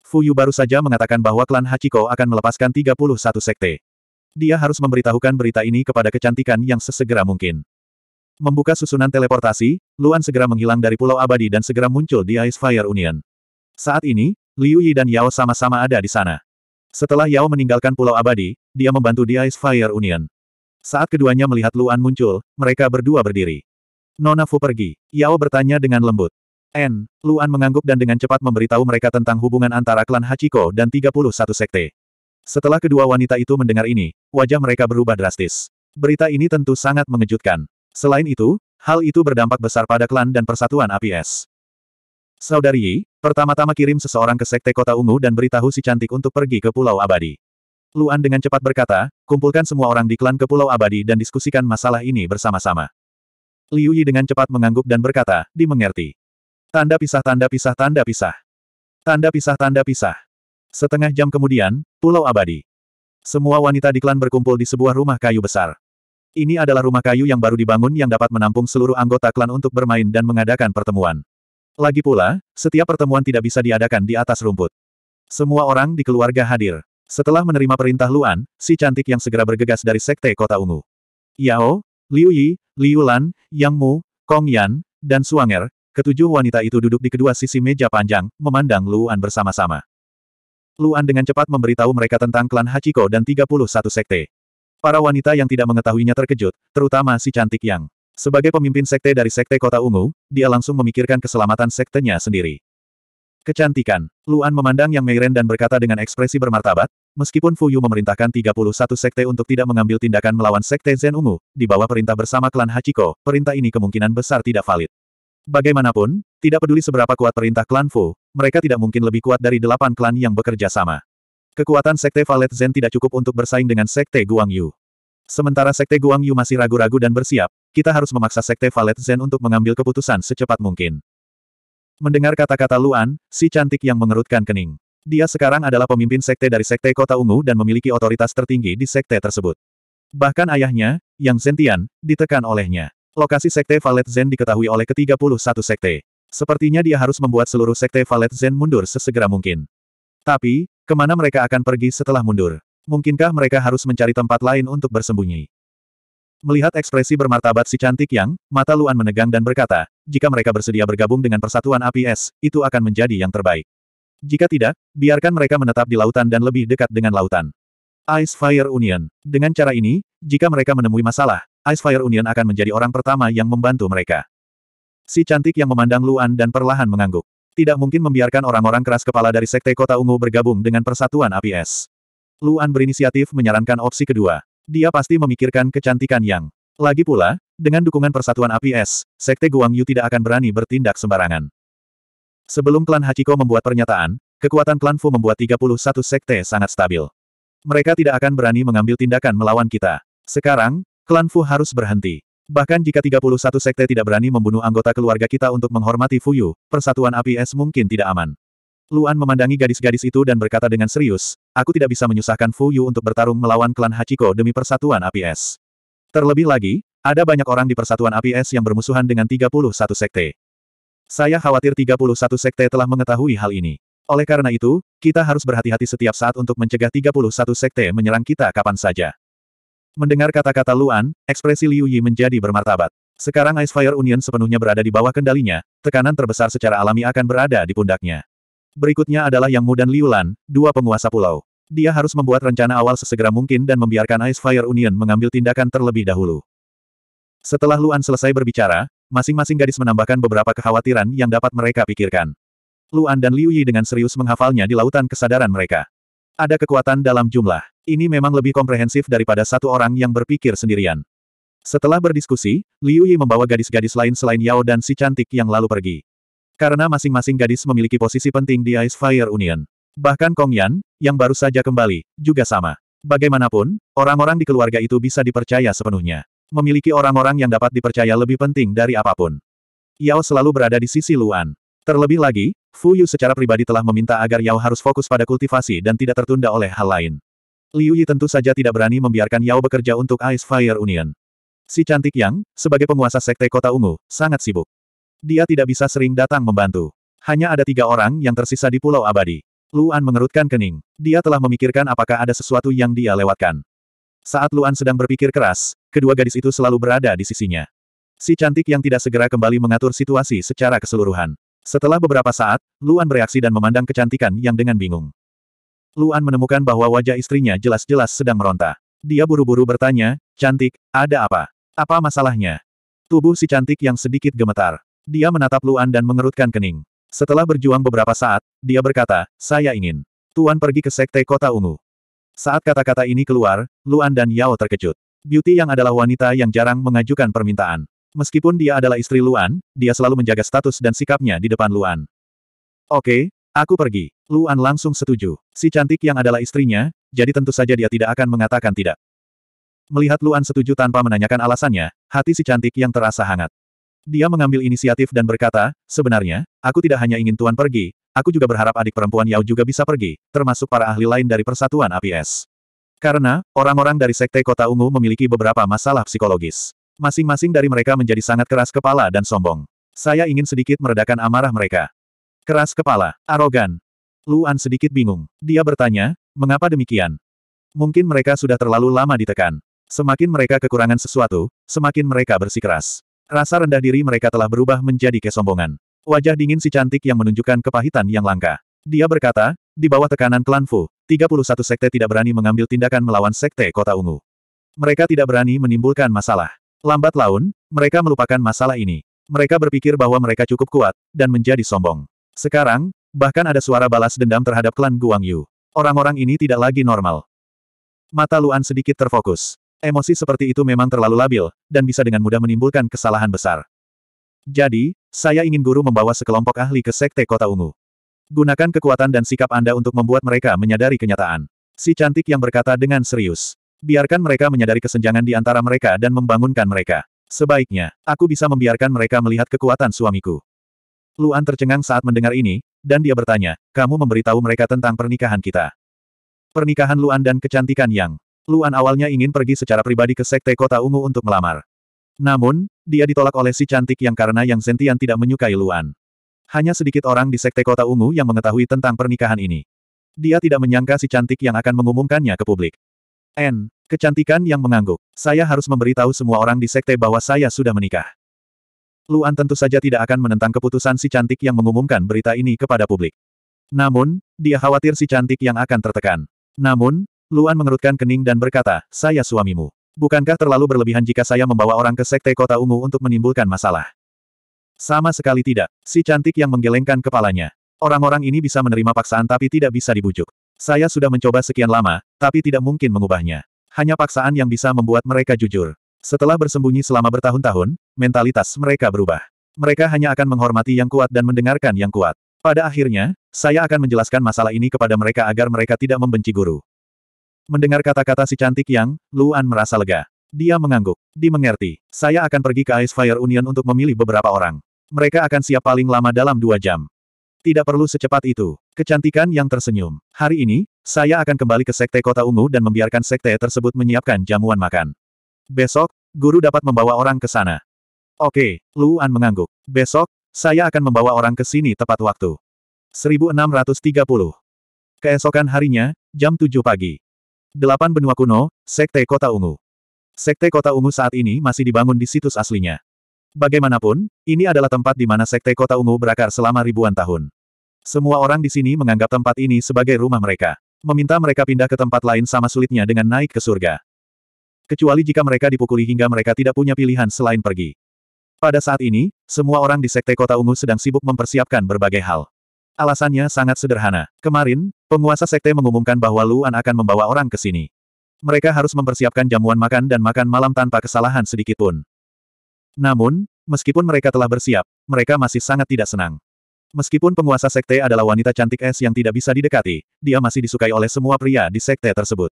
Fu Yu baru saja mengatakan bahwa klan Hachiko akan melepaskan 31 sekte. Dia harus memberitahukan berita ini kepada kecantikan yang sesegera mungkin. Membuka susunan teleportasi, Luan segera menghilang dari Pulau Abadi dan segera muncul di Ice Fire Union. Saat ini, Liu Yi dan Yao sama-sama ada di sana. Setelah Yao meninggalkan Pulau Abadi, dia membantu di Ice Fire Union. Saat keduanya melihat Luan muncul, mereka berdua berdiri. Nona Fu pergi. Yao bertanya dengan lembut. N. Luan mengangguk dan dengan cepat memberitahu mereka tentang hubungan antara klan Hachiko dan 31 sekte. Setelah kedua wanita itu mendengar ini, wajah mereka berubah drastis. Berita ini tentu sangat mengejutkan. Selain itu, hal itu berdampak besar pada klan dan persatuan APS. Saudari Yi, pertama-tama kirim seseorang ke Sekte Kota Ungu dan beritahu si cantik untuk pergi ke Pulau Abadi. Luan dengan cepat berkata, kumpulkan semua orang di klan ke Pulau Abadi dan diskusikan masalah ini bersama-sama. Liu Yi dengan cepat mengangguk dan berkata, dimengerti. Tanda pisah tanda pisah tanda pisah. Tanda pisah tanda pisah. Setengah jam kemudian, Pulau Abadi. Semua wanita di klan berkumpul di sebuah rumah kayu besar. Ini adalah rumah kayu yang baru dibangun yang dapat menampung seluruh anggota klan untuk bermain dan mengadakan pertemuan. Lagi pula, setiap pertemuan tidak bisa diadakan di atas rumput. Semua orang di keluarga hadir. Setelah menerima perintah Luan, si cantik yang segera bergegas dari sekte kota ungu. Yao, Liu Yi, Liu Lan, Yang Mu, Kong Yan, dan Suanger, Ketujuh wanita itu duduk di kedua sisi meja panjang, memandang Luan bersama-sama. Luan dengan cepat memberitahu mereka tentang klan Hachiko dan 31 sekte. Para wanita yang tidak mengetahuinya terkejut, terutama si cantik yang. Sebagai pemimpin sekte dari sekte kota ungu, dia langsung memikirkan keselamatan sektenya sendiri. Kecantikan. Luan memandang Yang Meiren dan berkata dengan ekspresi bermartabat, meskipun Fuyu memerintahkan 31 sekte untuk tidak mengambil tindakan melawan sekte Zen Ungu, di bawah perintah bersama klan Hachiko, perintah ini kemungkinan besar tidak valid. Bagaimanapun, tidak peduli seberapa kuat perintah klan Fu, mereka tidak mungkin lebih kuat dari delapan klan yang bekerja sama. Kekuatan Sekte Valet Zen tidak cukup untuk bersaing dengan Sekte Guangyu. Sementara Sekte Guangyu masih ragu-ragu dan bersiap, kita harus memaksa Sekte Valet Zen untuk mengambil keputusan secepat mungkin. Mendengar kata-kata Luan, si cantik yang mengerutkan kening. Dia sekarang adalah pemimpin sekte dari Sekte Kota Ungu dan memiliki otoritas tertinggi di sekte tersebut. Bahkan ayahnya, Yang Zentian, ditekan olehnya. Lokasi Sekte Valet Zen diketahui oleh ke-31 Sekte. Sepertinya dia harus membuat seluruh Sekte Valet Zen mundur sesegera mungkin. Tapi, kemana mereka akan pergi setelah mundur? Mungkinkah mereka harus mencari tempat lain untuk bersembunyi? Melihat ekspresi bermartabat si cantik yang, mata Luan menegang dan berkata, jika mereka bersedia bergabung dengan persatuan APS, itu akan menjadi yang terbaik. Jika tidak, biarkan mereka menetap di lautan dan lebih dekat dengan lautan. Ice Fire Union. Dengan cara ini, jika mereka menemui masalah, Ice Fire Union akan menjadi orang pertama yang membantu mereka. Si cantik yang memandang Luan dan perlahan mengangguk. Tidak mungkin membiarkan orang-orang keras kepala dari Sekte Kota Ungu bergabung dengan Persatuan APS. Luan berinisiatif menyarankan opsi kedua. Dia pasti memikirkan kecantikan yang. Lagi pula, dengan dukungan Persatuan APS, Sekte Guangyu tidak akan berani bertindak sembarangan. Sebelum klan Hachiko membuat pernyataan, kekuatan klan Fu membuat 31 sekte sangat stabil. Mereka tidak akan berani mengambil tindakan melawan kita. Sekarang, Klan Fu harus berhenti. Bahkan jika 31 sekte tidak berani membunuh anggota keluarga kita untuk menghormati Fu Yu, persatuan APS mungkin tidak aman. Luan memandangi gadis-gadis itu dan berkata dengan serius, aku tidak bisa menyusahkan Fu Yu untuk bertarung melawan klan Hachiko demi persatuan APS. Terlebih lagi, ada banyak orang di persatuan APS yang bermusuhan dengan 31 sekte. Saya khawatir 31 sekte telah mengetahui hal ini. Oleh karena itu, kita harus berhati-hati setiap saat untuk mencegah 31 sekte menyerang kita kapan saja. Mendengar kata-kata Luan, ekspresi Liu Yi menjadi bermartabat. Sekarang Ice Fire Union sepenuhnya berada di bawah kendalinya, tekanan terbesar secara alami akan berada di pundaknya. Berikutnya adalah Yang Mu dan Liu Lan, dua penguasa pulau. Dia harus membuat rencana awal sesegera mungkin dan membiarkan Ice Fire Union mengambil tindakan terlebih dahulu. Setelah Luan selesai berbicara, masing-masing gadis menambahkan beberapa kekhawatiran yang dapat mereka pikirkan. Luan dan Liu Yi dengan serius menghafalnya di lautan kesadaran mereka. Ada kekuatan dalam jumlah. Ini memang lebih komprehensif daripada satu orang yang berpikir sendirian. Setelah berdiskusi, Liu Yi membawa gadis-gadis lain selain Yao dan si cantik yang lalu pergi. Karena masing-masing gadis memiliki posisi penting di Ice Fire Union. Bahkan Kong Yan, yang baru saja kembali, juga sama. Bagaimanapun, orang-orang di keluarga itu bisa dipercaya sepenuhnya. Memiliki orang-orang yang dapat dipercaya lebih penting dari apapun. Yao selalu berada di sisi Luan. Terlebih lagi, Fu Yu secara pribadi telah meminta agar Yao harus fokus pada kultivasi dan tidak tertunda oleh hal lain. Liu Yi tentu saja tidak berani membiarkan Yao bekerja untuk Ice Fire Union. Si cantik Yang, sebagai penguasa sekte kota ungu, sangat sibuk. Dia tidak bisa sering datang membantu. Hanya ada tiga orang yang tersisa di Pulau Abadi. Luan mengerutkan kening. Dia telah memikirkan apakah ada sesuatu yang dia lewatkan. Saat Luan sedang berpikir keras, kedua gadis itu selalu berada di sisinya. Si cantik yang tidak segera kembali mengatur situasi secara keseluruhan. Setelah beberapa saat, Luan bereaksi dan memandang kecantikan yang dengan bingung. Luan menemukan bahwa wajah istrinya jelas-jelas sedang meronta. Dia buru-buru bertanya, Cantik, ada apa? Apa masalahnya? Tubuh si cantik yang sedikit gemetar. Dia menatap Luan dan mengerutkan kening. Setelah berjuang beberapa saat, dia berkata, saya ingin. Tuan pergi ke Sekte Kota Ungu. Saat kata-kata ini keluar, Luan dan Yao terkejut. Beauty yang adalah wanita yang jarang mengajukan permintaan. Meskipun dia adalah istri Luan, dia selalu menjaga status dan sikapnya di depan Luan. Oke, Aku pergi. Luan langsung setuju. Si cantik yang adalah istrinya, jadi tentu saja dia tidak akan mengatakan tidak. Melihat Luan setuju tanpa menanyakan alasannya, hati si cantik yang terasa hangat. Dia mengambil inisiatif dan berkata, sebenarnya, aku tidak hanya ingin Tuan pergi, aku juga berharap adik perempuan Yao juga bisa pergi, termasuk para ahli lain dari Persatuan APS. Karena, orang-orang dari Sekte Kota Ungu memiliki beberapa masalah psikologis. Masing-masing dari mereka menjadi sangat keras kepala dan sombong. Saya ingin sedikit meredakan amarah mereka. Keras kepala, arogan. Luan sedikit bingung. Dia bertanya, mengapa demikian? Mungkin mereka sudah terlalu lama ditekan. Semakin mereka kekurangan sesuatu, semakin mereka bersikeras. Rasa rendah diri mereka telah berubah menjadi kesombongan. Wajah dingin si cantik yang menunjukkan kepahitan yang langka. Dia berkata, di bawah tekanan klan Fu, 31 sekte tidak berani mengambil tindakan melawan sekte kota ungu. Mereka tidak berani menimbulkan masalah. Lambat laun, mereka melupakan masalah ini. Mereka berpikir bahwa mereka cukup kuat, dan menjadi sombong. Sekarang, bahkan ada suara balas dendam terhadap klan Guangyu. Orang-orang ini tidak lagi normal. Mata Luan sedikit terfokus. Emosi seperti itu memang terlalu labil, dan bisa dengan mudah menimbulkan kesalahan besar. Jadi, saya ingin guru membawa sekelompok ahli ke Sekte Kota Ungu. Gunakan kekuatan dan sikap Anda untuk membuat mereka menyadari kenyataan. Si cantik yang berkata dengan serius. Biarkan mereka menyadari kesenjangan di antara mereka dan membangunkan mereka. Sebaiknya, aku bisa membiarkan mereka melihat kekuatan suamiku. Luan tercengang saat mendengar ini, dan dia bertanya, kamu memberitahu mereka tentang pernikahan kita. Pernikahan Luan dan kecantikan Yang. Luan awalnya ingin pergi secara pribadi ke Sekte Kota Ungu untuk melamar. Namun, dia ditolak oleh si cantik yang karena Yang Sentian tidak menyukai Luan. Hanya sedikit orang di Sekte Kota Ungu yang mengetahui tentang pernikahan ini. Dia tidak menyangka si cantik yang akan mengumumkannya ke publik. N. Kecantikan yang mengangguk. Saya harus memberitahu semua orang di sekte bahwa saya sudah menikah. Luan tentu saja tidak akan menentang keputusan si cantik yang mengumumkan berita ini kepada publik. Namun, dia khawatir si cantik yang akan tertekan. Namun, Luan mengerutkan kening dan berkata, saya suamimu. Bukankah terlalu berlebihan jika saya membawa orang ke Sekte Kota Ungu untuk menimbulkan masalah? Sama sekali tidak, si cantik yang menggelengkan kepalanya. Orang-orang ini bisa menerima paksaan tapi tidak bisa dibujuk. Saya sudah mencoba sekian lama, tapi tidak mungkin mengubahnya. Hanya paksaan yang bisa membuat mereka jujur. Setelah bersembunyi selama bertahun-tahun, mentalitas mereka berubah. Mereka hanya akan menghormati yang kuat dan mendengarkan yang kuat. Pada akhirnya, saya akan menjelaskan masalah ini kepada mereka agar mereka tidak membenci guru. Mendengar kata-kata si cantik yang, Luan merasa lega. Dia mengangguk. mengerti. Saya akan pergi ke Ice Fire Union untuk memilih beberapa orang. Mereka akan siap paling lama dalam dua jam. Tidak perlu secepat itu. Kecantikan yang tersenyum. Hari ini, saya akan kembali ke Sekte Kota Ungu dan membiarkan Sekte tersebut menyiapkan jamuan makan. Besok, guru dapat membawa orang ke sana. Oke, Luan mengangguk. Besok, saya akan membawa orang ke sini tepat waktu. 1630. Keesokan harinya, jam 7 pagi. Delapan benua kuno, Sekte Kota Ungu. Sekte Kota Ungu saat ini masih dibangun di situs aslinya. Bagaimanapun, ini adalah tempat di mana Sekte Kota Ungu berakar selama ribuan tahun. Semua orang di sini menganggap tempat ini sebagai rumah mereka. Meminta mereka pindah ke tempat lain sama sulitnya dengan naik ke surga kecuali jika mereka dipukuli hingga mereka tidak punya pilihan selain pergi. Pada saat ini, semua orang di Sekte Kota Ungu sedang sibuk mempersiapkan berbagai hal. Alasannya sangat sederhana. Kemarin, penguasa Sekte mengumumkan bahwa Luan akan membawa orang ke sini. Mereka harus mempersiapkan jamuan makan dan makan malam tanpa kesalahan sedikitpun. Namun, meskipun mereka telah bersiap, mereka masih sangat tidak senang. Meskipun penguasa sekte adalah wanita cantik es yang tidak bisa didekati, dia masih disukai oleh semua pria di sekte tersebut.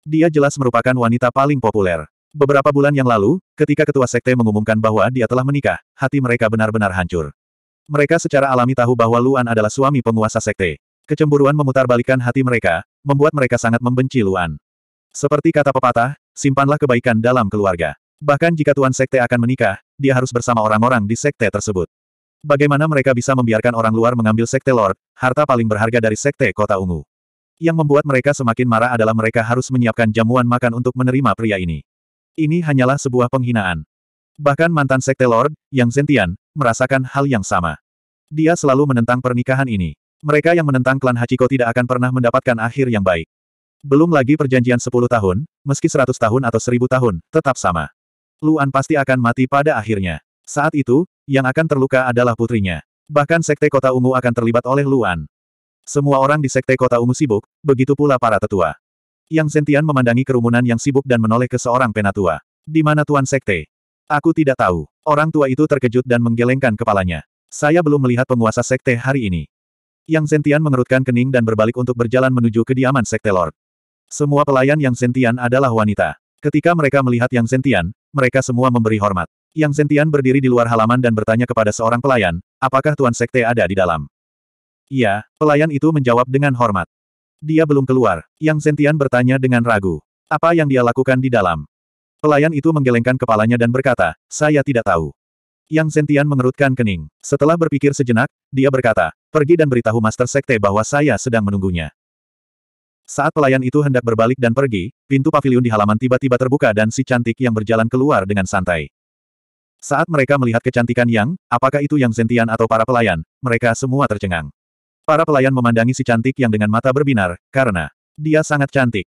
Dia jelas merupakan wanita paling populer. Beberapa bulan yang lalu, ketika ketua sekte mengumumkan bahwa dia telah menikah, hati mereka benar-benar hancur. Mereka secara alami tahu bahwa Luan adalah suami penguasa sekte. Kecemburuan memutarbalikkan hati mereka, membuat mereka sangat membenci Luan. Seperti kata pepatah, simpanlah kebaikan dalam keluarga. Bahkan jika tuan sekte akan menikah, dia harus bersama orang-orang di sekte tersebut. Bagaimana mereka bisa membiarkan orang luar mengambil sekte Lord, harta paling berharga dari sekte Kota Ungu? Yang membuat mereka semakin marah adalah mereka harus menyiapkan jamuan makan untuk menerima pria ini. Ini hanyalah sebuah penghinaan. Bahkan mantan Sekte Lord, Yang Zentian, merasakan hal yang sama. Dia selalu menentang pernikahan ini. Mereka yang menentang klan Hachiko tidak akan pernah mendapatkan akhir yang baik. Belum lagi perjanjian 10 tahun, meski 100 tahun atau 1000 tahun, tetap sama. Luan pasti akan mati pada akhirnya. Saat itu, yang akan terluka adalah putrinya. Bahkan Sekte Kota Ungu akan terlibat oleh Luan. Semua orang di sekte kota ungu sibuk, begitu pula para tetua. Yang Sentian memandangi kerumunan yang sibuk dan menoleh ke seorang penatua. Di mana tuan sekte? Aku tidak tahu. Orang tua itu terkejut dan menggelengkan kepalanya. Saya belum melihat penguasa sekte hari ini. Yang Sentian mengerutkan kening dan berbalik untuk berjalan menuju kediaman sekte Lord. Semua pelayan Yang Sentian adalah wanita. Ketika mereka melihat Yang Sentian, mereka semua memberi hormat. Yang Sentian berdiri di luar halaman dan bertanya kepada seorang pelayan, apakah Tuan Sekte ada di dalam? Iya, pelayan itu menjawab dengan hormat. Dia belum keluar. Yang Sentian bertanya dengan ragu. Apa yang dia lakukan di dalam? Pelayan itu menggelengkan kepalanya dan berkata, saya tidak tahu. Yang Sentian mengerutkan kening. Setelah berpikir sejenak, dia berkata, pergi dan beritahu Master Sekte bahwa saya sedang menunggunya. Saat pelayan itu hendak berbalik dan pergi, pintu pavilion di halaman tiba-tiba terbuka dan si cantik yang berjalan keluar dengan santai. Saat mereka melihat kecantikan Yang, apakah itu Yang Sentian atau para pelayan, mereka semua tercengang. Para pelayan memandangi si cantik yang dengan mata berbinar, karena dia sangat cantik.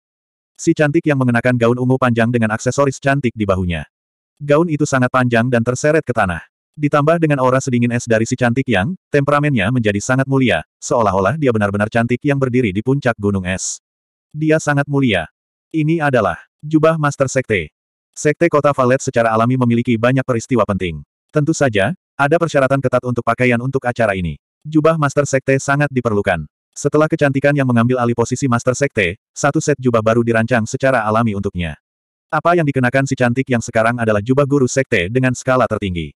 Si cantik yang mengenakan gaun ungu panjang dengan aksesoris cantik di bahunya. Gaun itu sangat panjang dan terseret ke tanah. Ditambah dengan aura sedingin es dari si cantik yang, temperamennya menjadi sangat mulia, seolah-olah dia benar-benar cantik yang berdiri di puncak gunung es. Dia sangat mulia. Ini adalah jubah Master Sekte. Sekte Kota Valet secara alami memiliki banyak peristiwa penting. Tentu saja, ada persyaratan ketat untuk pakaian untuk acara ini. Jubah Master Sekte sangat diperlukan. Setelah kecantikan yang mengambil alih posisi Master Sekte, satu set jubah baru dirancang secara alami untuknya. Apa yang dikenakan si cantik yang sekarang adalah jubah guru sekte dengan skala tertinggi.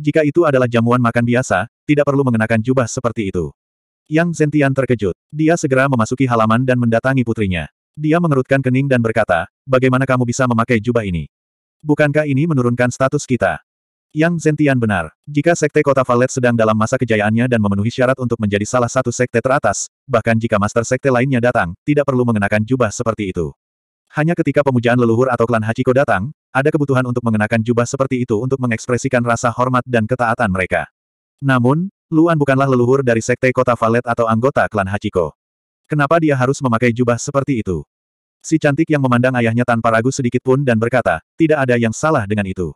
Jika itu adalah jamuan makan biasa, tidak perlu mengenakan jubah seperti itu. Yang Zentian terkejut. Dia segera memasuki halaman dan mendatangi putrinya. Dia mengerutkan kening dan berkata, bagaimana kamu bisa memakai jubah ini? Bukankah ini menurunkan status kita? Yang Zentian benar. Jika Sekte Kota Valet sedang dalam masa kejayaannya dan memenuhi syarat untuk menjadi salah satu sekte teratas, bahkan jika master sekte lainnya datang, tidak perlu mengenakan jubah seperti itu. Hanya ketika pemujaan leluhur atau klan Hachiko datang, ada kebutuhan untuk mengenakan jubah seperti itu untuk mengekspresikan rasa hormat dan ketaatan mereka. Namun, Luan bukanlah leluhur dari Sekte Kota Valet atau anggota klan Hachiko. Kenapa dia harus memakai jubah seperti itu? Si cantik yang memandang ayahnya tanpa ragu sedikit pun dan berkata, tidak ada yang salah dengan itu.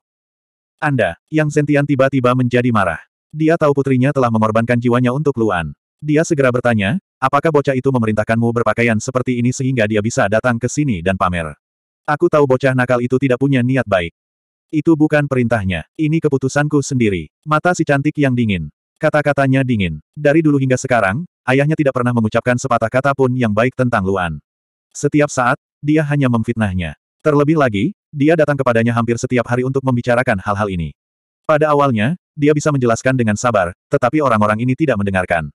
Anda, yang sentian tiba-tiba menjadi marah. Dia tahu putrinya telah mengorbankan jiwanya untuk Luan. Dia segera bertanya, apakah bocah itu memerintahkanmu berpakaian seperti ini sehingga dia bisa datang ke sini dan pamer. Aku tahu bocah nakal itu tidak punya niat baik. Itu bukan perintahnya, ini keputusanku sendiri. Mata si cantik yang dingin. Kata-katanya dingin. Dari dulu hingga sekarang, ayahnya tidak pernah mengucapkan sepatah kata pun yang baik tentang Luan. Setiap saat, dia hanya memfitnahnya. Terlebih lagi, dia datang kepadanya hampir setiap hari untuk membicarakan hal-hal ini. Pada awalnya, dia bisa menjelaskan dengan sabar, tetapi orang-orang ini tidak mendengarkan.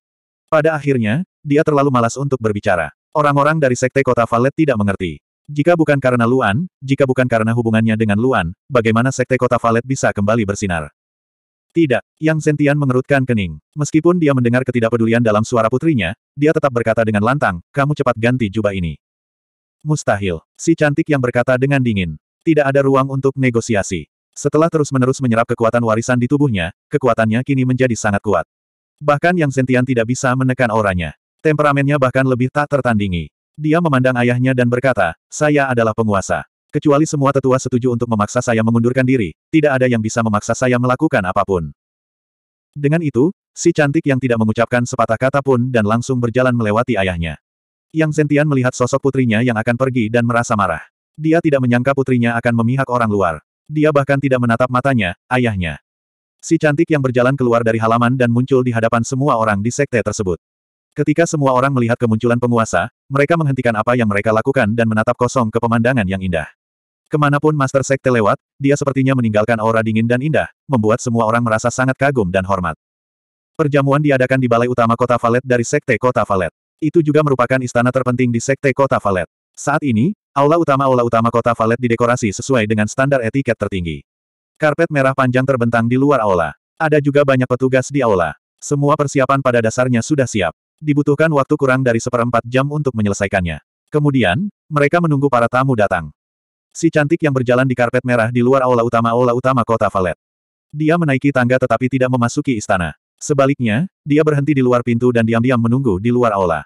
Pada akhirnya, dia terlalu malas untuk berbicara. Orang-orang dari sekte kota Valet tidak mengerti. Jika bukan karena Luan, jika bukan karena hubungannya dengan Luan, bagaimana sekte kota Valet bisa kembali bersinar? Tidak, Yang Sentian mengerutkan kening. Meskipun dia mendengar ketidakpedulian dalam suara putrinya, dia tetap berkata dengan lantang, kamu cepat ganti jubah ini. Mustahil, si cantik yang berkata dengan dingin. Tidak ada ruang untuk negosiasi. Setelah terus-menerus menyerap kekuatan warisan di tubuhnya, kekuatannya kini menjadi sangat kuat. Bahkan Yang Sentian tidak bisa menekan auranya. Temperamennya bahkan lebih tak tertandingi. Dia memandang ayahnya dan berkata, saya adalah penguasa. Kecuali semua tetua setuju untuk memaksa saya mengundurkan diri, tidak ada yang bisa memaksa saya melakukan apapun. Dengan itu, si cantik yang tidak mengucapkan sepatah kata pun dan langsung berjalan melewati ayahnya. Yang Sentian melihat sosok putrinya yang akan pergi dan merasa marah. Dia tidak menyangka putrinya akan memihak orang luar. Dia bahkan tidak menatap matanya, ayahnya. Si cantik yang berjalan keluar dari halaman dan muncul di hadapan semua orang di sekte tersebut. Ketika semua orang melihat kemunculan penguasa, mereka menghentikan apa yang mereka lakukan dan menatap kosong ke pemandangan yang indah. Kemanapun Master Sekte lewat, dia sepertinya meninggalkan aura dingin dan indah, membuat semua orang merasa sangat kagum dan hormat. Perjamuan diadakan di balai utama kota Valet dari Sekte Kota Valet. Itu juga merupakan istana terpenting di Sekte Kota Valet. Saat ini, aula utama-aula utama kota Valet didekorasi sesuai dengan standar etiket tertinggi. Karpet merah panjang terbentang di luar aula. Ada juga banyak petugas di aula. Semua persiapan pada dasarnya sudah siap. Dibutuhkan waktu kurang dari seperempat jam untuk menyelesaikannya. Kemudian, mereka menunggu para tamu datang. Si cantik yang berjalan di karpet merah di luar aula utama-aula utama kota Valet. Dia menaiki tangga tetapi tidak memasuki istana. Sebaliknya, dia berhenti di luar pintu dan diam-diam menunggu di luar aula.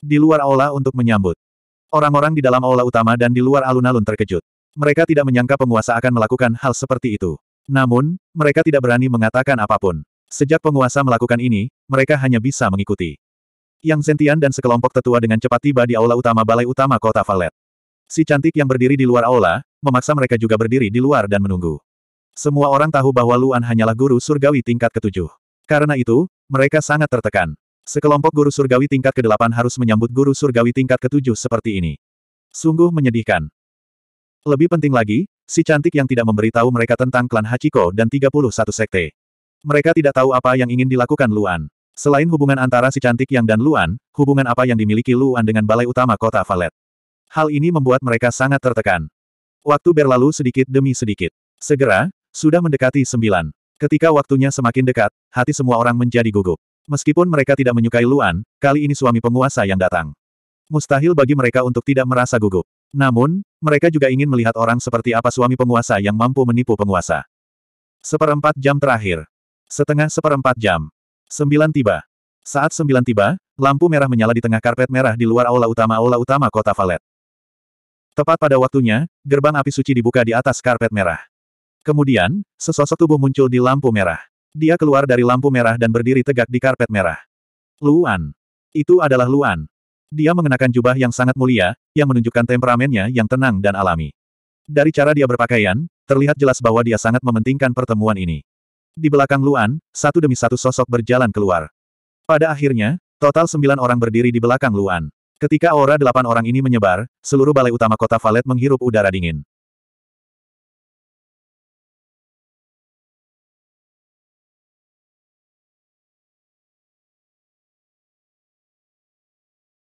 Di luar aula untuk menyambut. Orang-orang di dalam aula utama dan di luar alun-alun terkejut. Mereka tidak menyangka penguasa akan melakukan hal seperti itu. Namun, mereka tidak berani mengatakan apapun. Sejak penguasa melakukan ini, mereka hanya bisa mengikuti. Yang Sentian dan sekelompok tetua dengan cepat tiba di aula utama balai utama kota Valet. Si cantik yang berdiri di luar aula, memaksa mereka juga berdiri di luar dan menunggu. Semua orang tahu bahwa Luan hanyalah guru surgawi tingkat ketujuh. Karena itu, mereka sangat tertekan. Sekelompok guru surgawi tingkat ke-8 harus menyambut guru surgawi tingkat ke-7 seperti ini. Sungguh menyedihkan. Lebih penting lagi, si cantik yang tidak memberitahu mereka tentang klan Hachiko dan 31 sekte. Mereka tidak tahu apa yang ingin dilakukan Luan. Selain hubungan antara si cantik yang dan Luan, hubungan apa yang dimiliki Luan dengan balai utama kota Valet. Hal ini membuat mereka sangat tertekan. Waktu berlalu sedikit demi sedikit. Segera, sudah mendekati sembilan. Ketika waktunya semakin dekat, hati semua orang menjadi gugup. Meskipun mereka tidak menyukai Luan, kali ini suami penguasa yang datang. Mustahil bagi mereka untuk tidak merasa gugup. Namun, mereka juga ingin melihat orang seperti apa suami penguasa yang mampu menipu penguasa. Seperempat jam terakhir. Setengah seperempat jam. Sembilan tiba. Saat sembilan tiba, lampu merah menyala di tengah karpet merah di luar aula utama aula utama kota Valet. Tepat pada waktunya, gerbang api suci dibuka di atas karpet merah. Kemudian, sesosok tubuh muncul di lampu merah. Dia keluar dari lampu merah dan berdiri tegak di karpet merah. Luan. Itu adalah Luan. Dia mengenakan jubah yang sangat mulia, yang menunjukkan temperamennya yang tenang dan alami. Dari cara dia berpakaian, terlihat jelas bahwa dia sangat mementingkan pertemuan ini. Di belakang Luan, satu demi satu sosok berjalan keluar. Pada akhirnya, total sembilan orang berdiri di belakang Luan. Ketika aura delapan orang ini menyebar, seluruh balai utama kota Valet menghirup udara dingin.